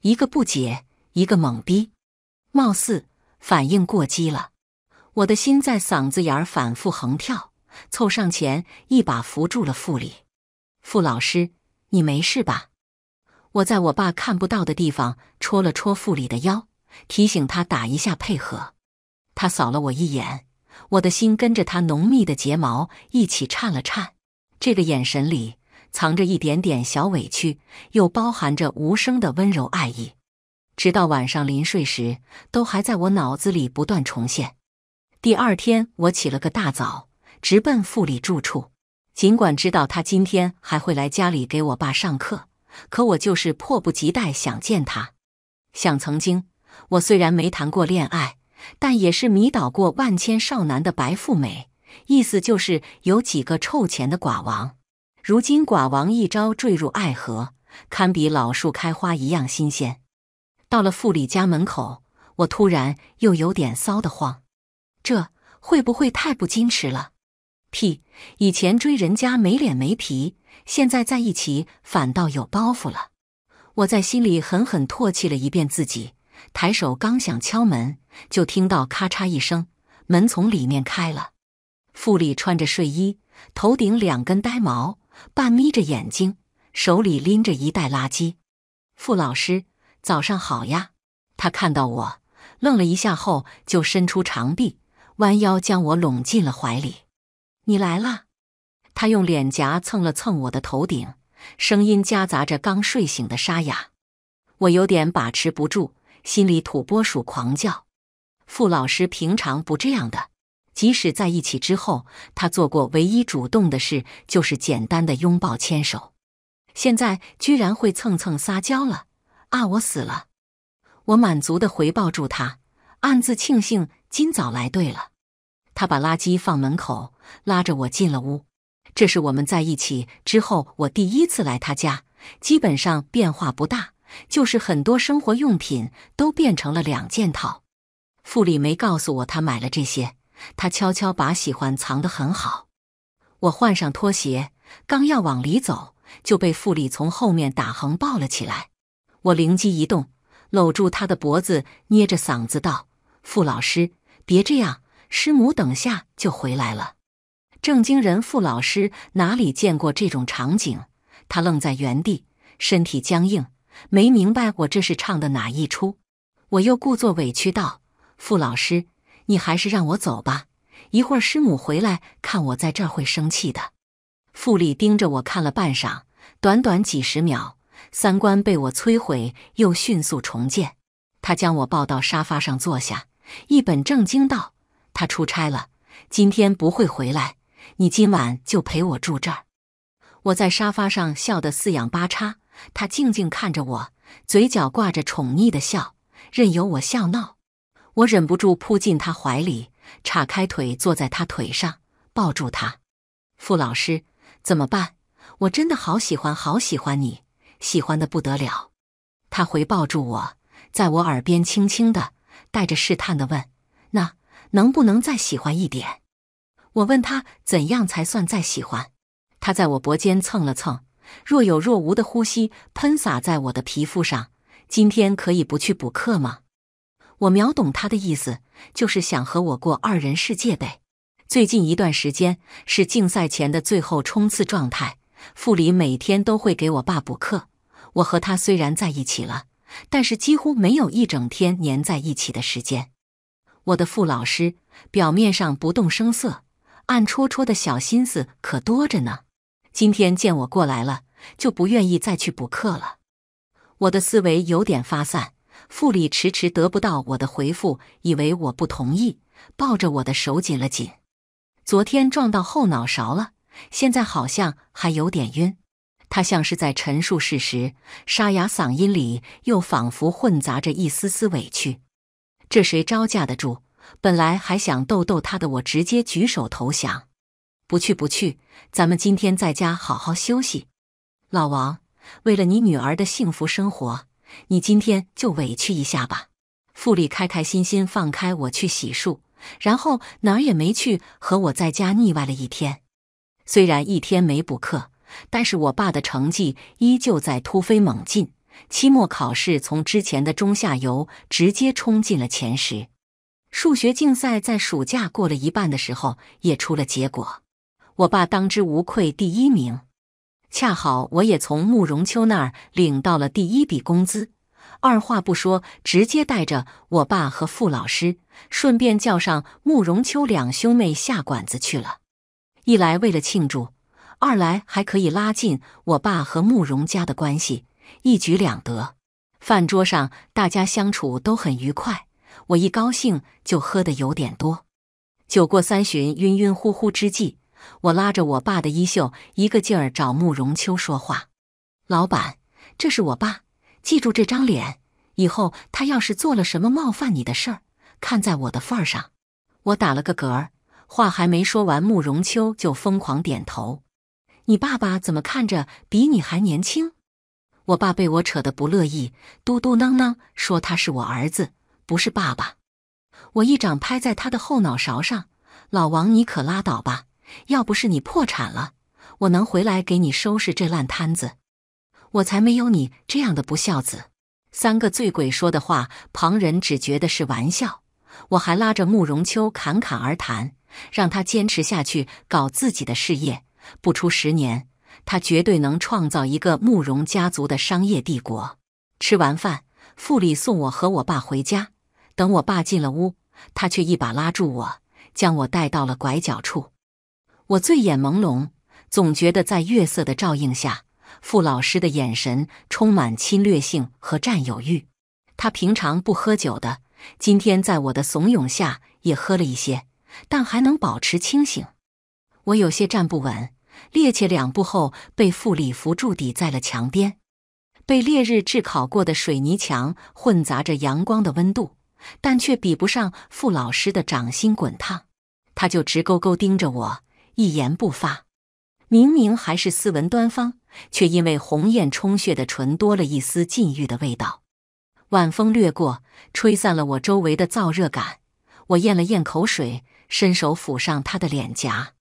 一个不解，一个懵逼，貌似反应过激了。我的心在嗓子眼儿反复横跳，凑上前一把扶住了傅里。傅老师，你没事吧？我在我爸看不到的地方戳了戳傅里的腰，提醒他打一下配合。他扫了我一眼，我的心跟着他浓密的睫毛一起颤了颤。这个眼神里藏着一点点小委屈，又包含着无声的温柔爱意，直到晚上临睡时都还在我脑子里不断重现。第二天，我起了个大早，直奔傅里住处。尽管知道他今天还会来家里给我爸上课。可我就是迫不及待想见他。想曾经，我虽然没谈过恋爱，但也是迷倒过万千少男的白富美。意思就是有几个臭钱的寡王。如今寡王一朝坠入爱河，堪比老树开花一样新鲜。到了富里家门口，我突然又有点骚得慌。这会不会太不矜持了？屁！以前追人家没脸没皮。现在在一起反倒有包袱了，我在心里狠狠唾弃了一遍自己。抬手刚想敲门，就听到咔嚓一声，门从里面开了。傅里穿着睡衣，头顶两根呆毛，半眯着眼睛，手里拎着一袋垃圾。傅老师，早上好呀！他看到我，愣了一下后，就伸出长臂，弯腰将我拢进了怀里。你来了。他用脸颊蹭了蹭我的头顶，声音夹杂着刚睡醒的沙哑。我有点把持不住，心里土拨鼠狂叫。傅老师平常不这样的，即使在一起之后，他做过唯一主动的事就是简单的拥抱牵手，现在居然会蹭蹭撒娇了啊！我死了。我满足的回抱住他，暗自庆幸今早来对了。他把垃圾放门口，拉着我进了屋。这是我们在一起之后，我第一次来他家。基本上变化不大，就是很多生活用品都变成了两件套。傅里没告诉我，他买了这些，他悄悄把喜欢藏得很好。我换上拖鞋，刚要往里走，就被傅里从后面打横抱了起来。我灵机一动，搂住他的脖子，捏着嗓子道：“傅老师，别这样，师母等下就回来了。”正经人傅老师哪里见过这种场景？他愣在原地，身体僵硬，没明白我这是唱的哪一出。我又故作委屈道：“傅老师，你还是让我走吧，一会儿师母回来，看我在这儿会生气的。”傅丽盯着我看了半晌，短短几十秒，三观被我摧毁又迅速重建。他将我抱到沙发上坐下，一本正经道：“他出差了，今天不会回来。”你今晚就陪我住这儿。我在沙发上笑得四仰八叉，他静静看着我，嘴角挂着宠溺的笑，任由我笑闹。我忍不住扑进他怀里，岔开腿坐在他腿上，抱住他。傅老师，怎么办？我真的好喜欢，好喜欢你，喜欢的不得了。他回抱住我，在我耳边轻轻的，带着试探的问：“那能不能再喜欢一点？”我问他怎样才算再喜欢？他在我脖肩蹭了蹭，若有若无的呼吸喷洒在我的皮肤上。今天可以不去补课吗？我秒懂他的意思，就是想和我过二人世界呗。最近一段时间是竞赛前的最后冲刺状态，傅里每天都会给我爸补课。我和他虽然在一起了，但是几乎没有一整天粘在一起的时间。我的傅老师表面上不动声色。暗戳戳的小心思可多着呢，今天见我过来了就不愿意再去补课了。我的思维有点发散，副理迟迟得不到我的回复，以为我不同意，抱着我的手紧了紧。昨天撞到后脑勺了，现在好像还有点晕。他像是在陈述事实，沙哑嗓音里又仿佛混杂着一丝丝委屈。这谁招架得住？本来还想逗逗他的，我直接举手投降，不去不去，咱们今天在家好好休息。老王，为了你女儿的幸福生活，你今天就委屈一下吧。傅丽开开心心放开我去洗漱，然后哪儿也没去，和我在家腻歪了一天。虽然一天没补课，但是我爸的成绩依旧在突飞猛进，期末考试从之前的中下游直接冲进了前十。数学竞赛在暑假过了一半的时候也出了结果，我爸当之无愧第一名。恰好我也从慕容秋那儿领到了第一笔工资，二话不说，直接带着我爸和傅老师，顺便叫上慕容秋两兄妹下馆子去了。一来为了庆祝，二来还可以拉近我爸和慕容家的关系，一举两得。饭桌上大家相处都很愉快。我一高兴就喝的有点多，酒过三巡，晕晕乎乎之际，我拉着我爸的衣袖，一个劲儿找慕容秋说话：“老板，这是我爸，记住这张脸，以后他要是做了什么冒犯你的事儿，看在我的份儿上。”我打了个嗝，话还没说完，慕容秋就疯狂点头：“你爸爸怎么看着比你还年轻？”我爸被我扯得不乐意，嘟嘟囔囔说：“他是我儿子。”不是爸爸，我一掌拍在他的后脑勺上。老王，你可拉倒吧！要不是你破产了，我能回来给你收拾这烂摊子？我才没有你这样的不孝子！三个醉鬼说的话，旁人只觉得是玩笑。我还拉着慕容秋侃侃而谈，让他坚持下去，搞自己的事业。不出十年，他绝对能创造一个慕容家族的商业帝国。吃完饭，傅里送我和我爸回家。等我爸进了屋，他却一把拉住我，将我带到了拐角处。我醉眼朦胧，总觉得在月色的照应下，傅老师的眼神充满侵略性和占有欲。他平常不喝酒的，今天在我的怂恿下也喝了一些，但还能保持清醒。我有些站不稳，趔趄两步后被傅礼扶住，抵在了墙边。被烈日炙烤过的水泥墙，混杂着阳光的温度。但却比不上傅老师的掌心滚烫，他就直勾勾盯着我，一言不发。明明还是斯文端方，却因为红艳充血的唇多了一丝禁欲的味道。晚风掠过，吹散了我周围的燥热感。我咽了咽口水，伸手抚上他的脸颊。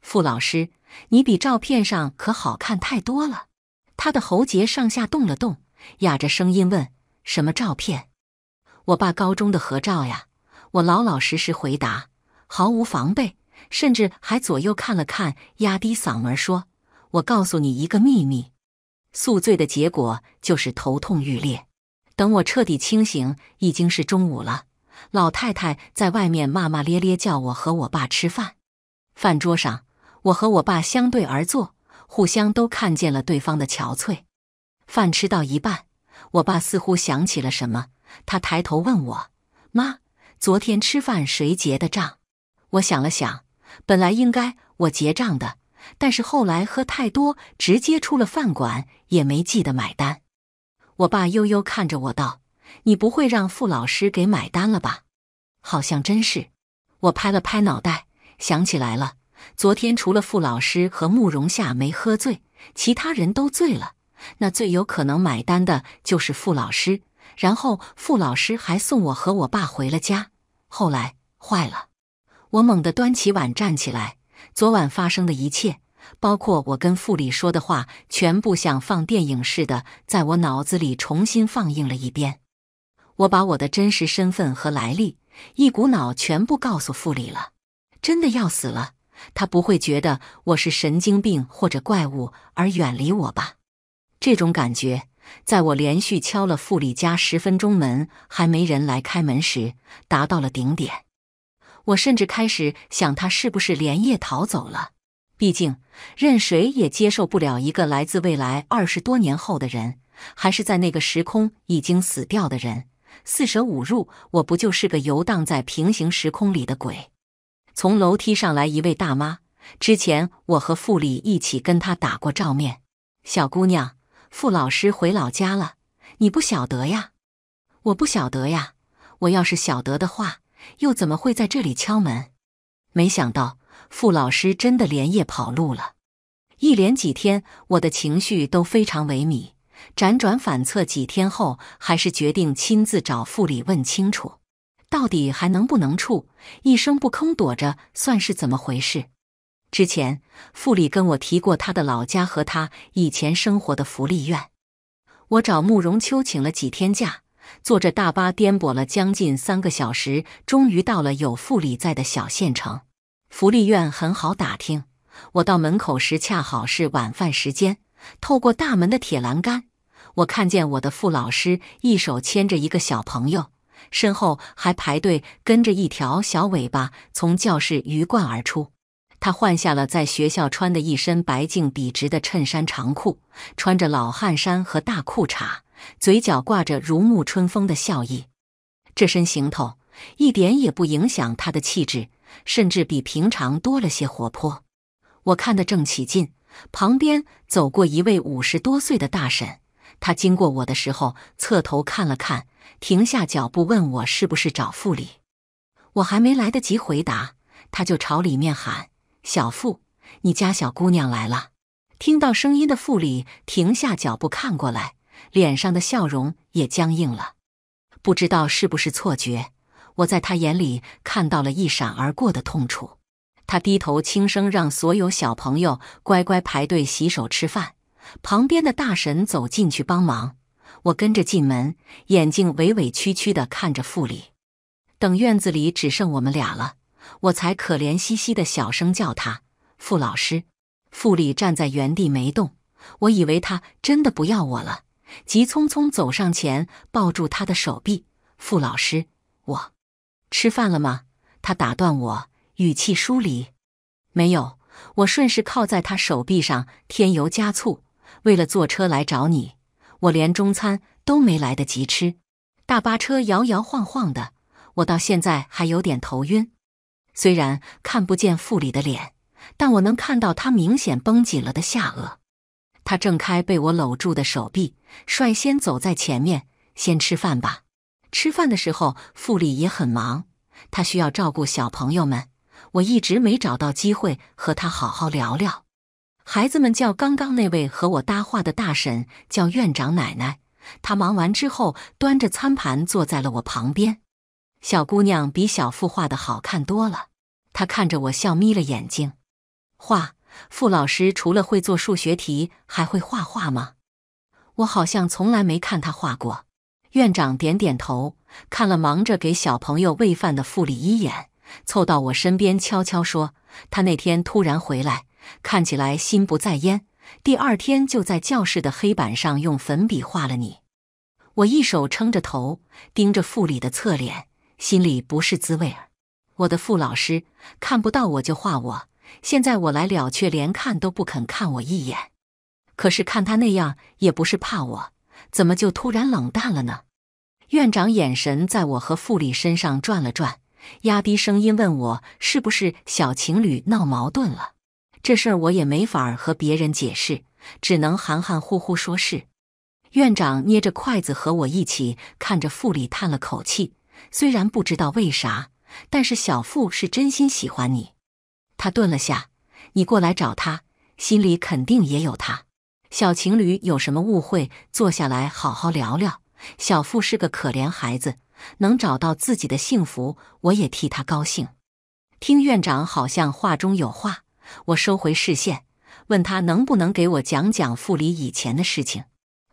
傅老师，你比照片上可好看太多了。他的喉结上下动了动，哑着声音问：“什么照片？”我爸高中的合照呀！我老老实实回答，毫无防备，甚至还左右看了看，压低嗓门说：“我告诉你一个秘密，宿醉的结果就是头痛欲裂。”等我彻底清醒，已经是中午了。老太太在外面骂骂咧咧，叫我和我爸吃饭。饭桌上，我和我爸相对而坐，互相都看见了对方的憔悴。饭吃到一半，我爸似乎想起了什么。他抬头问我：“妈，昨天吃饭谁结的账？”我想了想，本来应该我结账的，但是后来喝太多，直接出了饭馆也没记得买单。我爸悠悠看着我道：“你不会让傅老师给买单了吧？”好像真是。我拍了拍脑袋，想起来了，昨天除了傅老师和慕容夏没喝醉，其他人都醉了。那最有可能买单的就是傅老师。然后傅老师还送我和我爸回了家。后来坏了，我猛地端起碗站起来。昨晚发生的一切，包括我跟傅里说的话，全部像放电影似的，在我脑子里重新放映了一遍。我把我的真实身份和来历一股脑全部告诉傅里了。真的要死了，他不会觉得我是神经病或者怪物而远离我吧？这种感觉。在我连续敲了傅里家十分钟门还没人来开门时，达到了顶点。我甚至开始想，他是不是连夜逃走了？毕竟，任谁也接受不了一个来自未来二十多年后的人，还是在那个时空已经死掉的人。四舍五入，我不就是个游荡在平行时空里的鬼？从楼梯上来一位大妈，之前我和傅里一起跟她打过照面，小姑娘。傅老师回老家了，你不晓得呀？我不晓得呀！我要是晓得的话，又怎么会在这里敲门？没想到傅老师真的连夜跑路了。一连几天，我的情绪都非常萎靡，辗转反侧。几天后，还是决定亲自找傅里问清楚，到底还能不能处？一声不吭躲着，算是怎么回事？之前，傅里跟我提过他的老家和他以前生活的福利院。我找慕容秋请了几天假，坐着大巴颠簸了将近三个小时，终于到了有傅里在的小县城。福利院很好打听，我到门口时恰好是晚饭时间，透过大门的铁栏杆，我看见我的傅老师一手牵着一个小朋友，身后还排队跟着一条小尾巴，从教室鱼贯而出。他换下了在学校穿的一身白净笔直的衬衫长裤，穿着老汗衫和大裤衩，嘴角挂着如沐春风的笑意。这身行头一点也不影响他的气质，甚至比平常多了些活泼。我看得正起劲，旁边走过一位五十多岁的大婶，他经过我的时候侧头看了看，停下脚步问我是不是找副理。我还没来得及回答，他就朝里面喊。小傅，你家小姑娘来了。听到声音的傅里停下脚步看过来，脸上的笑容也僵硬了。不知道是不是错觉，我在他眼里看到了一闪而过的痛楚。他低头轻声让所有小朋友乖乖排队洗手吃饭。旁边的大神走进去帮忙，我跟着进门，眼睛委委屈屈的看着傅里。等院子里只剩我们俩了。我才可怜兮兮的小声叫他傅老师，傅里站在原地没动。我以为他真的不要我了，急匆匆走上前抱住他的手臂。傅老师，我吃饭了吗？他打断我，语气疏离。没有。我顺势靠在他手臂上，添油加醋。为了坐车来找你，我连中餐都没来得及吃。大巴车摇摇晃晃的，我到现在还有点头晕。虽然看不见傅里的脸，但我能看到他明显绷紧了的下颚。他挣开被我搂住的手臂，率先走在前面。先吃饭吧。吃饭的时候，傅里也很忙，他需要照顾小朋友们。我一直没找到机会和他好好聊聊。孩子们叫刚刚那位和我搭话的大婶叫院长奶奶。她忙完之后，端着餐盘坐在了我旁边。小姑娘比小傅画的好看多了，她看着我笑，眯了眼睛。画傅老师除了会做数学题，还会画画吗？我好像从来没看他画过。院长点点头，看了忙着给小朋友喂饭的傅里一眼，凑到我身边悄悄说：“他那天突然回来，看起来心不在焉。第二天就在教室的黑板上用粉笔画了你。”我一手撑着头，盯着傅里的侧脸。心里不是滋味儿，我的傅老师看不到我就画我，现在我来了却连看都不肯看我一眼。可是看他那样也不是怕我，怎么就突然冷淡了呢？院长眼神在我和傅里身上转了转，压低声音问我是不是小情侣闹矛盾了。这事儿我也没法儿和别人解释，只能含含糊糊说是。院长捏着筷子和我一起看着傅里叹了口气。虽然不知道为啥，但是小富是真心喜欢你。他顿了下，你过来找他，心里肯定也有他。小情侣有什么误会，坐下来好好聊聊。小富是个可怜孩子，能找到自己的幸福，我也替他高兴。听院长好像话中有话，我收回视线，问他能不能给我讲讲富里以前的事情。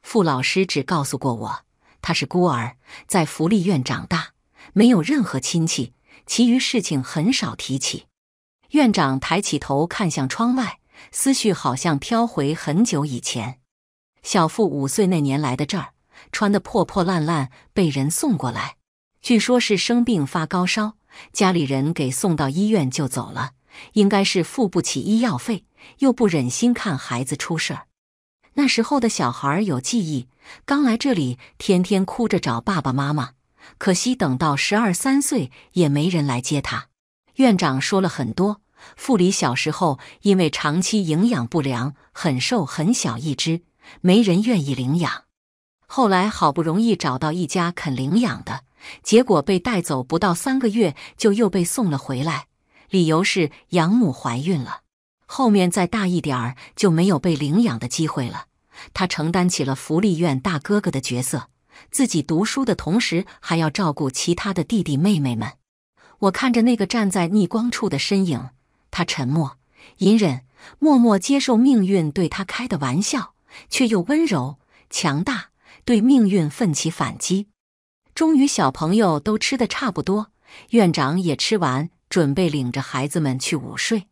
傅老师只告诉过我，他是孤儿，在福利院长大。没有任何亲戚，其余事情很少提起。院长抬起头看向窗外，思绪好像飘回很久以前。小付五岁那年来的这儿，穿得破破烂烂，被人送过来，据说是生病发高烧，家里人给送到医院就走了，应该是付不起医药费，又不忍心看孩子出事儿。那时候的小孩有记忆，刚来这里，天天哭着找爸爸妈妈。可惜等到十二三岁也没人来接他。院长说了很多，傅里小时候因为长期营养不良，很瘦很小一只，没人愿意领养。后来好不容易找到一家肯领养的，结果被带走不到三个月就又被送了回来，理由是养母怀孕了。后面再大一点儿就没有被领养的机会了，他承担起了福利院大哥哥的角色。自己读书的同时，还要照顾其他的弟弟妹妹们。我看着那个站在逆光处的身影，他沉默、隐忍，默默接受命运对他开的玩笑，却又温柔、强大，对命运奋起反击。终于，小朋友都吃的差不多，院长也吃完，准备领着孩子们去午睡。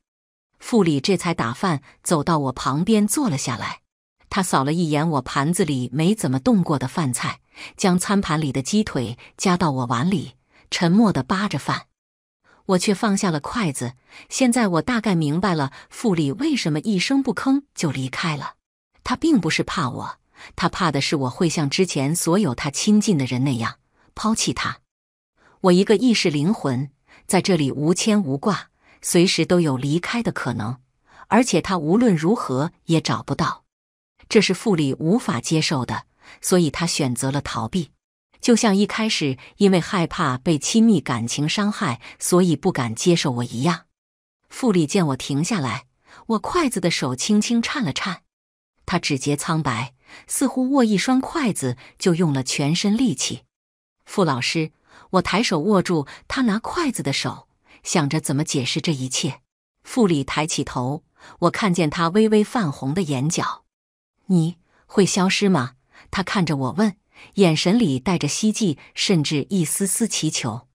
傅里这才打饭走到我旁边坐了下来，他扫了一眼我盘子里没怎么动过的饭菜。将餐盘里的鸡腿夹到我碗里，沉默地扒着饭。我却放下了筷子。现在我大概明白了，傅里为什么一声不吭就离开了。他并不是怕我，他怕的是我会像之前所有他亲近的人那样抛弃他。我一个意识灵魂在这里无牵无挂，随时都有离开的可能，而且他无论如何也找不到。这是傅里无法接受的。所以他选择了逃避，就像一开始因为害怕被亲密感情伤害，所以不敢接受我一样。傅里见我停下来，我筷子的手轻轻颤了颤。他指节苍白，似乎握一双筷子就用了全身力气。傅老师，我抬手握住他拿筷子的手，想着怎么解释这一切。傅里抬起头，我看见他微微泛红的眼角。你会消失吗？他看着我问，眼神里带着希冀，甚至一丝丝祈求。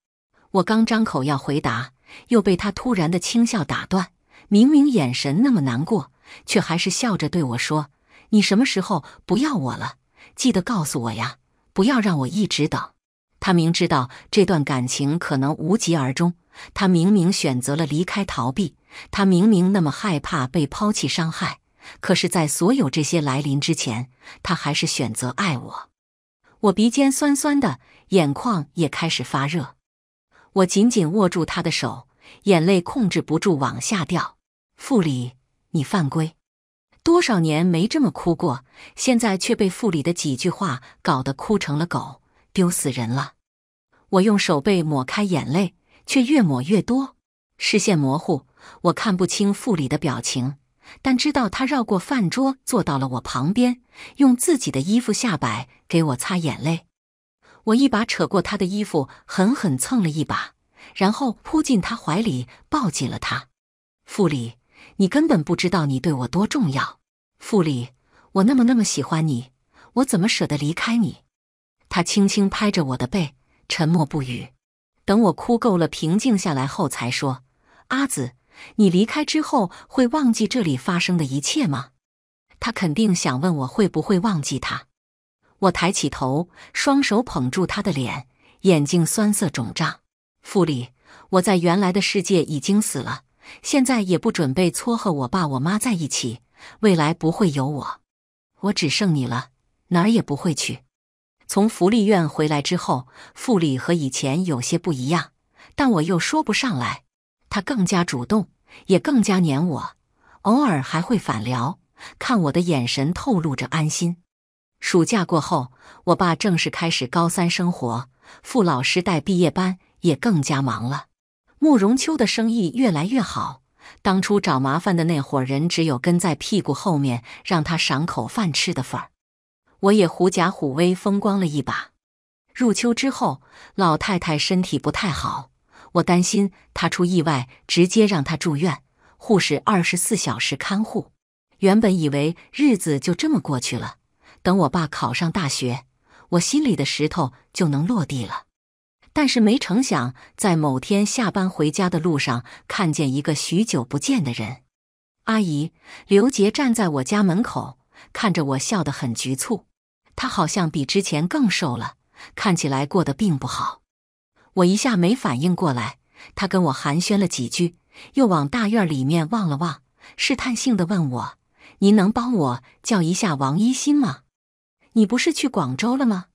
我刚张口要回答，又被他突然的轻笑打断。明明眼神那么难过，却还是笑着对我说：“你什么时候不要我了？记得告诉我呀，不要让我一直等。”他明知道这段感情可能无疾而终，他明明选择了离开逃避，他明明那么害怕被抛弃伤害。可是，在所有这些来临之前，他还是选择爱我。我鼻尖酸酸的，眼眶也开始发热。我紧紧握住他的手，眼泪控制不住往下掉。傅礼，你犯规！多少年没这么哭过，现在却被傅礼的几句话搞得哭成了狗，丢死人了！我用手背抹开眼泪，却越抹越多，视线模糊，我看不清傅礼的表情。但知道他绕过饭桌坐到了我旁边，用自己的衣服下摆给我擦眼泪。我一把扯过他的衣服，狠狠蹭了一把，然后扑进他怀里，抱紧了他。傅里，你根本不知道你对我多重要。傅里，我那么那么喜欢你，我怎么舍得离开你？他轻轻拍着我的背，沉默不语。等我哭够了，平静下来后，才说：“阿紫。”你离开之后会忘记这里发生的一切吗？他肯定想问我会不会忘记他。我抬起头，双手捧住他的脸，眼睛酸涩肿胀。傅里，我在原来的世界已经死了，现在也不准备撮合我爸我妈在一起，未来不会有我，我只剩你了，哪儿也不会去。从福利院回来之后，傅里和以前有些不一样，但我又说不上来。他更加主动，也更加黏我，偶尔还会反聊，看我的眼神透露着安心。暑假过后，我爸正式开始高三生活，傅老师带毕业班也更加忙了。慕容秋的生意越来越好，当初找麻烦的那伙人只有跟在屁股后面让他赏口饭吃的份儿。我也狐假虎威，风光了一把。入秋之后，老太太身体不太好。我担心他出意外，直接让他住院，护士二十四小时看护。原本以为日子就这么过去了，等我爸考上大学，我心里的石头就能落地了。但是没成想，在某天下班回家的路上，看见一个许久不见的人——阿姨刘杰，站在我家门口，看着我笑得很局促。他好像比之前更瘦了，看起来过得并不好。我一下没反应过来，他跟我寒暄了几句，又往大院里面望了望，试探性的问我：“您能帮我叫一下王一新吗？”“你不是去广州了吗？”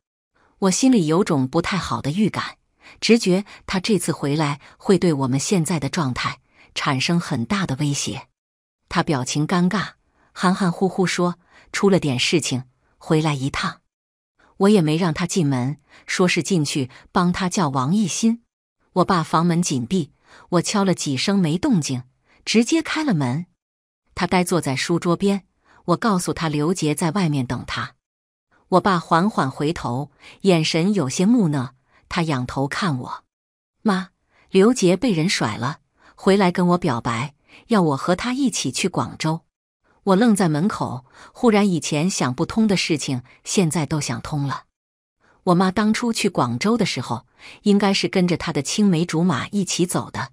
我心里有种不太好的预感，直觉他这次回来会对我们现在的状态产生很大的威胁。他表情尴尬，含含糊糊说：“出了点事情，回来一趟。”我也没让他进门，说是进去帮他叫王艺新。我爸房门紧闭，我敲了几声没动静，直接开了门。他呆坐在书桌边，我告诉他刘杰在外面等他。我爸缓缓回头，眼神有些木讷。他仰头看我，妈，刘杰被人甩了，回来跟我表白，要我和他一起去广州。我愣在门口，忽然以前想不通的事情，现在都想通了。我妈当初去广州的时候，应该是跟着她的青梅竹马一起走的，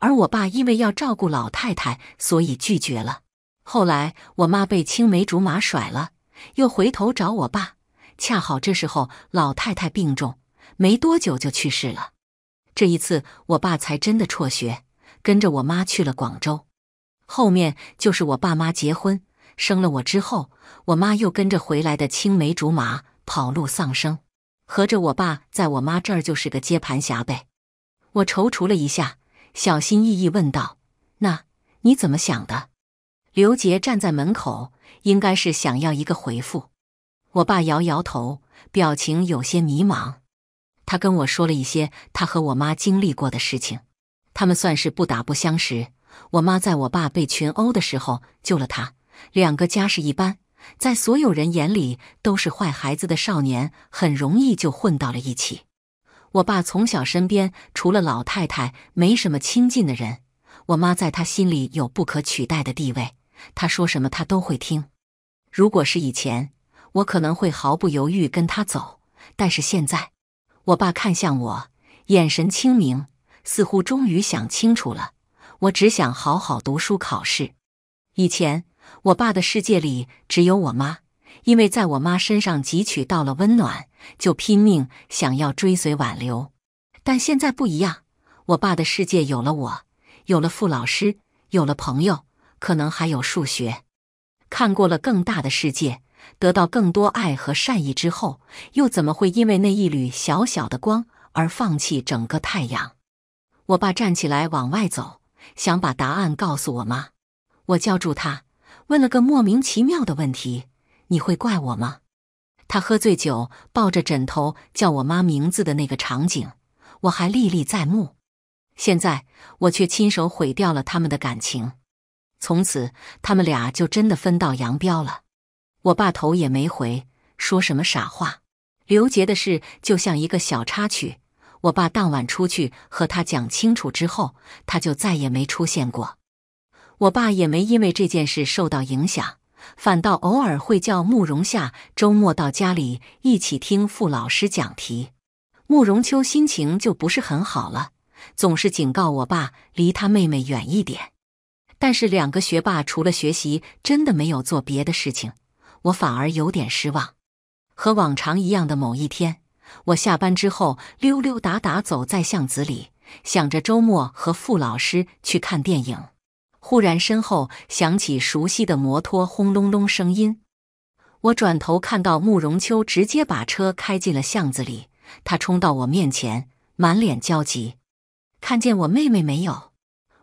而我爸因为要照顾老太太，所以拒绝了。后来我妈被青梅竹马甩了，又回头找我爸，恰好这时候老太太病重，没多久就去世了。这一次，我爸才真的辍学，跟着我妈去了广州。后面就是我爸妈结婚、生了我之后，我妈又跟着回来的青梅竹马跑路丧生，合着我爸在我妈这儿就是个接盘侠呗。我踌躇了一下，小心翼翼问道：“那你怎么想的？”刘杰站在门口，应该是想要一个回复。我爸摇摇头，表情有些迷茫。他跟我说了一些他和我妈经历过的事情，他们算是不打不相识。我妈在我爸被群殴的时候救了他。两个家世一般，在所有人眼里都是坏孩子的少年，很容易就混到了一起。我爸从小身边除了老太太，没什么亲近的人。我妈在他心里有不可取代的地位，他说什么他都会听。如果是以前，我可能会毫不犹豫跟他走。但是现在，我爸看向我，眼神清明，似乎终于想清楚了。我只想好好读书考试。以前，我爸的世界里只有我妈，因为在我妈身上汲取到了温暖，就拼命想要追随挽留。但现在不一样，我爸的世界有了我，有了傅老师，有了朋友，可能还有数学。看过了更大的世界，得到更多爱和善意之后，又怎么会因为那一缕小小的光而放弃整个太阳？我爸站起来往外走。想把答案告诉我吗？我叫住他，问了个莫名其妙的问题：“你会怪我吗？”他喝醉酒，抱着枕头叫我妈名字的那个场景，我还历历在目。现在我却亲手毁掉了他们的感情，从此他们俩就真的分道扬镳了。我爸头也没回，说什么傻话。刘杰的事就像一个小插曲。我爸当晚出去和他讲清楚之后，他就再也没出现过。我爸也没因为这件事受到影响，反倒偶尔会叫慕容夏周末到家里一起听傅老师讲题。慕容秋心情就不是很好了，总是警告我爸离他妹妹远一点。但是两个学霸除了学习，真的没有做别的事情，我反而有点失望。和往常一样的某一天。我下班之后溜溜达达走在巷子里，想着周末和傅老师去看电影。忽然身后响起熟悉的摩托轰隆隆声音，我转头看到慕容秋直接把车开进了巷子里。他冲到我面前，满脸焦急：“看见我妹妹没有？”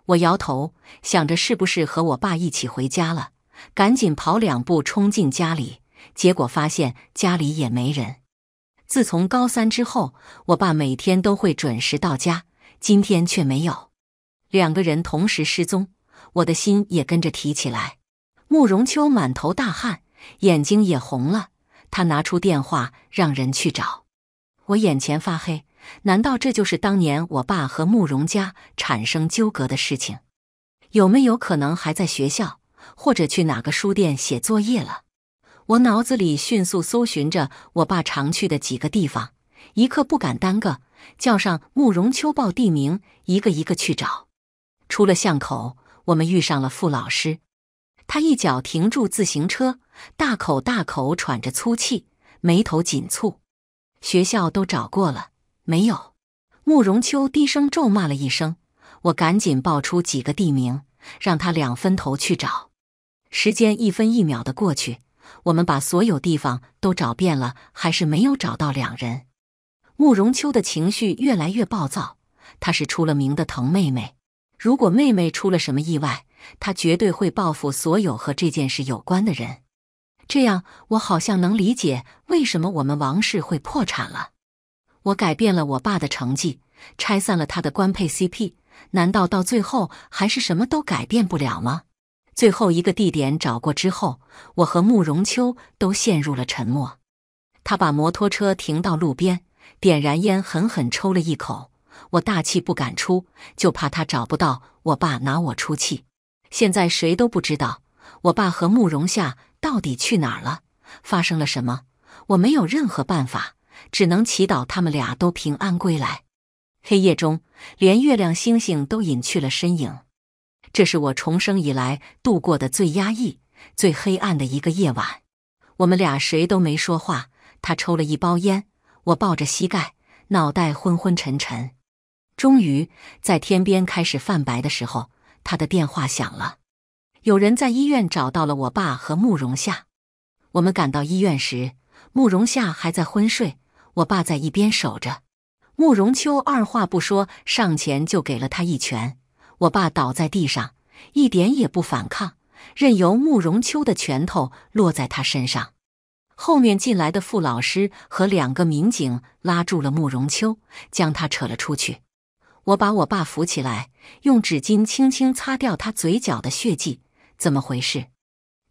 我摇头，想着是不是和我爸一起回家了，赶紧跑两步冲进家里，结果发现家里也没人。自从高三之后，我爸每天都会准时到家，今天却没有。两个人同时失踪，我的心也跟着提起来。慕容秋满头大汗，眼睛也红了。他拿出电话，让人去找。我眼前发黑，难道这就是当年我爸和慕容家产生纠葛的事情？有没有可能还在学校，或者去哪个书店写作业了？我脑子里迅速搜寻着我爸常去的几个地方，一刻不敢耽搁，叫上慕容秋报地名，一个一个去找。出了巷口，我们遇上了傅老师，他一脚停住自行车，大口大口喘着粗气，眉头紧蹙。学校都找过了，没有。慕容秋低声咒骂了一声，我赶紧报出几个地名，让他两分头去找。时间一分一秒的过去。我们把所有地方都找遍了，还是没有找到两人。慕容秋的情绪越来越暴躁，他是出了名的疼妹妹。如果妹妹出了什么意外，他绝对会报复所有和这件事有关的人。这样，我好像能理解为什么我们王氏会破产了。我改变了我爸的成绩，拆散了他的官配 CP，难道到最后还是什么都改变不了吗？最后一个地点找过之后，我和慕容秋都陷入了沉默。他把摩托车停到路边，点燃烟，狠狠抽了一口。我大气不敢出，就怕他找不到我爸拿我出气。现在谁都不知道我爸和慕容夏到底去哪儿了，发生了什么。我没有任何办法，只能祈祷他们俩都平安归来。黑夜中，连月亮、星星都隐去了身影。这是我重生以来度过的最压抑、最黑暗的一个夜晚。我们俩谁都没说话。他抽了一包烟，我抱着膝盖，脑袋昏昏沉沉。终于，在天边开始泛白的时候，他的电话响了。有人在医院找到了我爸和慕容夏。我们赶到医院时，慕容夏还在昏睡，我爸在一边守着。慕容秋二话不说，上前就给了他一拳。我爸倒在地上，一点也不反抗，任由慕容秋的拳头落在他身上。后面进来的傅老师和两个民警拉住了慕容秋，将他扯了出去。我把我爸扶起来，用纸巾轻轻擦掉他嘴角的血迹。怎么回事？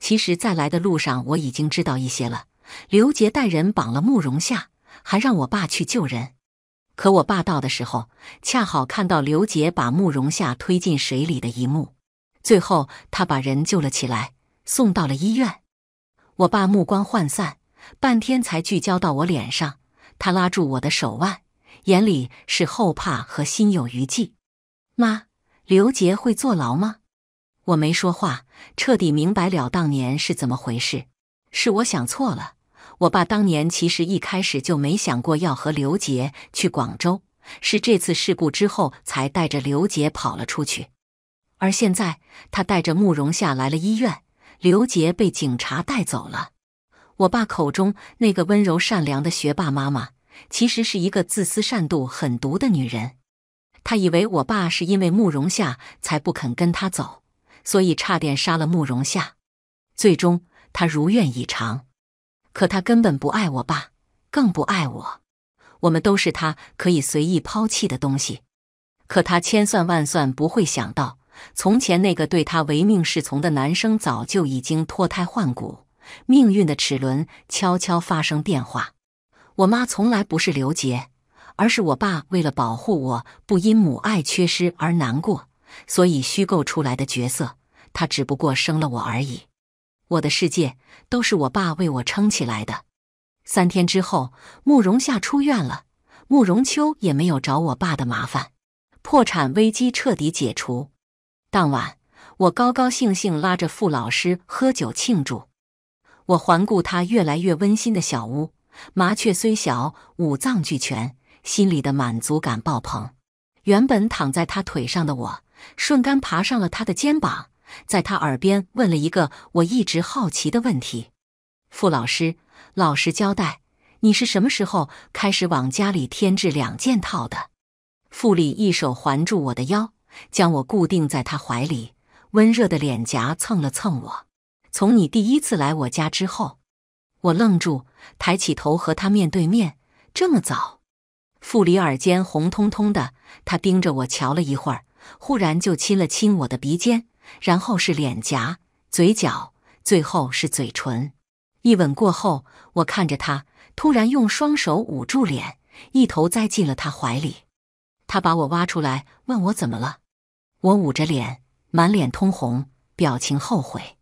其实，在来的路上我已经知道一些了。刘杰带人绑了慕容夏，还让我爸去救人。可我爸到的时候，恰好看到刘杰把慕容夏推进水里的一幕，最后他把人救了起来，送到了医院。我爸目光涣散，半天才聚焦到我脸上。他拉住我的手腕，眼里是后怕和心有余悸。妈，刘杰会坐牢吗？我没说话，彻底明白了当年是怎么回事，是我想错了。我爸当年其实一开始就没想过要和刘杰去广州，是这次事故之后才带着刘杰跑了出去。而现在，他带着慕容夏来了医院，刘杰被警察带走了。我爸口中那个温柔善良的学霸妈妈，其实是一个自私、善妒、狠毒的女人。他以为我爸是因为慕容夏才不肯跟他走，所以差点杀了慕容夏。最终，他如愿以偿。可他根本不爱我爸，更不爱我。我们都是他可以随意抛弃的东西。可他千算万算不会想到，从前那个对他唯命是从的男生，早就已经脱胎换骨。命运的齿轮悄悄发生变化。我妈从来不是刘杰，而是我爸为了保护我不因母爱缺失而难过，所以虚构出来的角色。他只不过生了我而已。我的世界都是我爸为我撑起来的。三天之后，慕容夏出院了，慕容秋也没有找我爸的麻烦，破产危机彻底解除。当晚，我高高兴兴拉着傅老师喝酒庆祝。我环顾他越来越温馨的小屋，麻雀虽小，五脏俱全，心里的满足感爆棚。原本躺在他腿上的我，瞬间爬上了他的肩膀。在他耳边问了一个我一直好奇的问题：“傅老师，老实交代，你是什么时候开始往家里添置两件套的？”傅里一手环住我的腰，将我固定在他怀里，温热的脸颊蹭了蹭我。从你第一次来我家之后，我愣住，抬起头和他面对面。这么早？傅里耳尖红彤彤的，他盯着我瞧了一会儿，忽然就亲了亲我的鼻尖。然后是脸颊、嘴角，最后是嘴唇。一吻过后，我看着他，突然用双手捂住脸，一头栽进了他怀里。他把我挖出来，问我怎么了。我捂着脸，满脸通红，表情后悔，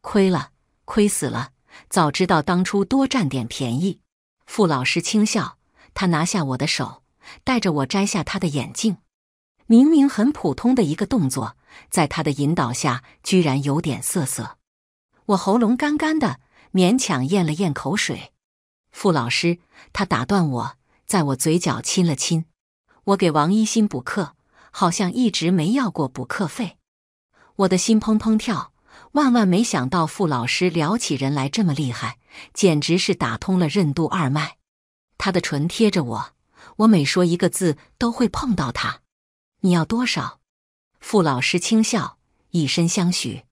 亏了，亏死了。早知道当初多占点便宜。傅老师轻笑，他拿下我的手，带着我摘下他的眼镜。明明很普通的一个动作。在他的引导下，居然有点涩涩。我喉咙干干的，勉强咽了咽口水。傅老师，他打断我，在我嘴角亲了亲。我给王一新补课，好像一直没要过补课费。我的心砰砰跳，万万没想到傅老师聊起人来这么厉害，简直是打通了任督二脉。他的唇贴着我，我每说一个字都会碰到他。你要多少？傅老师轻笑，以身相许。